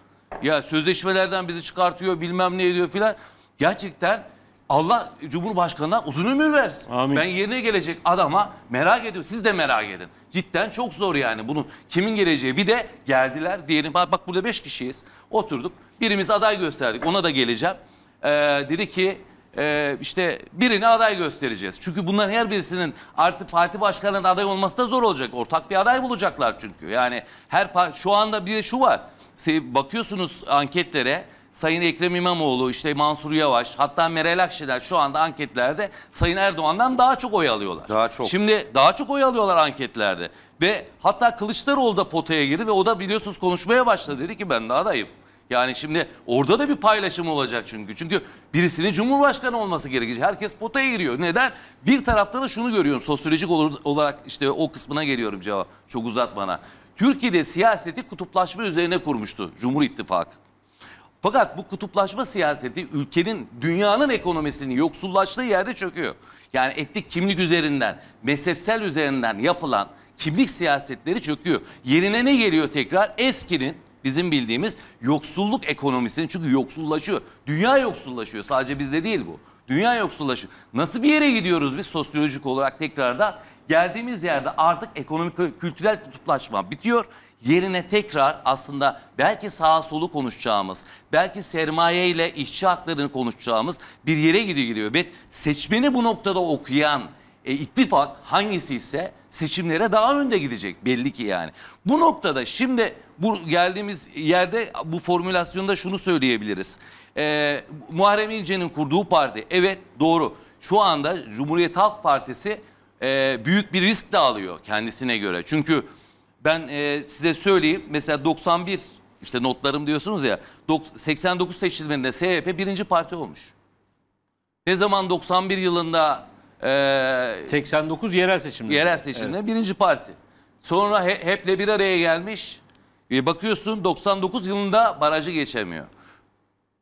Ya sözleşmelerden bizi çıkartıyor bilmem ne ediyor filan. Gerçekten Allah Cumhurbaşkanı'na uzun ömür versin. Amin. Ben yerine gelecek adama merak ediyorum. Siz de merak edin. Cidden çok zor yani bunu kimin geleceği. Bir de geldiler diyelim bak, bak burada beş kişiyiz. Oturduk. Birimiz aday gösterdik. Ona da geleceğim. Ee, dedi ki e, işte birini aday göstereceğiz. Çünkü bunların her birisinin artık parti başkanının aday olması da zor olacak. Ortak bir aday bulacaklar çünkü. Yani her şu anda bir de şu var. Bakıyorsunuz anketlere Sayın Ekrem İmamoğlu, işte Mansur Yavaş, hatta Meral Akşener şu anda anketlerde Sayın Erdoğan'dan daha çok oy alıyorlar. Daha çok. Şimdi daha çok oy alıyorlar anketlerde. Ve hatta Kılıçdaroğlu da potaya girdi ve o da biliyorsunuz konuşmaya başladı. Dedi ki ben daha adayım. Yani şimdi orada da bir paylaşım olacak çünkü. Çünkü birisinin cumhurbaşkanı olması gerekecek. Herkes potaya giriyor. Neden? Bir tarafta da şunu görüyorum. Sosyolojik olarak işte o kısmına geliyorum cevap. Çok uzatmana. Türkiye'de siyaseti kutuplaşma üzerine kurmuştu Cumhur İttifakı. Fakat bu kutuplaşma siyaseti ülkenin, dünyanın ekonomisini yoksullaştığı yerde çöküyor. Yani etnik kimlik üzerinden, mezhepsel üzerinden yapılan kimlik siyasetleri çöküyor. Yerine ne geliyor tekrar? Eskinin bizim bildiğimiz yoksulluk ekonomisini çünkü yoksullaşıyor. Dünya yoksullaşıyor sadece bizde değil bu. Dünya yoksullaşıyor. Nasıl bir yere gidiyoruz biz sosyolojik olarak tekrardan? Geldiğimiz yerde artık ekonomik kültürel kutuplaşma bitiyor. Yerine tekrar aslında belki sağa solu konuşacağımız, belki sermaye ile işçi haklarını konuşacağımız bir yere gidiyor giriyor. Ve seçmeni bu noktada okuyan e, ittifak hangisi ise seçimlere daha önde gidecek belli ki yani. Bu noktada şimdi bu geldiğimiz yerde bu formülasyonda şunu söyleyebiliriz. E, Muharrem İnce'nin kurduğu parti evet doğru şu anda Cumhuriyet Halk Partisi e, büyük bir risk de alıyor kendisine göre. Çünkü ben e, size söyleyeyim mesela 91 işte notlarım diyorsunuz ya 89 seçimlerinde SHP birinci parti olmuş. Ne zaman 91 yılında e, 89 yerel seçimde. Yerel seçimde evet. birinci parti. Sonra he, HEP'le bir araya gelmiş. E, bakıyorsun 99 yılında barajı geçemiyor.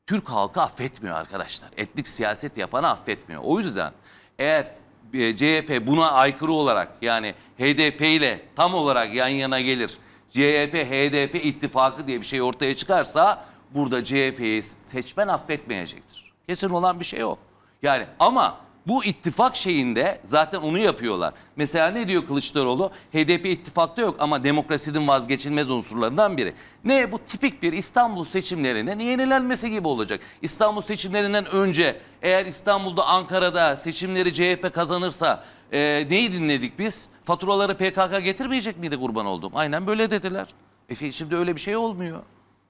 Türk halkı affetmiyor arkadaşlar. Etnik siyaset yapanı affetmiyor. O yüzden eğer e, CHP buna aykırı olarak yani HDP ile tam olarak yan yana gelir. CHP-HDP ittifakı diye bir şey ortaya çıkarsa burada CHP'yi seçmen affetmeyecektir. Kesin olan bir şey o. Yani ama bu ittifak şeyinde zaten onu yapıyorlar. Mesela ne diyor Kılıçdaroğlu? HDP ittifakta yok ama demokrasinin vazgeçilmez unsurlarından biri. Ne bu tipik bir İstanbul seçimlerinin yenilenmesi gibi olacak. İstanbul seçimlerinden önce eğer İstanbul'da Ankara'da seçimleri CHP kazanırsa e, neyi dinledik biz? Faturaları PKK getirmeyecek miydi kurban oldum? Aynen böyle dediler. E şimdi öyle bir şey olmuyor.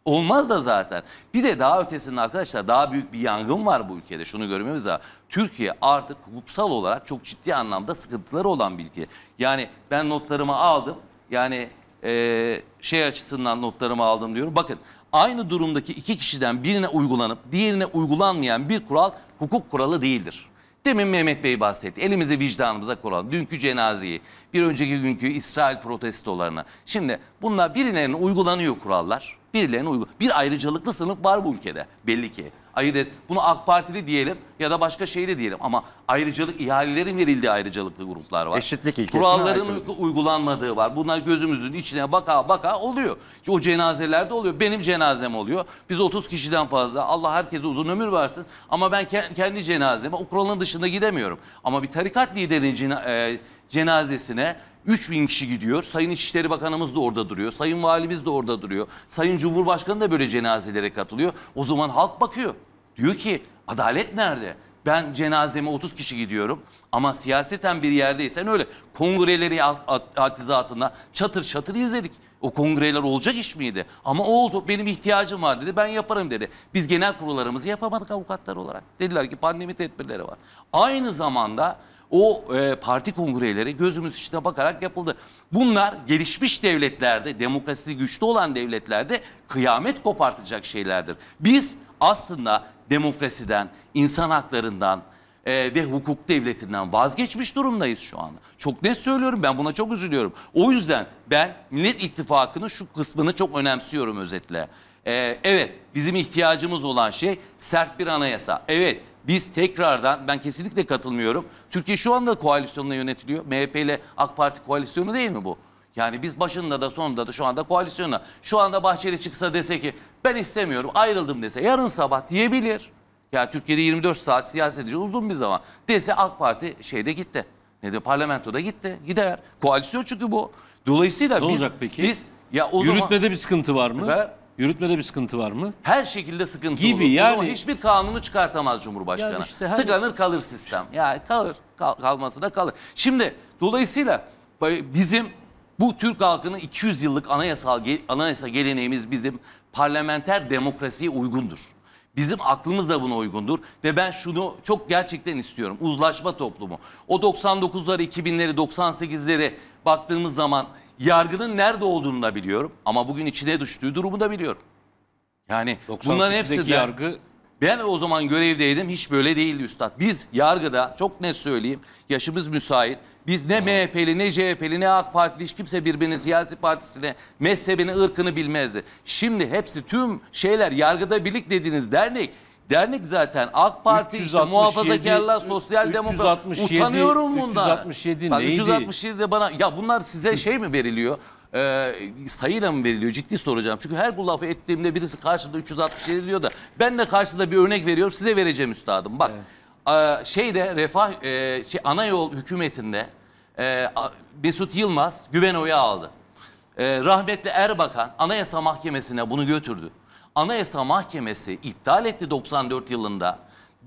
Olmaz da zaten. Bir de daha ötesinde arkadaşlar daha büyük bir yangın var bu ülkede. Şunu görmemiz lazım. Türkiye artık hukuksal olarak çok ciddi anlamda sıkıntıları olan bir ülke. Yani ben notlarımı aldım. Yani e, şey açısından notlarımı aldım diyorum. Bakın aynı durumdaki iki kişiden birine uygulanıp diğerine uygulanmayan bir kural hukuk kuralı değildir. Demin Mehmet Bey bahsetti. Elimizi vicdanımıza koyalım. Dünkü cenazeyi, bir önceki günkü İsrail protestolarını. Şimdi bunlar birilerine uygulanıyor kurallar birilerine uygun. Bir ayrıcalıklı sınıf var bu ülkede belli ki. Ayırt et. Bunu AK Partili diyelim ya da başka şeyle diyelim ama ayrıcalık ihalelerin verildiği ayrıcalıklı gruplar var. Eşitlik ilkesine Kuralların aykırı. uygulanmadığı var. Bunlar gözümüzün içine baka baka oluyor. İşte o cenazelerde oluyor. Benim cenazem oluyor. Biz 30 kişiden fazla. Allah herkese uzun ömür versin. Ama ben kendi cenazeme o kuralın dışında gidemiyorum. Ama bir tarikat liderinin e, cenazesine 3000 kişi gidiyor. Sayın İçişleri Bakanımız da orada duruyor. Sayın Valimiz de orada duruyor. Sayın Cumhurbaşkanı da böyle cenazelere katılıyor. O zaman halk bakıyor. Diyor ki adalet nerede? Ben cenazeme 30 kişi gidiyorum ama siyaseten bir yerdeysen öyle. Kongreleri hatizatında çatır çatır izledik. O kongreler olacak iş miydi? Ama oldu. Benim ihtiyacım var dedi. Ben yaparım dedi. Biz genel kurullarımızı yapamadık avukatlar olarak. Dediler ki pandemi tedbirleri var. Aynı zamanda o e, parti kongreleri gözümüz içine bakarak yapıldı. Bunlar gelişmiş devletlerde, demokrasisi güçlü olan devletlerde kıyamet kopartacak şeylerdir. Biz aslında demokrasiden, insan haklarından e, ve hukuk devletinden vazgeçmiş durumdayız şu anda. Çok net söylüyorum ben buna çok üzülüyorum. O yüzden ben Millet İttifakı'nın şu kısmını çok önemsiyorum özetle. Ee, evet bizim ihtiyacımız olan şey sert bir anayasa. Evet biz tekrardan ben kesinlikle katılmıyorum. Türkiye şu anda koalisyonla yönetiliyor. MHP ile AK Parti koalisyonu değil mi bu? Yani biz başında da sonunda da şu anda koalisyona. Şu anda Bahçeli çıksa dese ki ben istemiyorum ayrıldım dese yarın sabah diyebilir. Yani Türkiye'de 24 saat siyaset edici uzun bir zaman. Dese AK Parti şeyde gitti. Ne de parlamentoda gitti. Gider. Koalisyon çünkü bu. Dolayısıyla ne biz, olacak peki? biz ya o Yürütmede zaman, bir sıkıntı var mı? Ve Yürütmede bir sıkıntı var mı? Her şekilde sıkıntı Gibi olur. yani. Ama hiçbir kanunu çıkartamaz Cumhurbaşkanı. Yani işte her... Hani- Tıkanır kalır sistem. Ya kalır. Kal kalmasına kalır. Şimdi dolayısıyla bizim bu Türk halkının 200 yıllık anayasal anayasa geleneğimiz bizim parlamenter demokrasiye uygundur. Bizim aklımız da buna uygundur ve ben şunu çok gerçekten istiyorum. Uzlaşma toplumu. O 99'ları, 2000'leri, 98'leri baktığımız zaman yargının nerede olduğunu da biliyorum. Ama bugün içine düştüğü durumu da biliyorum. Yani bunların hepsi de, yargı ben o zaman görevdeydim hiç böyle değildi üstad. Biz yargıda çok net söyleyeyim yaşımız müsait. Biz ne MHP'li ne CHP'li ne AK Partili hiç kimse birbirinin siyasi partisine, mezhebini, ırkını bilmezdi. Şimdi hepsi tüm şeyler yargıda birlik dediğiniz dernek Dernek zaten AK Parti, işte muhafazakarlar, sosyal demokrat. Utanıyorum bundan. 367 Bak, neydi? 367 de bana ya bunlar size şey mi veriliyor? Ee, sayıyla mı veriliyor? Ciddi soracağım. Çünkü her bu lafı ettiğimde birisi karşında 367 diyor da ben de karşısında bir örnek veriyorum. Size vereceğim üstadım. Bak. Evet. Ee, şeyde refah e, şey ana yol hükümetinde e, Mesut Yılmaz güven oyu aldı. E, rahmetli Erbakan Anayasa Mahkemesi'ne bunu götürdü. Anayasa Mahkemesi iptal etti 94 yılında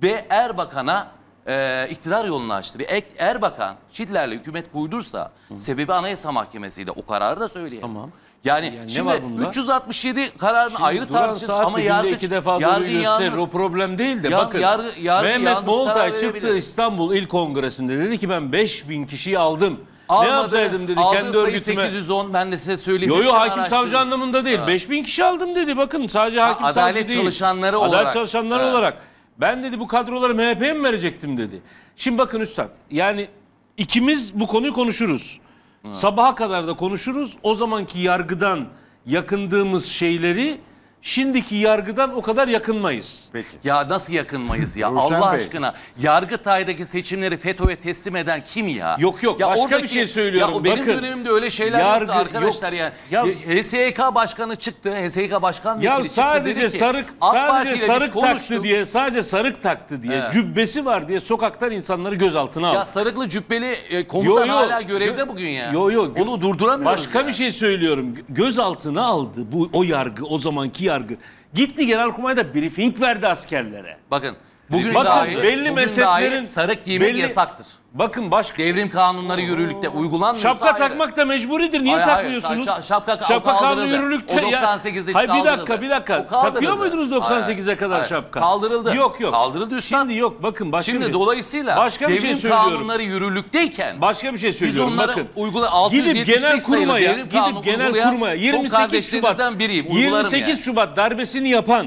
ve Erbakan'a e, iktidar yolunu açtı. Ve Erbakan Şidler'le hükümet kuydursa Hı. sebebi Anayasa Mahkemesi'ydi. O kararı da söyleyeyim. Tamam. Yani, yani şimdi 367 kararın şimdi ayrı tartışılır ama yargı iki defa yargı gösterir yalnız, o problem değil de yan, bakın yargı, yargı, Mehmet Moğoltay çıktı İstanbul İl Kongresi'nde dedi ki ben 5000 kişiyi aldım. Almadı, ne yapsaydım dedi kendi örgütüme. 810 ben de size söyleyeyim. Yo yo hakim savcı anlamında değil. Ha. 5000 kişi aldım dedi. Bakın sadece hakim ha, savcı değil. Adalet çalışanları olarak. Adalet çalışanları ha. olarak. Ben dedi bu kadroları MHP'ye mi verecektim dedi. Şimdi bakın üstad yani ikimiz bu konuyu konuşuruz. Ha. Sabaha kadar da konuşuruz. O zamanki yargıdan yakındığımız şeyleri şimdiki yargıdan o kadar yakınmayız. Peki. Ya nasıl yakınmayız ya Nurşen Allah Bey. aşkına. Yargıtay'daki seçimleri FETÖ'ye teslim eden kim ya? Yok yok ya başka oradaki, bir şey söylüyorum. Ya benim Bakın, dönemimde öyle şeyler yargı, yoktu arkadaşlar yok, yani. Ya, e, HSYK başkanı çıktı. HSK başkan vekili ya çıktı. sadece ki, sarık sadece sarık taktı diye sadece sarık taktı diye evet. cübbesi var diye sokaktan insanları gözaltına aldı. Ya sarıklı cübbeli e, komutan yo, yo, hala görevde yo, bugün ya. Yok yok. Onu durduramıyoruz. Başka ya. bir şey söylüyorum. Gözaltına aldı bu o yargı o zamanki yargı. Gitti Genelkurmay'da briefing verdi askerlere. Bakın Bugün Bakın dahi, belli bugün mezheplerin dahi sarık giymek belli, yasaktır. Bakın başka devrim kanunları yürürlükte uygulanmıyor. Şapka ayrı. takmak da mecburidir. Niye hayır, takmıyorsunuz? Hayır, şapka, şapka kanunu yürürlükte. O 98'de hayır, bir dakika bir dakika. Takıyor muydunuz 98'e kadar hayır, şapka? Kaldırıldı. Yok yok. Kaldırıldı üstten. Şimdi yok bakın başka Şimdi bir, şey. dolayısıyla başka bir şey devrim şey kanunları yürürlükteyken başka bir şey söylüyorum. Biz onları bakın. uygula 675 gidip genel kurmaya, gidip genel kurmaya 28 Şubat biriyim, 28 Şubat darbesini yapan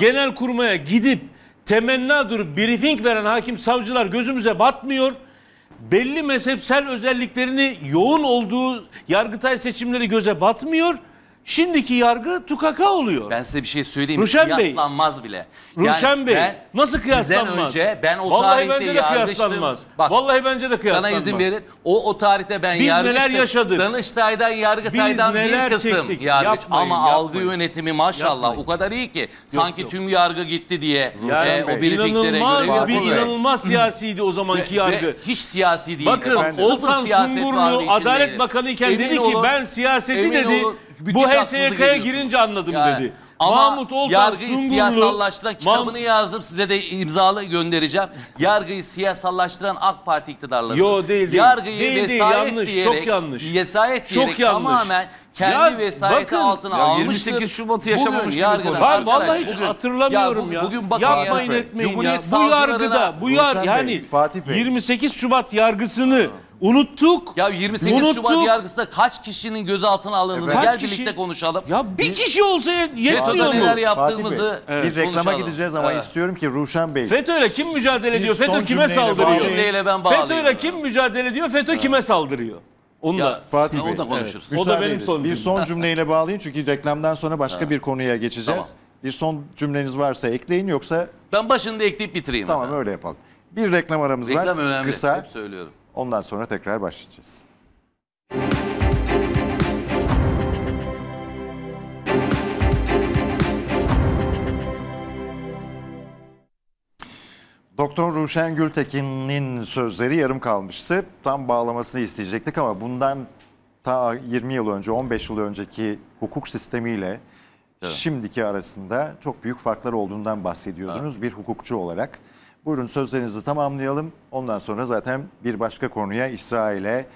genel kurmaya gidip temennadır briefing veren hakim savcılar gözümüze batmıyor. Belli mezhepsel özelliklerini yoğun olduğu yargıtay seçimleri göze batmıyor. Şimdiki yargı tukaka oluyor. Ben size bir şey söyleyeyim. Ruşen Bey. Kıyaslanmaz bile. Yani Bey ben, nasıl kıyaslanmaz? Sizden önce ben o Vallahi tarihte bence de kıyaslanmaz. Bak, Vallahi bence de kıyaslanmaz. Bana izin verin. O, o tarihte ben Biz yargıçtım. neler yaşadık? Danıştay'dan, Yargıtay'dan Biz bir kısım çektik. yargıç. Yapmayın, Ama yapmayın. algı yönetimi maşallah yapmayın. o kadar iyi ki. Yok, sanki yok. tüm yargı gitti diye yani, e, o brifinglere göre. bir inanılmaz siyasiydi o zamanki yargı. Ve hiç siyasi değildi. Bakın Oltan Sungurlu Adalet Bakanı iken dedi ki ben siyaseti dedi bu HSYK'ya girince anladım yani. dedi. Ama Mahmut Oltan yargıyı siyasallaştıran kitabını Mah yazdım size de imzalı göndereceğim. Yargıyı siyasallaştıran AK Parti iktidarları. Yo değil değil. Yargıyı değil, vesayet değil, yanlış, diyerek, çok yanlış. vesayet çok diyerek yanlış. tamamen kendi ya, vesayeti bakın, altına ya almıştır. 28 Şubat'ı yaşamamış bugün, gibi yargıda, Ben vallahi hiç bugün, hatırlamıyorum ya. Bu, bugün, bugün Yapmayın ya. etmeyin Cumhuriyet ya. Bu yargıda bu yargı. yani Fatih Bey. 28 Şubat yargısını... Ha Unuttuk. Ya 28 Unuttuk. Şubat yargısında kaç kişinin gözaltına alındığını Efendim? gel kişi? birlikte konuşalım. Ya bir kişi olsa yet- yetmiyor FETÖ'de neler yaptığımızı Fatih Bey, bir reklama konuşalım. gideceğiz ama Evet. istiyorum ki Ruşen Bey. ile kim mücadele ediyor? son FETÖ kime saldırıyor? cümleyle ile kim mücadele ediyor? FETÖ kime saldırıyor? Onu da. Fatih Bey. Onu da konuşuruz. O da benim edin. son Bir son cümleyle bağlayın çünkü reklamdan sonra başka bir konuya geçeceğiz. Bir son cümleniz varsa ekleyin yoksa Ben başında ekleyip bitireyim. tamam efendim. öyle yapalım. Bir reklam aramız var. Reklam önemli. Kısa. Hep söylüyorum. Ondan sonra tekrar başlayacağız. Doktor Ruşen Gültekin'in sözleri yarım kalmıştı. Tam bağlamasını isteyecektik ama bundan ta 20 yıl önce, 15 yıl önceki hukuk sistemiyle evet. şimdiki arasında çok büyük farklar olduğundan bahsediyordunuz evet. bir hukukçu olarak. Buyurun sözlerinizi tamamlayalım. Ondan sonra zaten bir başka konuya İsrail'e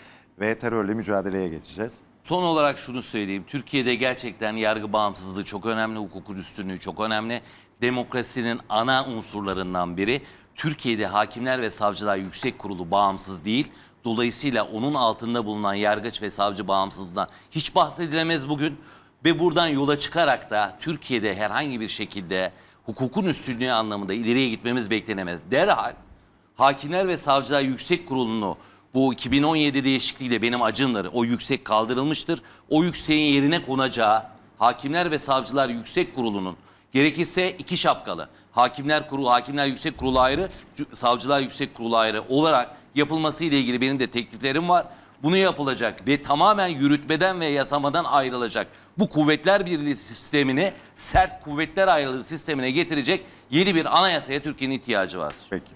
ve terörle mücadeleye geçeceğiz. Son olarak şunu söyleyeyim. Türkiye'de gerçekten yargı bağımsızlığı çok önemli, hukukun üstünlüğü çok önemli. Demokrasinin ana unsurlarından biri. Türkiye'de hakimler ve savcılar yüksek kurulu bağımsız değil. Dolayısıyla onun altında bulunan yargıç ve savcı bağımsızlığından hiç bahsedilemez bugün. Ve buradan yola çıkarak da Türkiye'de herhangi bir şekilde hukukun üstünlüğü anlamında ileriye gitmemiz beklenemez. Derhal Hakimler ve Savcılar Yüksek Kurulu'nu bu 2017 değişikliğiyle benim acımları o yüksek kaldırılmıştır. O yükseğin yerine konacağı Hakimler ve Savcılar Yüksek Kurulu'nun gerekirse iki şapkalı Hakimler Kurulu, Hakimler Yüksek Kurulu ayrı, Savcılar Yüksek Kurulu ayrı olarak yapılması ile ilgili benim de tekliflerim var. Bunu yapılacak ve tamamen yürütmeden ve yasamadan ayrılacak bu kuvvetler birliği sistemini sert kuvvetler ayrılığı sistemine getirecek yeni bir anayasaya Türkiye'nin ihtiyacı var. Peki.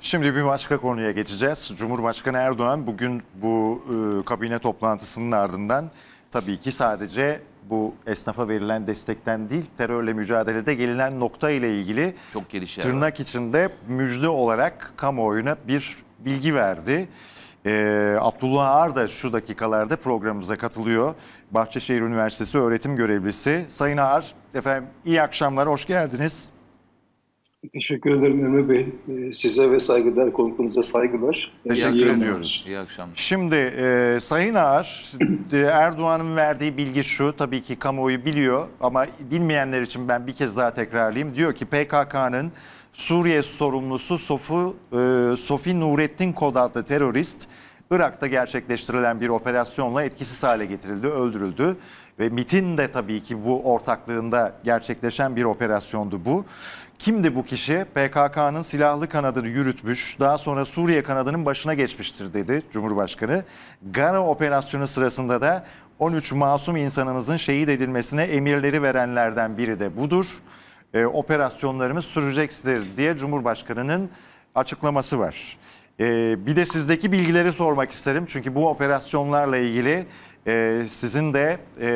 Şimdi bir başka konuya geçeceğiz. Cumhurbaşkanı Erdoğan bugün bu e, kabine toplantısının ardından tabii ki sadece bu esnafa verilen destekten değil terörle mücadelede gelinen nokta ile ilgili çok tırnak var. içinde müjde olarak kamuoyuna bir bilgi verdi. Ee, Abdullah Ağar da şu dakikalarda programımıza katılıyor. Bahçeşehir Üniversitesi öğretim görevlisi. Sayın Ağar, efendim iyi akşamlar, hoş geldiniz. Teşekkür ederim Emre Bey. Ee, size ve saygılar konuklarınıza saygılar. Teşekkür iyi ediyoruz. İyi akşamlar. Şimdi e, Sayın Ağar, e, Erdoğan'ın verdiği bilgi şu, tabii ki kamuoyu biliyor ama bilmeyenler için ben bir kez daha tekrarlayayım. Diyor ki PKK'nın Suriye sorumlusu Sofu, e, Sofi Nurettin Kod adlı terörist Irak'ta gerçekleştirilen bir operasyonla etkisiz hale getirildi, öldürüldü. Ve MIT'in de tabii ki bu ortaklığında gerçekleşen bir operasyondu bu. Kimdi bu kişi? PKK'nın silahlı kanadını yürütmüş, daha sonra Suriye kanadının başına geçmiştir dedi Cumhurbaşkanı. Gana operasyonu sırasında da 13 masum insanımızın şehit edilmesine emirleri verenlerden biri de budur e, operasyonlarımız sürecektir diye Cumhurbaşkanı'nın açıklaması var. E, bir de sizdeki bilgileri sormak isterim. Çünkü bu operasyonlarla ilgili e, sizin de e,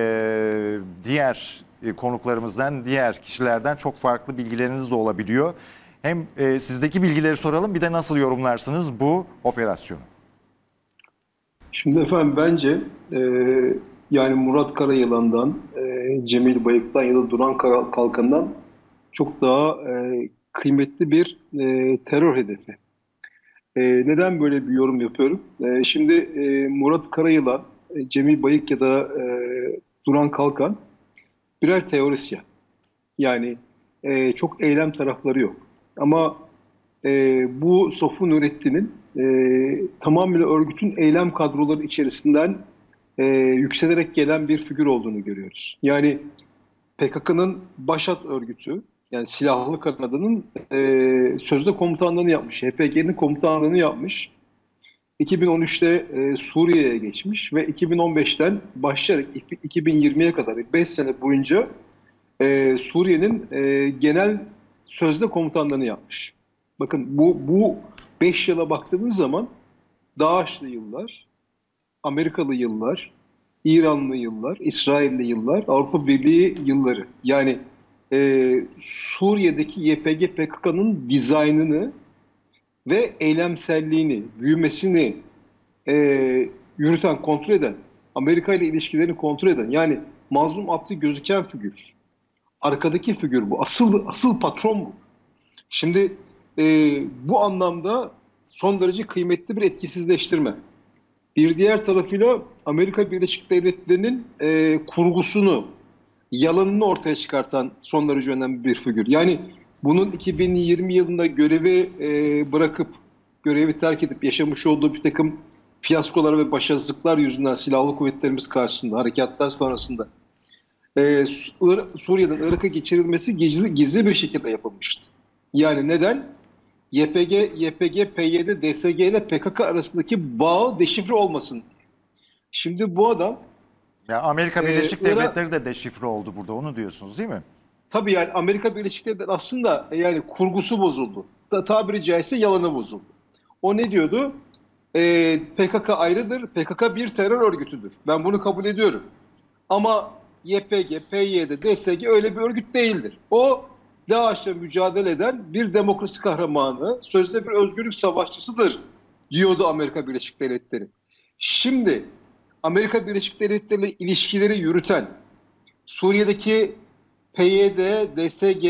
diğer e, konuklarımızdan, diğer kişilerden çok farklı bilgileriniz de olabiliyor. Hem e, sizdeki bilgileri soralım bir de nasıl yorumlarsınız bu operasyonu? Şimdi efendim bence e, yani Murat Karayılan'dan, e, Cemil Bayık'tan ya da Duran Kalkan'dan çok daha e, kıymetli bir e, terör hedefi. E, neden böyle bir yorum yapıyorum? E, şimdi e, Murat Karayılan, e, Cemil Bayık ya da e, Duran Kalkan birer teorisyen. Yani e, çok eylem tarafları yok. Ama e, bu Sofun Nurettin'in e, tamamıyla örgütün eylem kadroları içerisinden e, yükselerek gelen bir figür olduğunu görüyoruz. Yani PKK'nın başat örgütü, yani silahlı Kanada'nın e, sözde komutanlığını yapmış. HPG'nin komutanlığını yapmış. 2013'te e, Suriye'ye geçmiş ve 2015'ten başlayarak 2020'ye kadar 5 sene boyunca e, Suriye'nin e, genel sözde komutanlığını yapmış. Bakın bu bu 5 yıla baktığımız zaman Daeş'li yıllar, Amerikalı yıllar, İranlı yıllar, İsrailli yıllar, Avrupa Birliği yılları. Yani e, Suriye'deki YPG PKK'nın dizaynını ve eylemselliğini, büyümesini e, yürüten, kontrol eden, Amerika ile ilişkilerini kontrol eden yani mazlum abdi gözüken figür. Arkadaki figür bu. Asıl asıl patron bu. Şimdi e, bu anlamda son derece kıymetli bir etkisizleştirme. Bir diğer tarafıyla Amerika Birleşik Devletleri'nin e, kurgusunu yalanını ortaya çıkartan son derece önemli bir figür. Yani bunun 2020 yılında görevi e, bırakıp, görevi terk edip yaşamış olduğu bir takım fiyaskolar ve başarısızlıklar yüzünden silahlı kuvvetlerimiz karşısında, harekatlar sonrasında e, Suriye'den Irak'a geçirilmesi gizli, gizli bir şekilde yapılmıştı. Yani neden? YPG, YPG, PYD, DSG ile PKK arasındaki bağ deşifre olmasın. Şimdi bu adam ya Amerika ee, Birleşik ee, Devletleri de deşifre oldu burada onu diyorsunuz değil mi? Tabii yani Amerika Birleşik Devletleri aslında yani kurgusu bozuldu. tabiri caizse yalanı bozuldu. O ne diyordu? Ee, PKK ayrıdır, PKK bir terör örgütüdür. Ben bunu kabul ediyorum. Ama YPG, PYD, DSG öyle bir örgüt değildir. O DAEŞ'le mücadele eden bir demokrasi kahramanı, sözde bir özgürlük savaşçısıdır diyordu Amerika Birleşik Devletleri. Şimdi Amerika Birleşik Devletleri ile ilişkileri yürüten Suriye'deki PYD, DSG,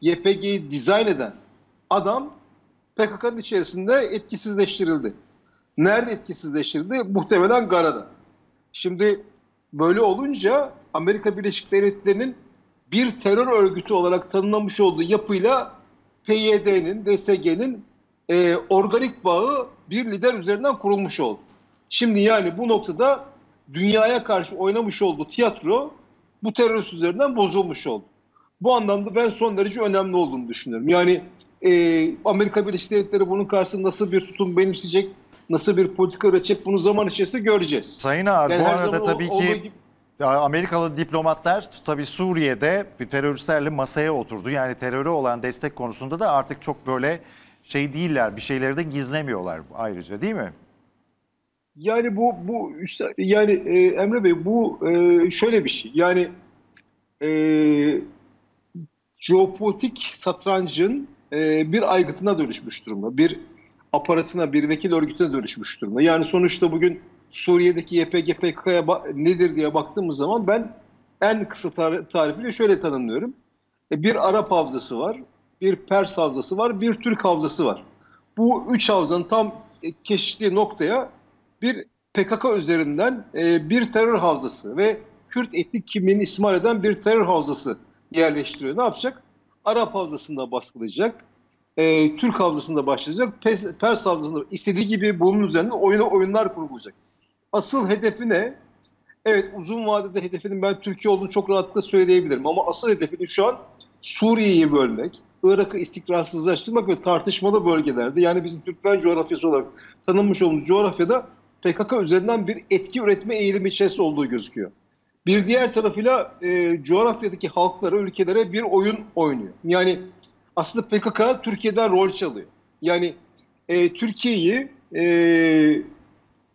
YPG'yi dizayn eden adam PKK'nın içerisinde etkisizleştirildi. Nerede etkisizleştirildi? Muhtemelen Gara'da. Şimdi böyle olunca Amerika Birleşik Devletleri'nin bir terör örgütü olarak tanımlamış olduğu yapıyla PYD'nin, DSG'nin e, organik bağı bir lider üzerinden kurulmuş oldu. Şimdi yani bu noktada dünyaya karşı oynamış olduğu tiyatro bu terörist üzerinden bozulmuş oldu. Bu anlamda ben son derece önemli olduğunu düşünüyorum. Yani e, Amerika Birleşik Devletleri bunun karşısında nasıl bir tutum benimseyecek, nasıl bir politika üretecek bunu zaman içerisinde göreceğiz. Sayın Ağar yani bu arada tabii ki gibi... Amerikalı diplomatlar tabii Suriye'de bir teröristlerle masaya oturdu. Yani teröre olan destek konusunda da artık çok böyle şey değiller, bir şeyleri de gizlemiyorlar ayrıca değil mi? Yani bu bu yani e, Emre Bey bu e, şöyle bir şey. Yani e, jeopolitik satrancın e, bir aygıtına dönüşmüş durumda. Bir aparatına, bir vekil örgütüne dönüşmüş durumda. Yani sonuçta bugün Suriye'deki YPG PKK'ya nedir diye baktığımız zaman ben en kısa tar tarifiyle şöyle tanımlıyorum. E, bir Arap havzası var, bir Pers havzası var, bir Türk havzası var. Bu üç havzanın tam e, kesiştiği noktaya bir PKK üzerinden e, bir terör havzası ve Kürt etnik kimliğini ismal eden bir terör havzası yerleştiriyor. Ne yapacak? Arap havzasında baskılayacak, e, Türk havzasında başlayacak, Pers, Pers havzasında istediği gibi bunun üzerinde oyuna oyunlar kurulacak. Asıl hedefi ne? Evet uzun vadede hedefinin ben Türkiye olduğunu çok rahatlıkla söyleyebilirim ama asıl hedefini şu an Suriye'yi bölmek, Irak'ı istikrarsızlaştırmak ve tartışmalı bölgelerde yani bizim Türkmen coğrafyası olarak tanınmış olduğumuz coğrafyada PKK üzerinden bir etki üretme eğilimi içerisinde olduğu gözüküyor. Bir diğer tarafıyla e, coğrafyadaki halklara, ülkelere bir oyun oynuyor. Yani aslında PKK Türkiye'den rol çalıyor. Yani e, Türkiye'yi e,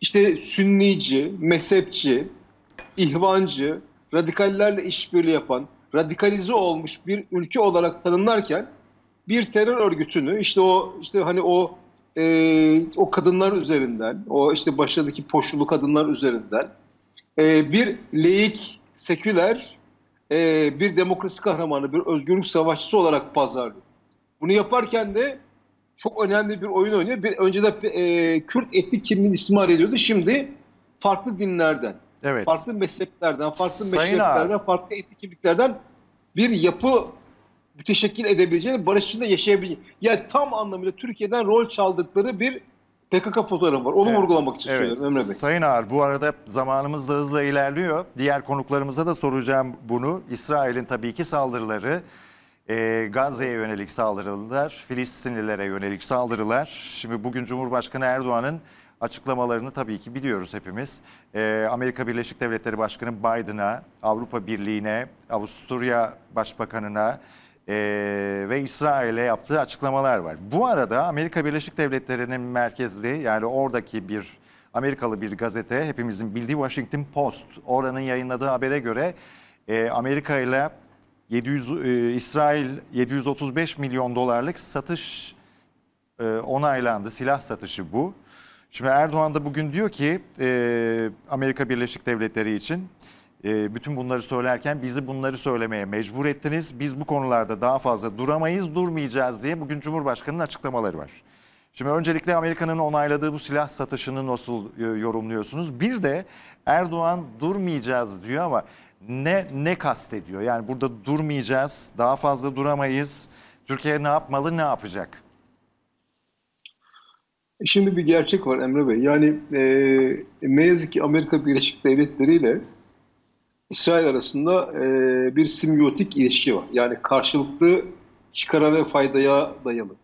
işte sünnici, mezhepçi, ihvancı, radikallerle işbirliği yapan, radikalize olmuş bir ülke olarak tanımlarken bir terör örgütünü işte o işte hani o e, o kadınlar üzerinden, o işte başındaki poşulu kadınlar üzerinden e, bir laik, seküler, e, bir demokrasi kahramanı, bir özgürlük savaşçısı olarak pazarlıyor. Bunu yaparken de çok önemli bir oyun oynuyor. Bir, de e, Kürt etnik kimliğini istismar ediyordu. Şimdi farklı dinlerden, evet. farklı mezheplerden, farklı Sayın farklı etnik kimliklerden bir yapı müteşekkil edebileceğini, barış içinde yaşayabileceğini. Yani tam anlamıyla Türkiye'den rol çaldıkları bir PKK fotoğrafı var. Onu evet. vurgulamak için evet. söylüyorum Emre Bey. Sayın Ağar bu arada zamanımız da hızla ilerliyor. Diğer konuklarımıza da soracağım bunu. İsrail'in tabii ki saldırıları e, Gazze'ye yönelik saldırılar, Filistinlilere yönelik saldırılar. Şimdi bugün Cumhurbaşkanı Erdoğan'ın açıklamalarını tabii ki biliyoruz hepimiz. E, Amerika Birleşik Devletleri Başkanı Biden'a, Avrupa Birliği'ne, Avusturya Başbakanı'na, ee, ve İsrail'e yaptığı açıklamalar var. Bu arada Amerika Birleşik Devletleri'nin merkezli yani oradaki bir Amerikalı bir gazete hepimizin bildiği Washington Post oranın yayınladığı habere göre e, Amerika ile 700 e, İsrail 735 milyon dolarlık satış e, onaylandı. Silah satışı bu. Şimdi Erdoğan da bugün diyor ki Amerika Birleşik Devletleri için ee, bütün bunları söylerken bizi bunları söylemeye mecbur ettiniz. Biz bu konularda daha fazla duramayız, durmayacağız diye bugün Cumhurbaşkanı'nın açıklamaları var. Şimdi öncelikle Amerika'nın onayladığı bu silah satışını nasıl e, yorumluyorsunuz? Bir de Erdoğan durmayacağız diyor ama ne ne kastediyor? Yani burada durmayacağız, daha fazla duramayız. Türkiye ne yapmalı, ne yapacak? Şimdi bir gerçek var Emre Bey. Yani e, ne yazık ki Amerika Birleşik Devletleri ile İsrail arasında e, bir simbiyotik ilişki var. Yani karşılıklı çıkara ve faydaya dayalı.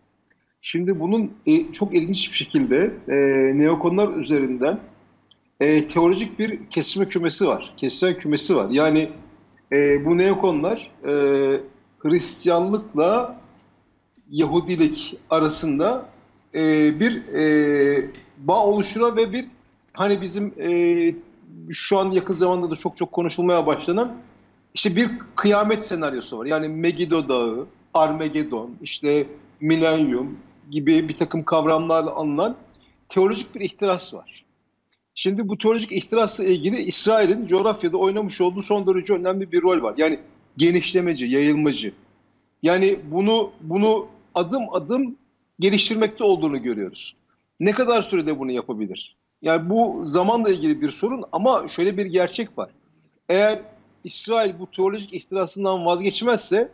Şimdi bunun e, çok ilginç bir şekilde e, neokonlar üzerinden e, teolojik bir kesme kümesi var. kesilen kümesi var. Yani e, bu neokonlar e, Hristiyanlıkla Yahudilik arasında bir bağ oluştura ve bir hani bizim e, şu an yakın zamanda da çok çok konuşulmaya başlanan işte bir kıyamet senaryosu var. Yani Megiddo Dağı, Armageddon, işte milenyum gibi bir takım kavramlarla anılan teolojik bir ihtiras var. Şimdi bu teolojik ihtirasla ilgili İsrail'in coğrafyada oynamış olduğu son derece önemli bir rol var. Yani genişlemeci, yayılmacı. Yani bunu bunu adım adım geliştirmekte olduğunu görüyoruz. Ne kadar sürede bunu yapabilir? Yani bu zamanla ilgili bir sorun ama şöyle bir gerçek var. Eğer İsrail bu teolojik ihtirasından vazgeçmezse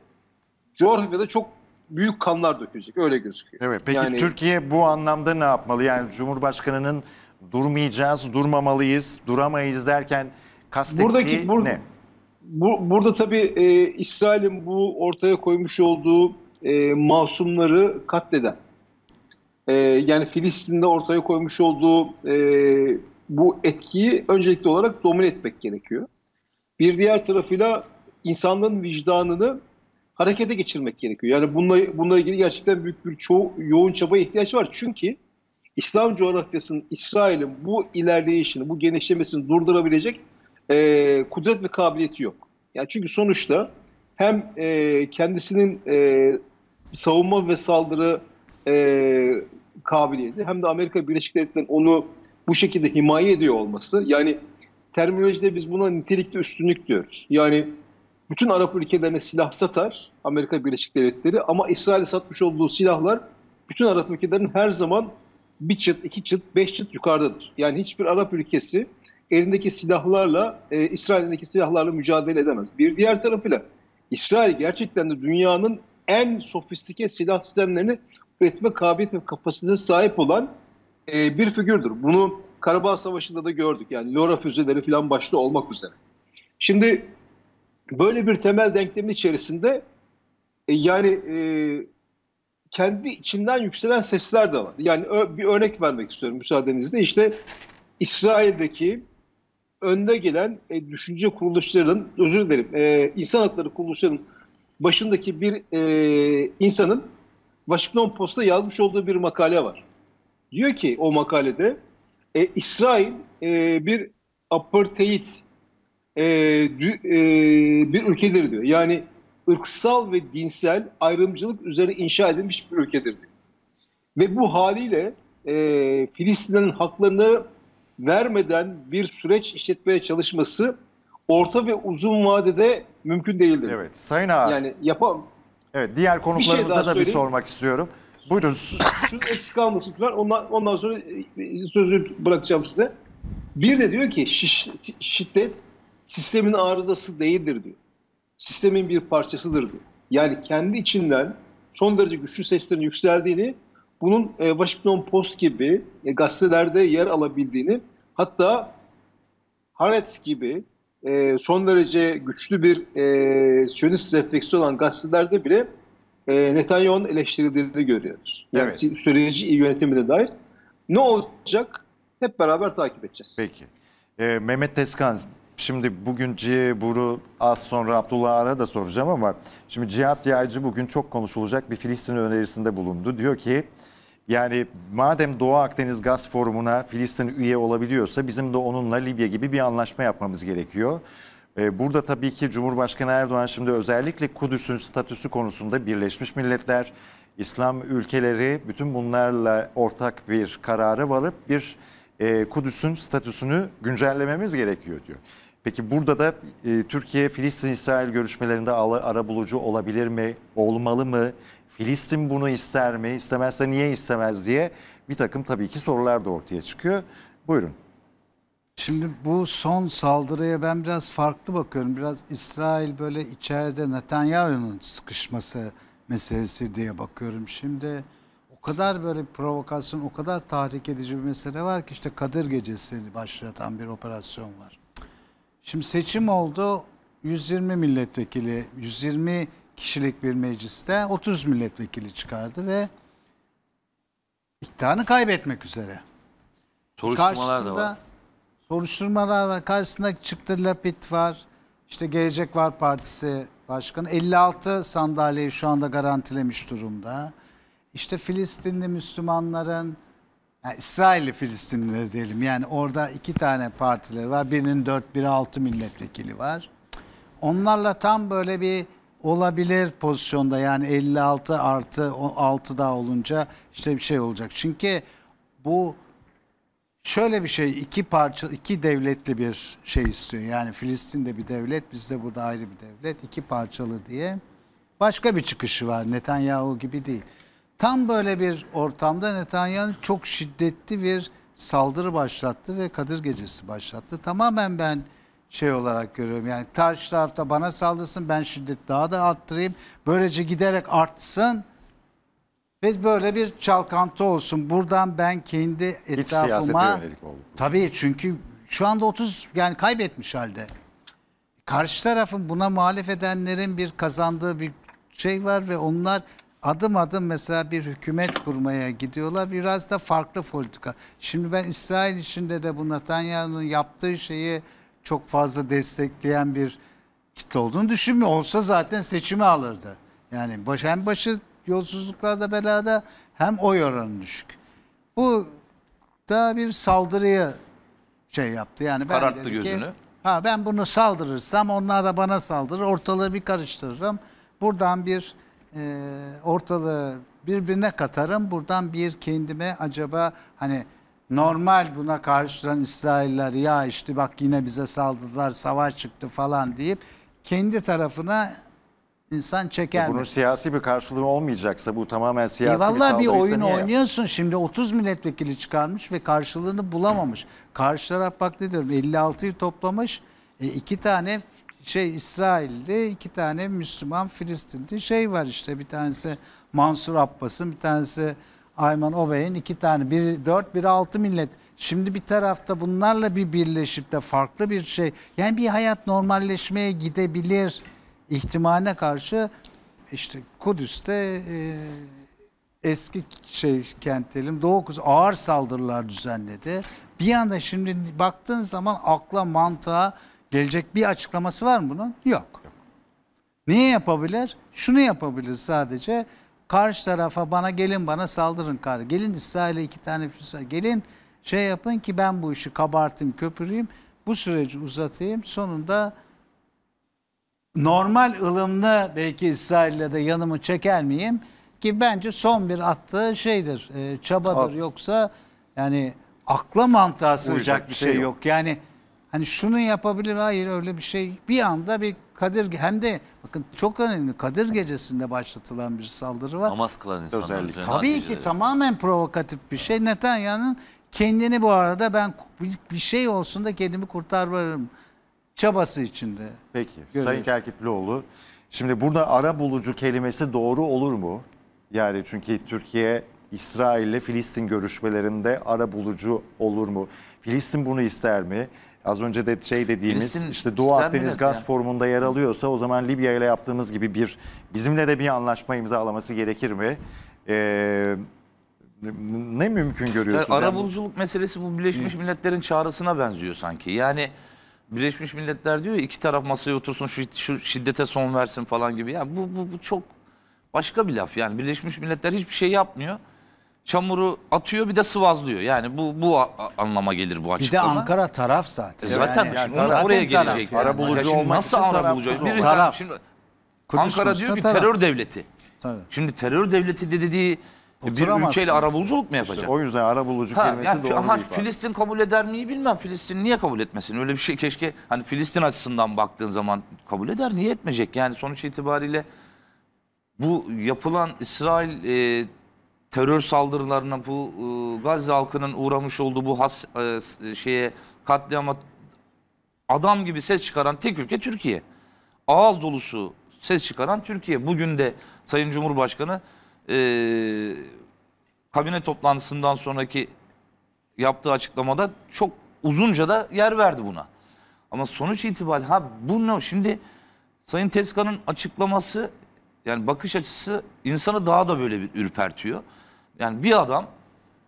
coğrafyada çok büyük kanlar dökecek. Öyle gözüküyor. Evet. Peki yani, Türkiye bu anlamda ne yapmalı? Yani Cumhurbaşkanı'nın durmayacağız, durmamalıyız, duramayız derken kastettiği buradaki, bur, ne? Bu, burada tabii e, İsrail'in bu ortaya koymuş olduğu e, masumları katleden e, yani Filistin'de ortaya koymuş olduğu e, bu etkiyi öncelikli olarak domine etmek gerekiyor. Bir diğer tarafıyla insanların vicdanını harekete geçirmek gerekiyor. Yani bununla, bununla ilgili gerçekten büyük bir ço- yoğun çaba ihtiyaç var. Çünkü İslam coğrafyasının, İsrail'in bu ilerleyişini, bu genişlemesini durdurabilecek e, kudret ve kabiliyeti yok. Yani çünkü sonuçta hem e, kendisinin e, savunma ve saldırı e, kabiliyeti hem de Amerika Birleşik Devletleri'nin onu bu şekilde himaye ediyor olması. Yani terminolojide biz buna nitelikli üstünlük diyoruz. Yani bütün Arap ülkelerine silah satar Amerika Birleşik Devletleri ama İsrail'e satmış olduğu silahlar bütün Arap ülkelerinin her zaman bir çıt, iki çıt, beş çıt yukarıdadır. Yani hiçbir Arap ülkesi elindeki silahlarla, e, İsrail'deki silahlarla mücadele edemez. Bir diğer tarafıyla İsrail gerçekten de dünyanın en sofistike silah sistemlerini üretme kabiliyet ve kapasitesine sahip olan e, bir figürdür. Bunu Karabağ Savaşı'nda da gördük. Yani LoRa füzeleri falan başta olmak üzere. Şimdi böyle bir temel denklemin içerisinde e, yani e, kendi içinden yükselen sesler de var. Yani ö, bir örnek vermek istiyorum müsaadenizle. İşte İsrail'deki önde gelen e, düşünce kuruluşlarının, özür dilerim, e, insan hakları kuruluşlarının başındaki bir e, insanın Washington Post'ta yazmış olduğu bir makale var. Diyor ki o makalede e, İsrail e, bir apartheid e, dü, e, bir ülkedir diyor. Yani ırksal ve dinsel ayrımcılık üzerine inşa edilmiş bir ülkedir diyor. Ve bu haliyle e, Filistin'in haklarını vermeden bir süreç işletmeye çalışması orta ve uzun vadede mümkün değildir. Evet. Sayın Ağa. Yani yapam Evet diğer şey konuklarımıza şey da bir sormak istiyorum. Buyurun. Şunun eksik kalmasın lütfen. Ondan, ondan sonra e, sözü bırakacağım size. Bir de diyor ki şiddet sistemin arızası değildir diyor. Sistemin bir parçasıdır diyor. Yani kendi içinden son derece güçlü seslerin yükseldiğini, bunun e, Washington Post gibi e, gazetelerde yer alabildiğini, hatta Haaretz gibi e, son derece güçlü bir e, siyonist refleksi olan gazetelerde bile e, Netanyahu'nun eleştirildiğini görüyoruz. Yani evet. süreci yönetimine dair. Ne olacak? Hep beraber takip edeceğiz. Peki. E, Mehmet Teskan şimdi bugün Cibur'u az sonra Abdullah Ar'a da soracağım ama şimdi Cihat Yaycı bugün çok konuşulacak bir Filistin önerisinde bulundu. Diyor ki yani madem Doğu Akdeniz Gaz Forumu'na Filistin üye olabiliyorsa bizim de onunla Libya gibi bir anlaşma yapmamız gerekiyor. Ee, burada tabii ki Cumhurbaşkanı Erdoğan şimdi özellikle Kudüs'ün statüsü konusunda Birleşmiş Milletler, İslam ülkeleri bütün bunlarla ortak bir kararı varıp bir e, Kudüs'ün statüsünü güncellememiz gerekiyor diyor. Peki burada da e, Türkiye Filistin-İsrail görüşmelerinde ara bulucu olabilir mi, olmalı mı? Filistin bunu ister mi? İstemezse niye istemez diye bir takım tabii ki sorular da ortaya çıkıyor. Buyurun. Şimdi bu son saldırıya ben biraz farklı bakıyorum. Biraz İsrail böyle içeride Netanyahu'nun sıkışması meselesi diye bakıyorum. Şimdi o kadar böyle bir provokasyon, o kadar tahrik edici bir mesele var ki işte Kadir Gecesi başlatan bir operasyon var. Şimdi seçim oldu. 120 milletvekili, 120 kişilik bir mecliste 30 milletvekili çıkardı ve iktidarını kaybetmek üzere. Soruşturmalar karşısında, da var. Soruşturmalar var. Karşısında çıktı Lapid var. İşte Gelecek Var Partisi Başkanı 56 sandalyeyi şu anda garantilemiş durumda. İşte Filistinli Müslümanların yani İsrailli Filistinlileri diyelim. Yani orada iki tane partiler var. Birinin 4, biri 6 milletvekili var. Onlarla tam böyle bir olabilir pozisyonda yani 56 artı 6 daha olunca işte bir şey olacak. Çünkü bu şöyle bir şey iki parça iki devletli bir şey istiyor. Yani Filistin'de bir devlet bizde burada ayrı bir devlet iki parçalı diye başka bir çıkışı var Netanyahu gibi değil. Tam böyle bir ortamda Netanyahu çok şiddetli bir saldırı başlattı ve Kadir Gecesi başlattı. Tamamen ben şey olarak görüyorum. Yani karşı tarafta bana saldırsın ben şiddet daha da arttırayım. Böylece giderek artsın. Ve böyle bir çalkantı olsun. Buradan ben kendi etrafıma... İç oldu. Tabii çünkü şu anda 30 yani kaybetmiş halde. Karşı tarafın buna muhalif edenlerin bir kazandığı bir şey var ve onlar adım adım mesela bir hükümet kurmaya gidiyorlar. Biraz da farklı politika. Şimdi ben İsrail içinde de bu Netanyahu'nun yaptığı şeyi çok fazla destekleyen bir kitle olduğunu düşünmüyor. Olsa zaten seçimi alırdı. Yani baş, hem başı yolsuzluklarda belada hem oy oranı düşük. Bu da bir saldırıyı şey yaptı. Yani ben Kararttı dedi gözünü. Ki, ha ben bunu saldırırsam onlar da bana saldırır. Ortalığı bir karıştırırım. Buradan bir e, ortalığı birbirine katarım. Buradan bir kendime acaba hani normal buna karşı İsrailler ya işte bak yine bize saldırdılar, savaş çıktı falan deyip kendi tarafına insan çeker Bunun siyasi bir karşılığı olmayacaksa bu tamamen siyasi e bir saldırıysa bir oyun niye? oynuyorsun şimdi 30 milletvekili çıkarmış ve karşılığını bulamamış. Karşı taraf bak ne diyorum 56'yı toplamış e, iki tane şey İsrail'de iki tane Müslüman Filistin'de şey var işte bir tanesi Mansur Abbas'ın bir tanesi Ayman Obey'in iki tane. Biri dört, biri altı millet. Şimdi bir tarafta bunlarla bir birleşip de farklı bir şey. Yani bir hayat normalleşmeye gidebilir ihtimaline karşı işte Kudüs'te e, eski şey kent diyelim Doğu Kudüs ağır saldırılar düzenledi. Bir anda şimdi baktığın zaman akla mantığa gelecek bir açıklaması var mı bunun? Yok. Yok. Niye yapabilir? Şunu yapabilir sadece karşı tarafa bana gelin bana saldırın Kar Gelin İsrail'e iki tane füze. Gelin şey yapın ki ben bu işi kabartayım, köpüreyim. Bu süreci uzatayım. Sonunda normal ılımlı belki İsrail'le de yanımı çeker miyim? Ki bence son bir attığı şeydir, e, çabadır. Al. Yoksa yani akla mantığa sığacak bir şey, şey yok. yok. Yani Hani şunu yapabilir hayır öyle bir şey. Bir anda bir Kadir hem de bakın çok önemli Kadir gecesinde başlatılan bir saldırı var. Namaz kılan insanlar. Tabii ki evet. tamamen provokatif bir şey. Netanyahu'nun kendini bu arada ben bir şey olsun da kendimi kurtarırım çabası içinde. Peki görüyoruz. Sayın Kerkitlioğlu şimdi burada ara bulucu kelimesi doğru olur mu? Yani çünkü Türkiye İsrail ile Filistin görüşmelerinde ara bulucu olur mu? Filistin bunu ister mi? az önce de şey dediğimiz Filistin, işte Doğu Akdeniz Gaz yani. Forumu'nda yer alıyorsa o zaman Libya ile yaptığımız gibi bir bizimle de bir anlaşma imzalaması gerekir mi? Ee, ne mümkün görüyorsunuz? E, yani arabuluculuk yani? meselesi bu Birleşmiş Milletler'in çağrısına benziyor sanki. Yani Birleşmiş Milletler diyor iki taraf masaya otursun şu, şu şiddete son versin falan gibi. Ya bu, bu, bu çok başka bir laf. Yani Birleşmiş Milletler hiçbir şey yapmıyor çamuru atıyor bir de sıvazlıyor. Yani bu bu anlama gelir bu Bir de Ankara taraf zaten. E zaten Yani şimdi zaten oraya taraf gelecek. yani. Ara bulucu Şimdi olmak nasıl için ara bulucu? olmak. Birisi Taraf. şimdi Ankara diyor ki taraf. terör devleti. Tabii. Şimdi terör devleti de dediği e, bir ülkeyle ara buluculuk mu yapacak? O yüzden ara bulucu Ha, kelimesi yani, doğru aha, bir ifade. Filistin kabul eder miyi bilmem. Filistin niye kabul etmesin? Öyle bir şey keşke hani Filistin açısından baktığın zaman kabul eder. Niye etmeyecek? Yani sonuç itibariyle bu yapılan İsrail e, terör saldırılarına bu e, Gazze halkının uğramış olduğu bu has e, e, şeye katliama adam gibi ses çıkaran tek ülke Türkiye. Ağız dolusu ses çıkaran Türkiye. Bugün de Sayın Cumhurbaşkanı e, kabine toplantısından sonraki yaptığı açıklamada çok uzunca da yer verdi buna. Ama sonuç itibariyle ha bu ne? Şimdi Sayın Tezkan'ın açıklaması yani bakış açısı insanı daha da böyle bir ürpertiyor. Yani bir adam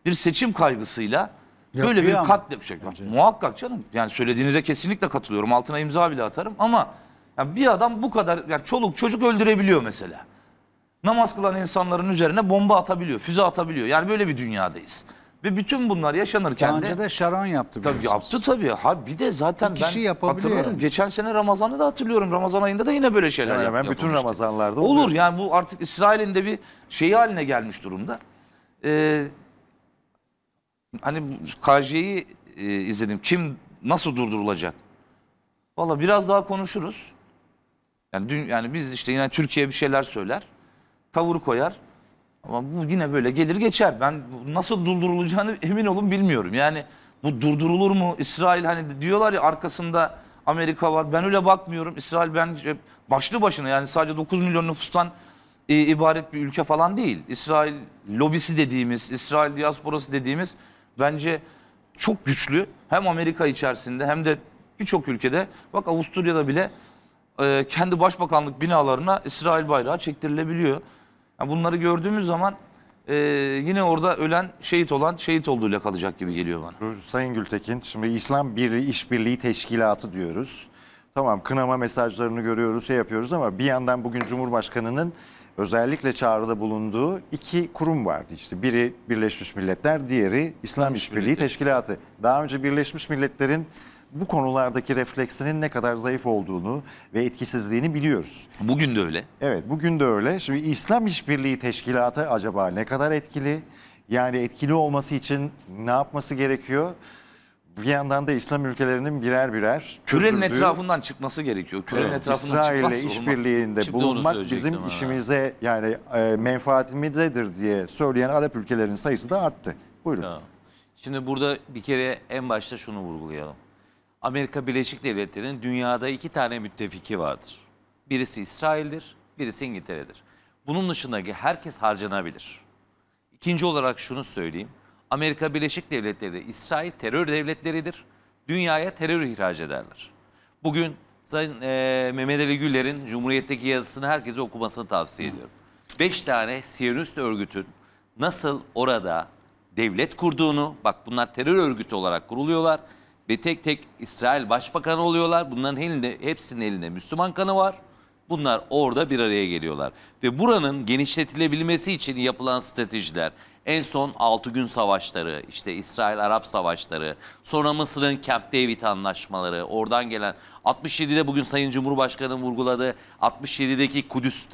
bir seçim kaygısıyla böyle bir ama. katlet şey. Muhakkak canım. Yani söylediğinize kesinlikle katılıyorum. Altına imza bile atarım ama yani bir adam bu kadar yani çoluk çocuk öldürebiliyor mesela. Namaz kılan insanların üzerine bomba atabiliyor, füze atabiliyor. Yani böyle bir dünyadayız. Ve bütün bunlar yaşanırken Daha önce de Şaron yaptı Tabii biliyorsunuz. yaptı tabii. Ha bir de zaten Bir kişi ben yapabiliyor hatırladım. Geçen sene Ramazan'ı da hatırlıyorum. Ramazan ayında da yine böyle şeyler Yani yap- hemen bütün yapılmıştı. Ramazanlarda oluyor. Olur yani bu artık İsrail'in de bir şeyi haline gelmiş durumda e, hani KJ'yi e, izledim. Kim nasıl durdurulacak? Valla biraz daha konuşuruz. Yani dün yani biz işte yine Türkiye bir şeyler söyler. Tavır koyar. Ama bu yine böyle gelir geçer. Ben nasıl durdurulacağını emin olun bilmiyorum. Yani bu durdurulur mu? İsrail hani diyorlar ya arkasında Amerika var. Ben öyle bakmıyorum. İsrail ben başlı başına yani sadece 9 milyon nüfustan e, ibaret bir ülke falan değil. İsrail lobisi dediğimiz, İsrail diasporası dediğimiz bence çok güçlü. Hem Amerika içerisinde hem de birçok ülkede. Bak Avusturya'da bile e, kendi başbakanlık binalarına İsrail bayrağı çektirilebiliyor. Yani bunları gördüğümüz zaman e, yine orada ölen şehit olan şehit olduğuyla kalacak gibi geliyor bana. Sayın Gültekin şimdi İslam Birliği İşbirliği Teşkilatı diyoruz. Tamam kınama mesajlarını görüyoruz şey yapıyoruz ama bir yandan bugün Cumhurbaşkanı'nın özellikle çağrıda bulunduğu iki kurum vardı. işte biri Birleşmiş Milletler, diğeri İslam İşbirliği Teşkilatı. Daha önce Birleşmiş Milletler'in bu konulardaki refleksinin ne kadar zayıf olduğunu ve etkisizliğini biliyoruz. Bugün de öyle. Evet, bugün de öyle. Şimdi İslam İşbirliği Teşkilatı acaba ne kadar etkili? Yani etkili olması için ne yapması gerekiyor? bir yandan da İslam ülkelerinin birer birer kürenin etrafından çıkması gerekiyor. Kürenin evet. etrafından İsrail ile işbirliğinde bulunmak bizim ha. işimize yani e, menfaatimizedir diye söyleyen Arap ülkelerinin sayısı da arttı. Buyurun. Ya. Şimdi burada bir kere en başta şunu vurgulayalım. Amerika Birleşik Devletleri'nin dünyada iki tane müttefiki vardır. Birisi İsrail'dir, birisi İngiltere'dir. Bunun dışındaki herkes harcanabilir. İkinci olarak şunu söyleyeyim. Amerika Birleşik Devletleri, İsrail terör devletleridir. Dünyaya terör ihraç ederler. Bugün Sayın e, Mehmet Ali Güler'in Cumhuriyet'teki yazısını herkese okumasını tavsiye ediyorum. Beş tane Siyonist örgütün nasıl orada devlet kurduğunu, bak bunlar terör örgütü olarak kuruluyorlar ve tek tek İsrail Başbakanı oluyorlar. Bunların elinde, hepsinin elinde Müslüman kanı var. Bunlar orada bir araya geliyorlar. Ve buranın genişletilebilmesi için yapılan stratejiler, en son 6 gün savaşları, işte İsrail-Arap savaşları, sonra Mısır'ın Camp David anlaşmaları, oradan gelen 67'de bugün Sayın Cumhurbaşkanı'nın vurguladığı 67'deki Kudüs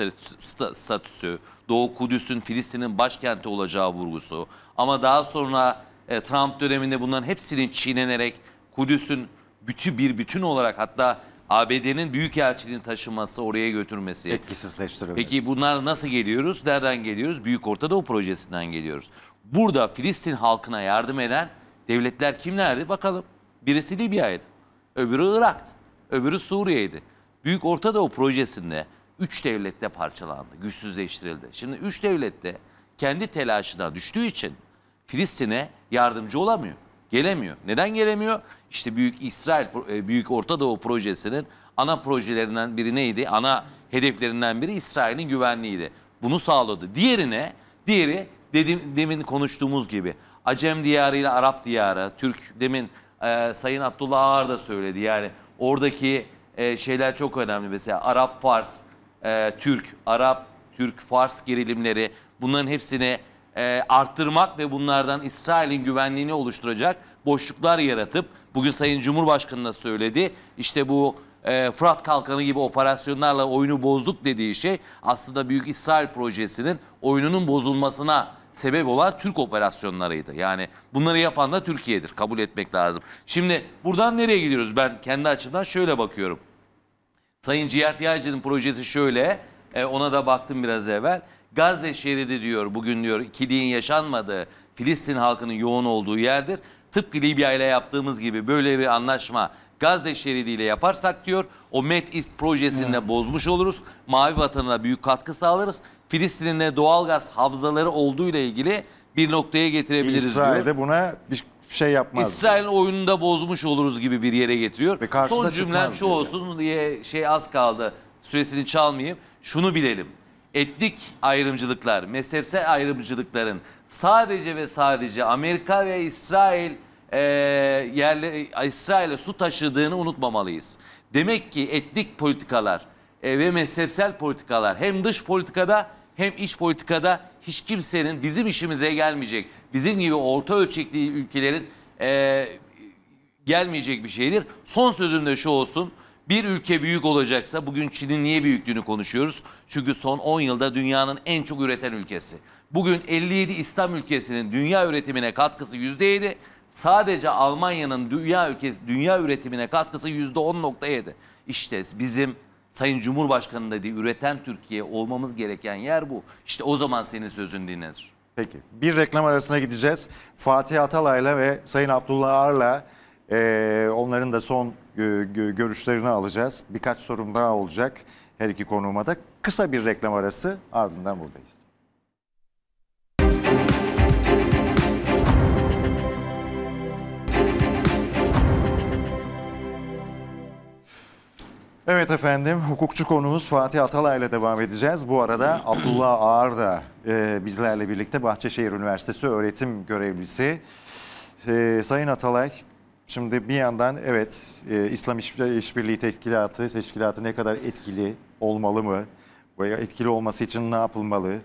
statüsü, Doğu Kudüs'ün Filistin'in başkenti olacağı vurgusu ama daha sonra e, Trump döneminde bunların hepsinin çiğnenerek Kudüs'ün bütü bir bütün olarak hatta ABD'nin büyükelçiliğini taşıması, oraya götürmesi. Etkisizleştirebiliriz. Peki bunlar nasıl geliyoruz? Nereden geliyoruz? Büyük Ortadoğu projesinden geliyoruz. Burada Filistin halkına yardım eden devletler kimlerdi? Bakalım. Birisi Libya'ydı. Öbürü Irak'tı. Öbürü Suriye'ydi. Büyük Ortadoğu projesinde üç devlette parçalandı, güçsüzleştirildi. Şimdi üç devlette kendi telaşına düştüğü için Filistin'e yardımcı olamıyor. Gelemiyor. Neden gelemiyor? İşte Büyük İsrail, e, Büyük Orta Doğu projesinin ana projelerinden biri neydi? Ana hedeflerinden biri İsrail'in güvenliğiydi. Bunu sağladı. Diğerine, diğeri dedim, demin konuştuğumuz gibi Acem diyarı ile Arap diyarı, Türk demin e, Sayın Abdullah Ağar da söyledi. Yani oradaki e, şeyler çok önemli. Mesela Arap-Fars, e, Türk, Arap, Türk-Fars gerilimleri bunların hepsini e, arttırmak ve bunlardan İsrail'in güvenliğini oluşturacak boşluklar yaratıp bugün Sayın Cumhurbaşkanı da söyledi işte bu e, Fırat Kalkanı gibi operasyonlarla oyunu bozduk dediği şey aslında Büyük İsrail projesinin oyununun bozulmasına sebep olan Türk operasyonlarıydı. Yani bunları yapan da Türkiye'dir. Kabul etmek lazım. Şimdi buradan nereye gidiyoruz? Ben kendi açımdan şöyle bakıyorum. Sayın Cihat Yaycı'nın projesi şöyle. E, ona da baktım biraz evvel. Gazze şeridi diyor bugün diyor ikiliğin yaşanmadığı Filistin halkının yoğun olduğu yerdir. Tıpkı Libya ile yaptığımız gibi böyle bir anlaşma Gazze şeridiyle yaparsak diyor o Met East projesinde evet. bozmuş oluruz. Mavi vatanına büyük katkı sağlarız. Filistin'in de doğalgaz havzaları olduğu ile ilgili bir noktaya getirebiliriz İsrail'de diyor. İsrail'de buna bir şey yapmaz. İsrail diyor. oyununda bozmuş oluruz gibi bir yere getiriyor. Ve Son cümlem şu diyor. olsun diye şey az kaldı. Süresini çalmayayım. Şunu bilelim etnik ayrımcılıklar, mezhepsel ayrımcılıkların sadece ve sadece Amerika ve İsrail e, yerle İsrail'e su taşıdığını unutmamalıyız. Demek ki etnik politikalar e, ve mezhepsel politikalar hem dış politikada hem iç politikada hiç kimsenin bizim işimize gelmeyecek, bizim gibi orta ölçekli ülkelerin e, gelmeyecek bir şeydir. Son sözüm de şu olsun. Bir ülke büyük olacaksa bugün Çin'in niye büyüklüğünü konuşuyoruz? Çünkü son 10 yılda dünyanın en çok üreten ülkesi. Bugün 57 İslam ülkesinin dünya üretimine katkısı %7. Sadece Almanya'nın dünya ülkesi dünya üretimine katkısı %10.7. İşte bizim Sayın Cumhurbaşkanı'nın dediği üreten Türkiye olmamız gereken yer bu. İşte o zaman senin sözün dinlenir. Peki bir reklam arasına gideceğiz. Fatih Atalay'la ve Sayın Abdullah Ar'la e, onların da son görüşlerini alacağız. Birkaç sorum daha olacak her iki konuğuma da. Kısa bir reklam arası ardından buradayız. Evet efendim hukukçu konuğumuz Fatih Atalay ile devam edeceğiz. Bu arada Abdullah Ağar da e, bizlerle birlikte Bahçeşehir Üniversitesi öğretim görevlisi. E, Sayın Atalay Şimdi bir yandan evet e, İslam İşbirliği Teşkilatı, teşkilatı ne kadar etkili olmalı mı? Veya etkili olması için ne yapılmalı?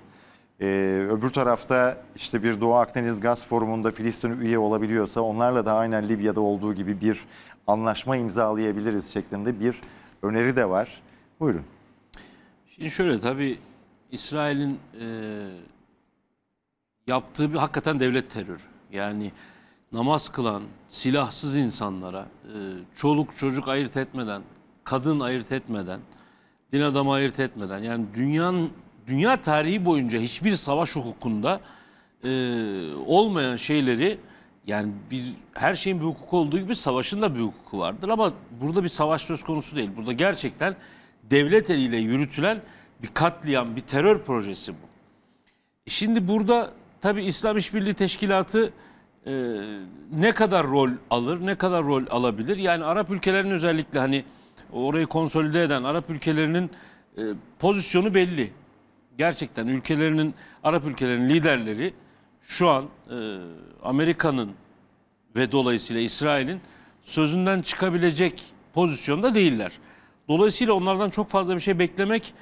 E, öbür tarafta işte bir Doğu Akdeniz Gaz Forumu'nda Filistin üye olabiliyorsa onlarla da aynen Libya'da olduğu gibi bir anlaşma imzalayabiliriz şeklinde bir öneri de var. Buyurun. Şimdi şöyle tabii İsrail'in e, yaptığı bir hakikaten devlet terörü. Yani namaz kılan, silahsız insanlara, e, çoluk çocuk ayırt etmeden, kadın ayırt etmeden, din adamı ayırt etmeden yani dünyanın dünya tarihi boyunca hiçbir savaş hukukunda e, olmayan şeyleri yani bir her şeyin bir hukuku olduğu gibi savaşın da bir hukuku vardır ama burada bir savaş söz konusu değil. Burada gerçekten devlet eliyle yürütülen bir katliam, bir terör projesi bu. E, şimdi burada tabi İslam İşbirliği Teşkilatı e, ne kadar rol alır, ne kadar rol alabilir? Yani Arap ülkelerinin özellikle hani orayı konsolide eden Arap ülkelerinin e, pozisyonu belli. Gerçekten ülkelerinin, Arap ülkelerinin liderleri şu an e, Amerika'nın ve dolayısıyla İsrail'in sözünden çıkabilecek pozisyonda değiller. Dolayısıyla onlardan çok fazla bir şey beklemek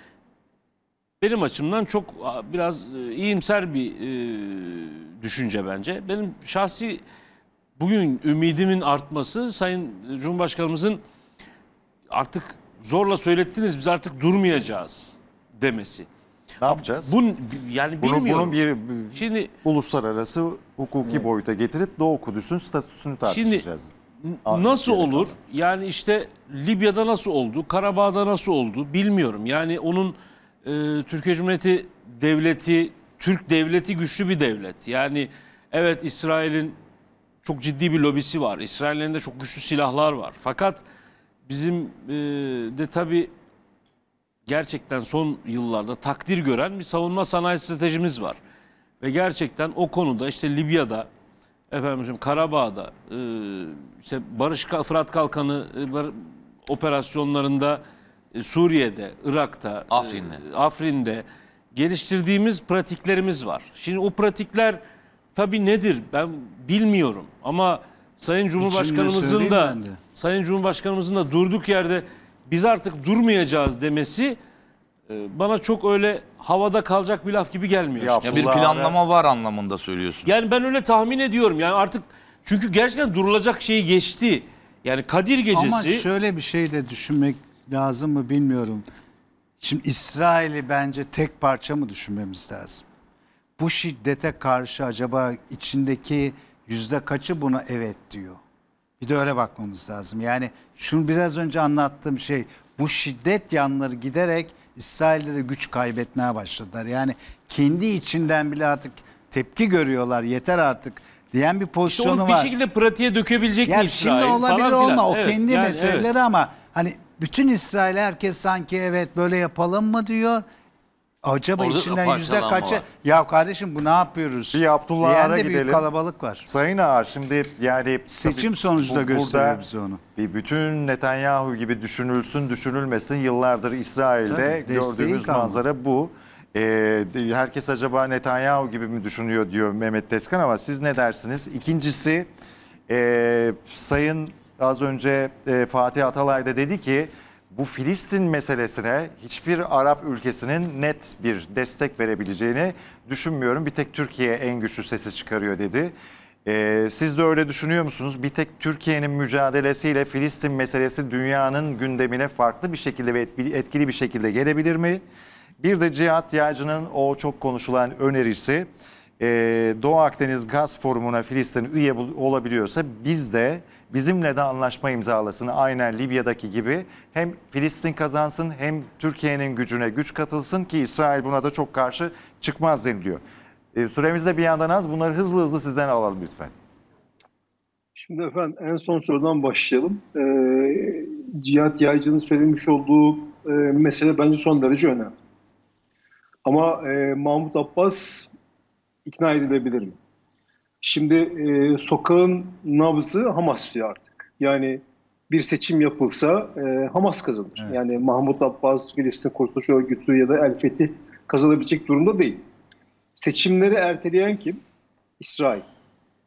benim açımdan çok biraz e, iyimser bir e, düşünce bence. Benim şahsi bugün ümidimin artması Sayın Cumhurbaşkanımızın artık zorla söylettiniz biz artık durmayacağız demesi. Ne yapacağız? Bu yani bunu, bilmiyorum. Bunun bir şimdi, uluslararası hukuki hı. boyuta getirip Doğu Kudüs'ün statüsünü tartışacağız. Şimdi, nasıl şey olur? Yani işte Libya'da nasıl oldu? Karabağ'da nasıl oldu? Bilmiyorum. Yani onun e, Türkiye Cumhuriyeti devleti, Türk devleti güçlü bir devlet. Yani evet İsrail'in çok ciddi bir lobisi var. İsrail'in de çok güçlü silahlar var. Fakat bizim e, de tabii gerçekten son yıllarda takdir gören bir savunma sanayi stratejimiz var. Ve gerçekten o konuda işte Libya'da, efendim Karabağ'da, e, işte Barış Fırat Kalkanı e, bar, operasyonlarında e, Suriye'de, Irak'ta, e, Afrin'de. Afrin'de geliştirdiğimiz pratiklerimiz var. Şimdi o pratikler tabii nedir ben bilmiyorum ama Sayın Cumhurbaşkanımızın da Sayın Cumhurbaşkanımızın da durduk yerde biz artık durmayacağız demesi e, bana çok öyle havada kalacak bir laf gibi gelmiyor. Ya, bir planlama abi. var anlamında söylüyorsun. Yani ben öyle tahmin ediyorum. Yani artık çünkü gerçekten durulacak şey geçti. Yani Kadir gecesi. Ama şöyle bir şey de düşünmek lazım mı bilmiyorum. Şimdi İsrail'i bence tek parça mı düşünmemiz lazım? Bu şiddete karşı acaba içindeki yüzde kaçı buna evet diyor? Bir de öyle bakmamız lazım. Yani şunu biraz önce anlattığım şey bu şiddet yanları giderek İsrail'de de güç kaybetmeye başladılar. Yani kendi içinden bile artık tepki görüyorlar yeter artık diyen bir pozisyonu işte var. Bir şekilde pratiğe dökebilecek yani mi İsrail? Şimdi olabilir olma o evet, kendi yani meseleleri evet. ama hani bütün İsrail herkes sanki evet böyle yapalım mı diyor. Acaba Orada içinden yüzde kaçı? Ya kardeşim bu ne yapıyoruz? Bir Abdullah Diyen de gidelim. büyük kalabalık var. Sayın Ağar şimdi yani... Seçim sonucu da gösteriyor bize onu. Bir bütün Netanyahu gibi düşünülsün düşünülmesin yıllardır İsrail'de Tabii, gördüğümüz kalmadı. manzara bu. Ee, herkes acaba Netanyahu gibi mi düşünüyor diyor Mehmet Teskan ama siz ne dersiniz? İkincisi e, Sayın Az önce e, Fatih Atalay da dedi ki bu Filistin meselesine hiçbir Arap ülkesinin net bir destek verebileceğini düşünmüyorum. Bir tek Türkiye en güçlü sesi çıkarıyor dedi. Ee, siz de öyle düşünüyor musunuz? Bir tek Türkiye'nin mücadelesiyle Filistin meselesi dünyanın gündemine farklı bir şekilde ve etkili bir şekilde gelebilir mi? Bir de Cihat Yağcı'nın o çok konuşulan önerisi e, Doğu Akdeniz Gaz Forumu'na Filistin üye olabiliyorsa biz de bizimle de anlaşma imzalasın aynen Libya'daki gibi. Hem Filistin kazansın hem Türkiye'nin gücüne güç katılsın ki İsrail buna da çok karşı çıkmaz deniliyor. E, süremiz de bir yandan az bunları hızlı hızlı sizden alalım lütfen. Şimdi efendim en son sorudan başlayalım. E, Cihat Yaycı'nın söylemiş olduğu e, mesele bence son derece önemli. Ama e, Mahmut Abbas ikna edilebilir mi? Şimdi e, sokağın nabzı Hamas diyor artık. Yani bir seçim yapılsa e, Hamas kazanır. Evet. Yani Mahmut Abbas, Filistin Kurtuluş Örgütü ya da El Fethi kazanabilecek durumda değil. Seçimleri erteleyen kim? İsrail.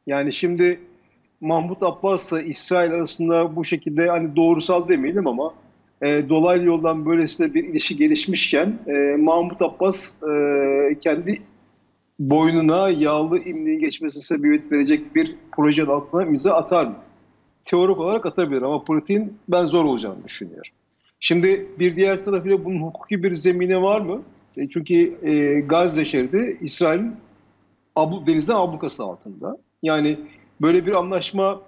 Yani şimdi Mahmut Abbas'la İsrail arasında bu şekilde hani doğrusal demeyelim ama e, dolaylı yoldan böylesine bir ilişki gelişmişken e, Mahmut Abbas e, kendi boynuna yağlı imliği geçmesi sebebiyet verecek bir projenin altına imza atar mı? Teorik olarak atabilir ama pratiğin ben zor olacağını düşünüyorum. Şimdi bir diğer tarafıyla bunun hukuki bir zemine var mı? E çünkü e, Gazze şeridi İsrail'in ablu, denizden ablukası altında. Yani böyle bir anlaşma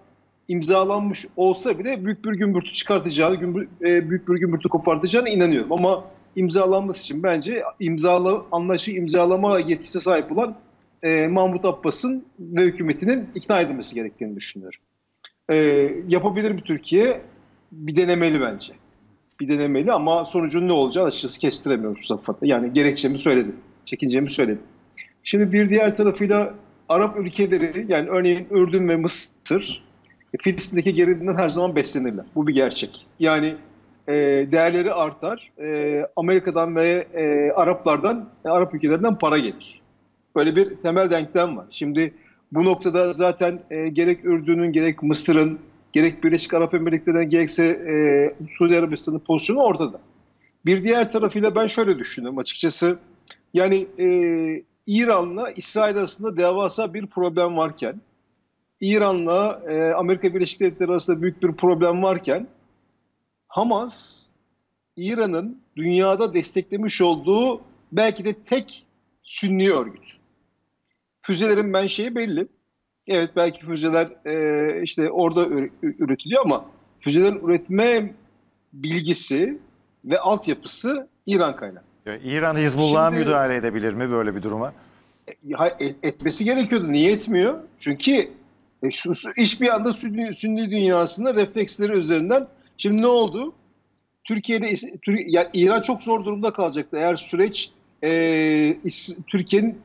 imzalanmış olsa bile büyük bir gümbürtü çıkartacağını, gümbür, e, büyük bir gümbürtü kopartacağına inanıyorum. Ama imzalanması için bence imzala, anlaşı imzalama yetisine sahip olan e, Mahmut Abbas'ın ve hükümetinin ikna edilmesi gerektiğini düşünüyorum. E, yapabilir mi Türkiye? Bir denemeli bence. Bir denemeli ama sonucun ne olacağını açıkçası kestiremiyoruz Zafat'ta. Yani gerekçemi söyledim. Çekincemi söyledim. Şimdi bir diğer tarafıyla Arap ülkeleri yani örneğin Ürdün ve Mısır e, Filistin'deki geriliminden her zaman beslenirler. Bu bir gerçek. Yani e, değerleri artar. E, Amerika'dan ve e, Araplardan, e, Arap ülkelerinden para gelir. Böyle bir temel denklem var. Şimdi bu noktada zaten e, gerek Ürdün'ün, gerek Mısır'ın, gerek Birleşik Arap Emirlikleri'nin, gerekse e, Suudi Arabistan'ın pozisyonu ortada. Bir diğer tarafıyla ben şöyle düşünüyorum açıkçası. Yani e, İran'la İsrail arasında devasa bir problem varken, İran'la e, Amerika Birleşik Devletleri arasında büyük bir problem varken Hamas İran'ın dünyada desteklemiş olduğu belki de tek Sünni örgüt. Füzelerin ben şeyi belli. Evet belki füzeler e, işte orada üretiliyor ama füzelerin üretme bilgisi ve altyapısı İran kaynağı. Yani İran Hizbullah'a müdahale edebilir mi böyle bir duruma? E, e, etmesi gerekiyordu. Niye etmiyor? Çünkü e, şu, iş bir anda Sünni, Sünni dünyasında refleksleri üzerinden Şimdi ne oldu? Türkiye'de yani İran çok zor durumda kalacaktı eğer süreç e, Türkiye'nin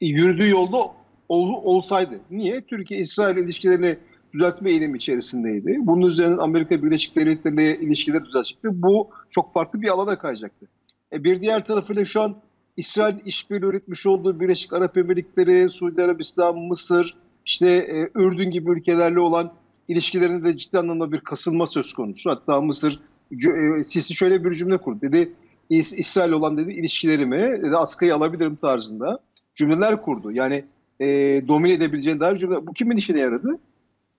yürüdüğü yolda ol, olsaydı. Niye? Türkiye İsrail ilişkilerini düzeltme eğilimi içerisindeydi. Bunun üzerine Amerika Birleşik Devletleri ile ilişkileri düzeltecekti. Bu çok farklı bir alana kayacaktı. E, bir diğer tarafıyla şu an İsrail işbirliği üretmiş olduğu Birleşik Arap Emirlikleri, Suudi Arabistan, Mısır, işte e, Ürdün gibi ülkelerle olan ilişkilerinde de ciddi anlamda bir kasılma söz konusu. Hatta Mısır e, Sisi şöyle bir cümle kurdu. Dedi İsrail olan dedi ilişkilerimi dedi, askıya alabilirim tarzında cümleler kurdu. Yani e, domine edebileceğine dair cümle. Bu kimin işine yaradı?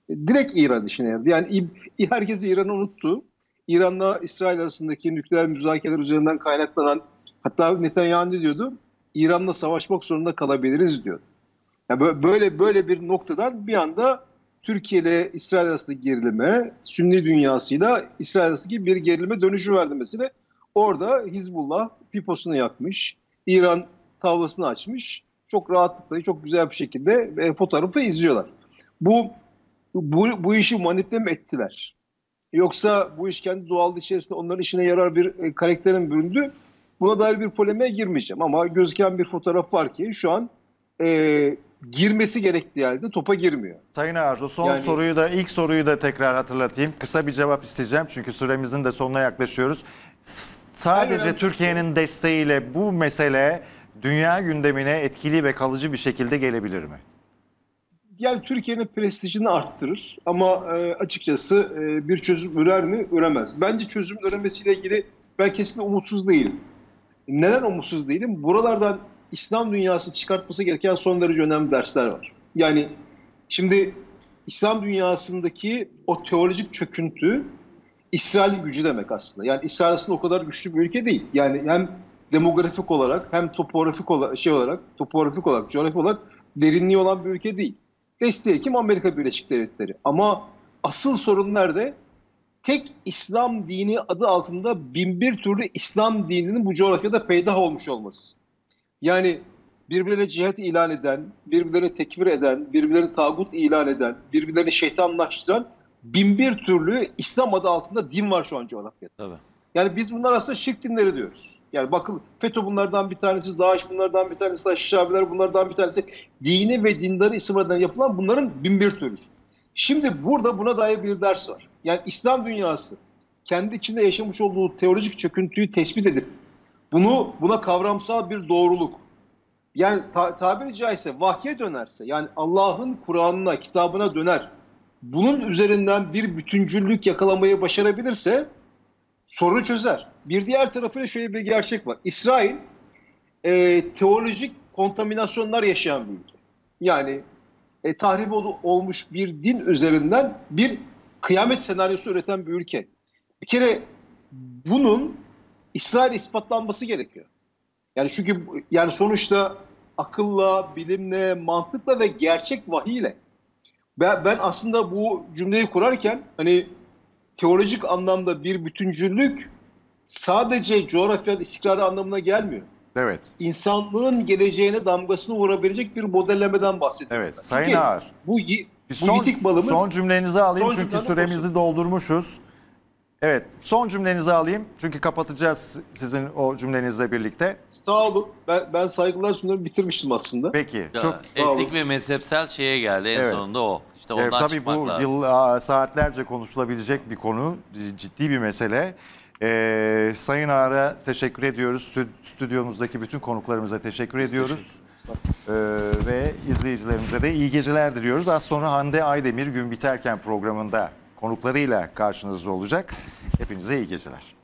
E, direkt İran işine yaradı. Yani herkes İran'ı unuttu. İran'la İsrail arasındaki nükleer müzakereler üzerinden kaynaklanan hatta Netanyahu ne diyordu? İran'la savaşmak zorunda kalabiliriz diyor. Yani böyle böyle bir noktadan bir anda Türkiye ile İsrail arasındaki gerilime, Sünni dünyasıyla İsrail arasındaki bir gerilime dönüşü verdi mesela. Orada Hizbullah piposunu yakmış, İran tavlasını açmış. Çok rahatlıkla, çok güzel bir şekilde e, fotoğrafı izliyorlar. Bu, bu, bu işi manipüle mi ettiler? Yoksa bu iş kendi doğal içerisinde onların işine yarar bir karakterin karaktere büründü? Buna dair bir polemiğe girmeyeceğim ama gözüken bir fotoğraf var ki şu an e, girmesi gerektiği halde topa girmiyor. Sayın Arzu son yani... soruyu da ilk soruyu da tekrar hatırlatayım. Kısa bir cevap isteyeceğim çünkü süremizin de sonuna yaklaşıyoruz. S sadece Türkiye'nin desteğiyle bu mesele dünya gündemine etkili ve kalıcı bir şekilde gelebilir mi? Yani Türkiye'nin prestijini arttırır ama e, açıkçası e, bir çözüm ürer mi? Üremez. Bence çözüm üremesiyle ilgili ben kesinlikle umutsuz değilim. Neden umutsuz değilim? Buralardan İslam dünyası çıkartması gereken son derece önemli dersler var. Yani şimdi İslam dünyasındaki o teolojik çöküntü İsrail gücü demek aslında. Yani İsrail aslında o kadar güçlü bir ülke değil. Yani hem demografik olarak hem topografik olarak şey olarak topografik olarak coğrafi olarak derinliği olan bir ülke değil. Desteği kim? Amerika Birleşik Devletleri. Ama asıl sorun nerede? Tek İslam dini adı altında bin bir türlü İslam dininin bu coğrafyada peydah olmuş olması. Yani birbirlerine cihat ilan eden, birbirlerine tekfir eden, birbirlerine tağut ilan eden, birbirlerini şeytanlaştıran binbir türlü İslam adı altında din var şu an coğrafyada. Tabii. Yani biz bunlar aslında şirk dinleri diyoruz. Yani bakın FETÖ bunlardan bir tanesi, DAEŞ bunlardan bir tanesi, Şabiler bunlardan bir tanesi. Dini ve dindarı isim eden yapılan bunların binbir türlü. Şimdi burada buna dair bir ders var. Yani İslam dünyası kendi içinde yaşamış olduğu teolojik çöküntüyü tespit edip bunu buna kavramsal bir doğruluk. Yani ta, tabiri caizse vahye dönerse yani Allah'ın Kur'an'ına, kitabına döner. Bunun üzerinden bir bütüncüllük yakalamayı başarabilirse sorunu çözer. Bir diğer tarafıyla şöyle bir gerçek var. İsrail e, teolojik kontaminasyonlar yaşayan bir ülke. Yani e, tahrip ol, olmuş bir din üzerinden bir kıyamet senaryosu üreten bir ülke. Bir kere bunun İsrail ispatlanması gerekiyor. Yani çünkü yani sonuçta akılla, bilimle, mantıkla ve gerçek vahiyle. Ben, ben aslında bu cümleyi kurarken hani teolojik anlamda bir bütüncüllük sadece coğrafyanın istikrarı anlamına gelmiyor. Evet. İnsanlığın geleceğine damgasını vurabilecek bir modellemeden bahsediyorum. Evet, Sayın Ağar. Bu, bu son, yitik malımız... Son cümlenizi alayım son çünkü süremizi olsun. doldurmuşuz. Evet son cümlenizi alayım çünkü kapatacağız sizin o cümlenizle birlikte. Sağ olun. Ben, ben saygılar sunuyorum. Bitirmiştim aslında. Peki. Ya, çok sağ olun. etnik ve mezhepsel şeye geldi en Evet. sonunda o. İşte ondan Evet, tabii bu lazım. yıl saatlerce konuşulabilecek bir konu, ciddi bir mesele. Ee, Sayın Ağar'a teşekkür ediyoruz. Stüdyomuzdaki bütün konuklarımıza teşekkür ediyoruz. Ee, ve izleyicilerimize de iyi geceler diliyoruz. Az sonra Hande Aydemir gün biterken programında konuklarıyla karşınızda olacak. Hepinize iyi geceler.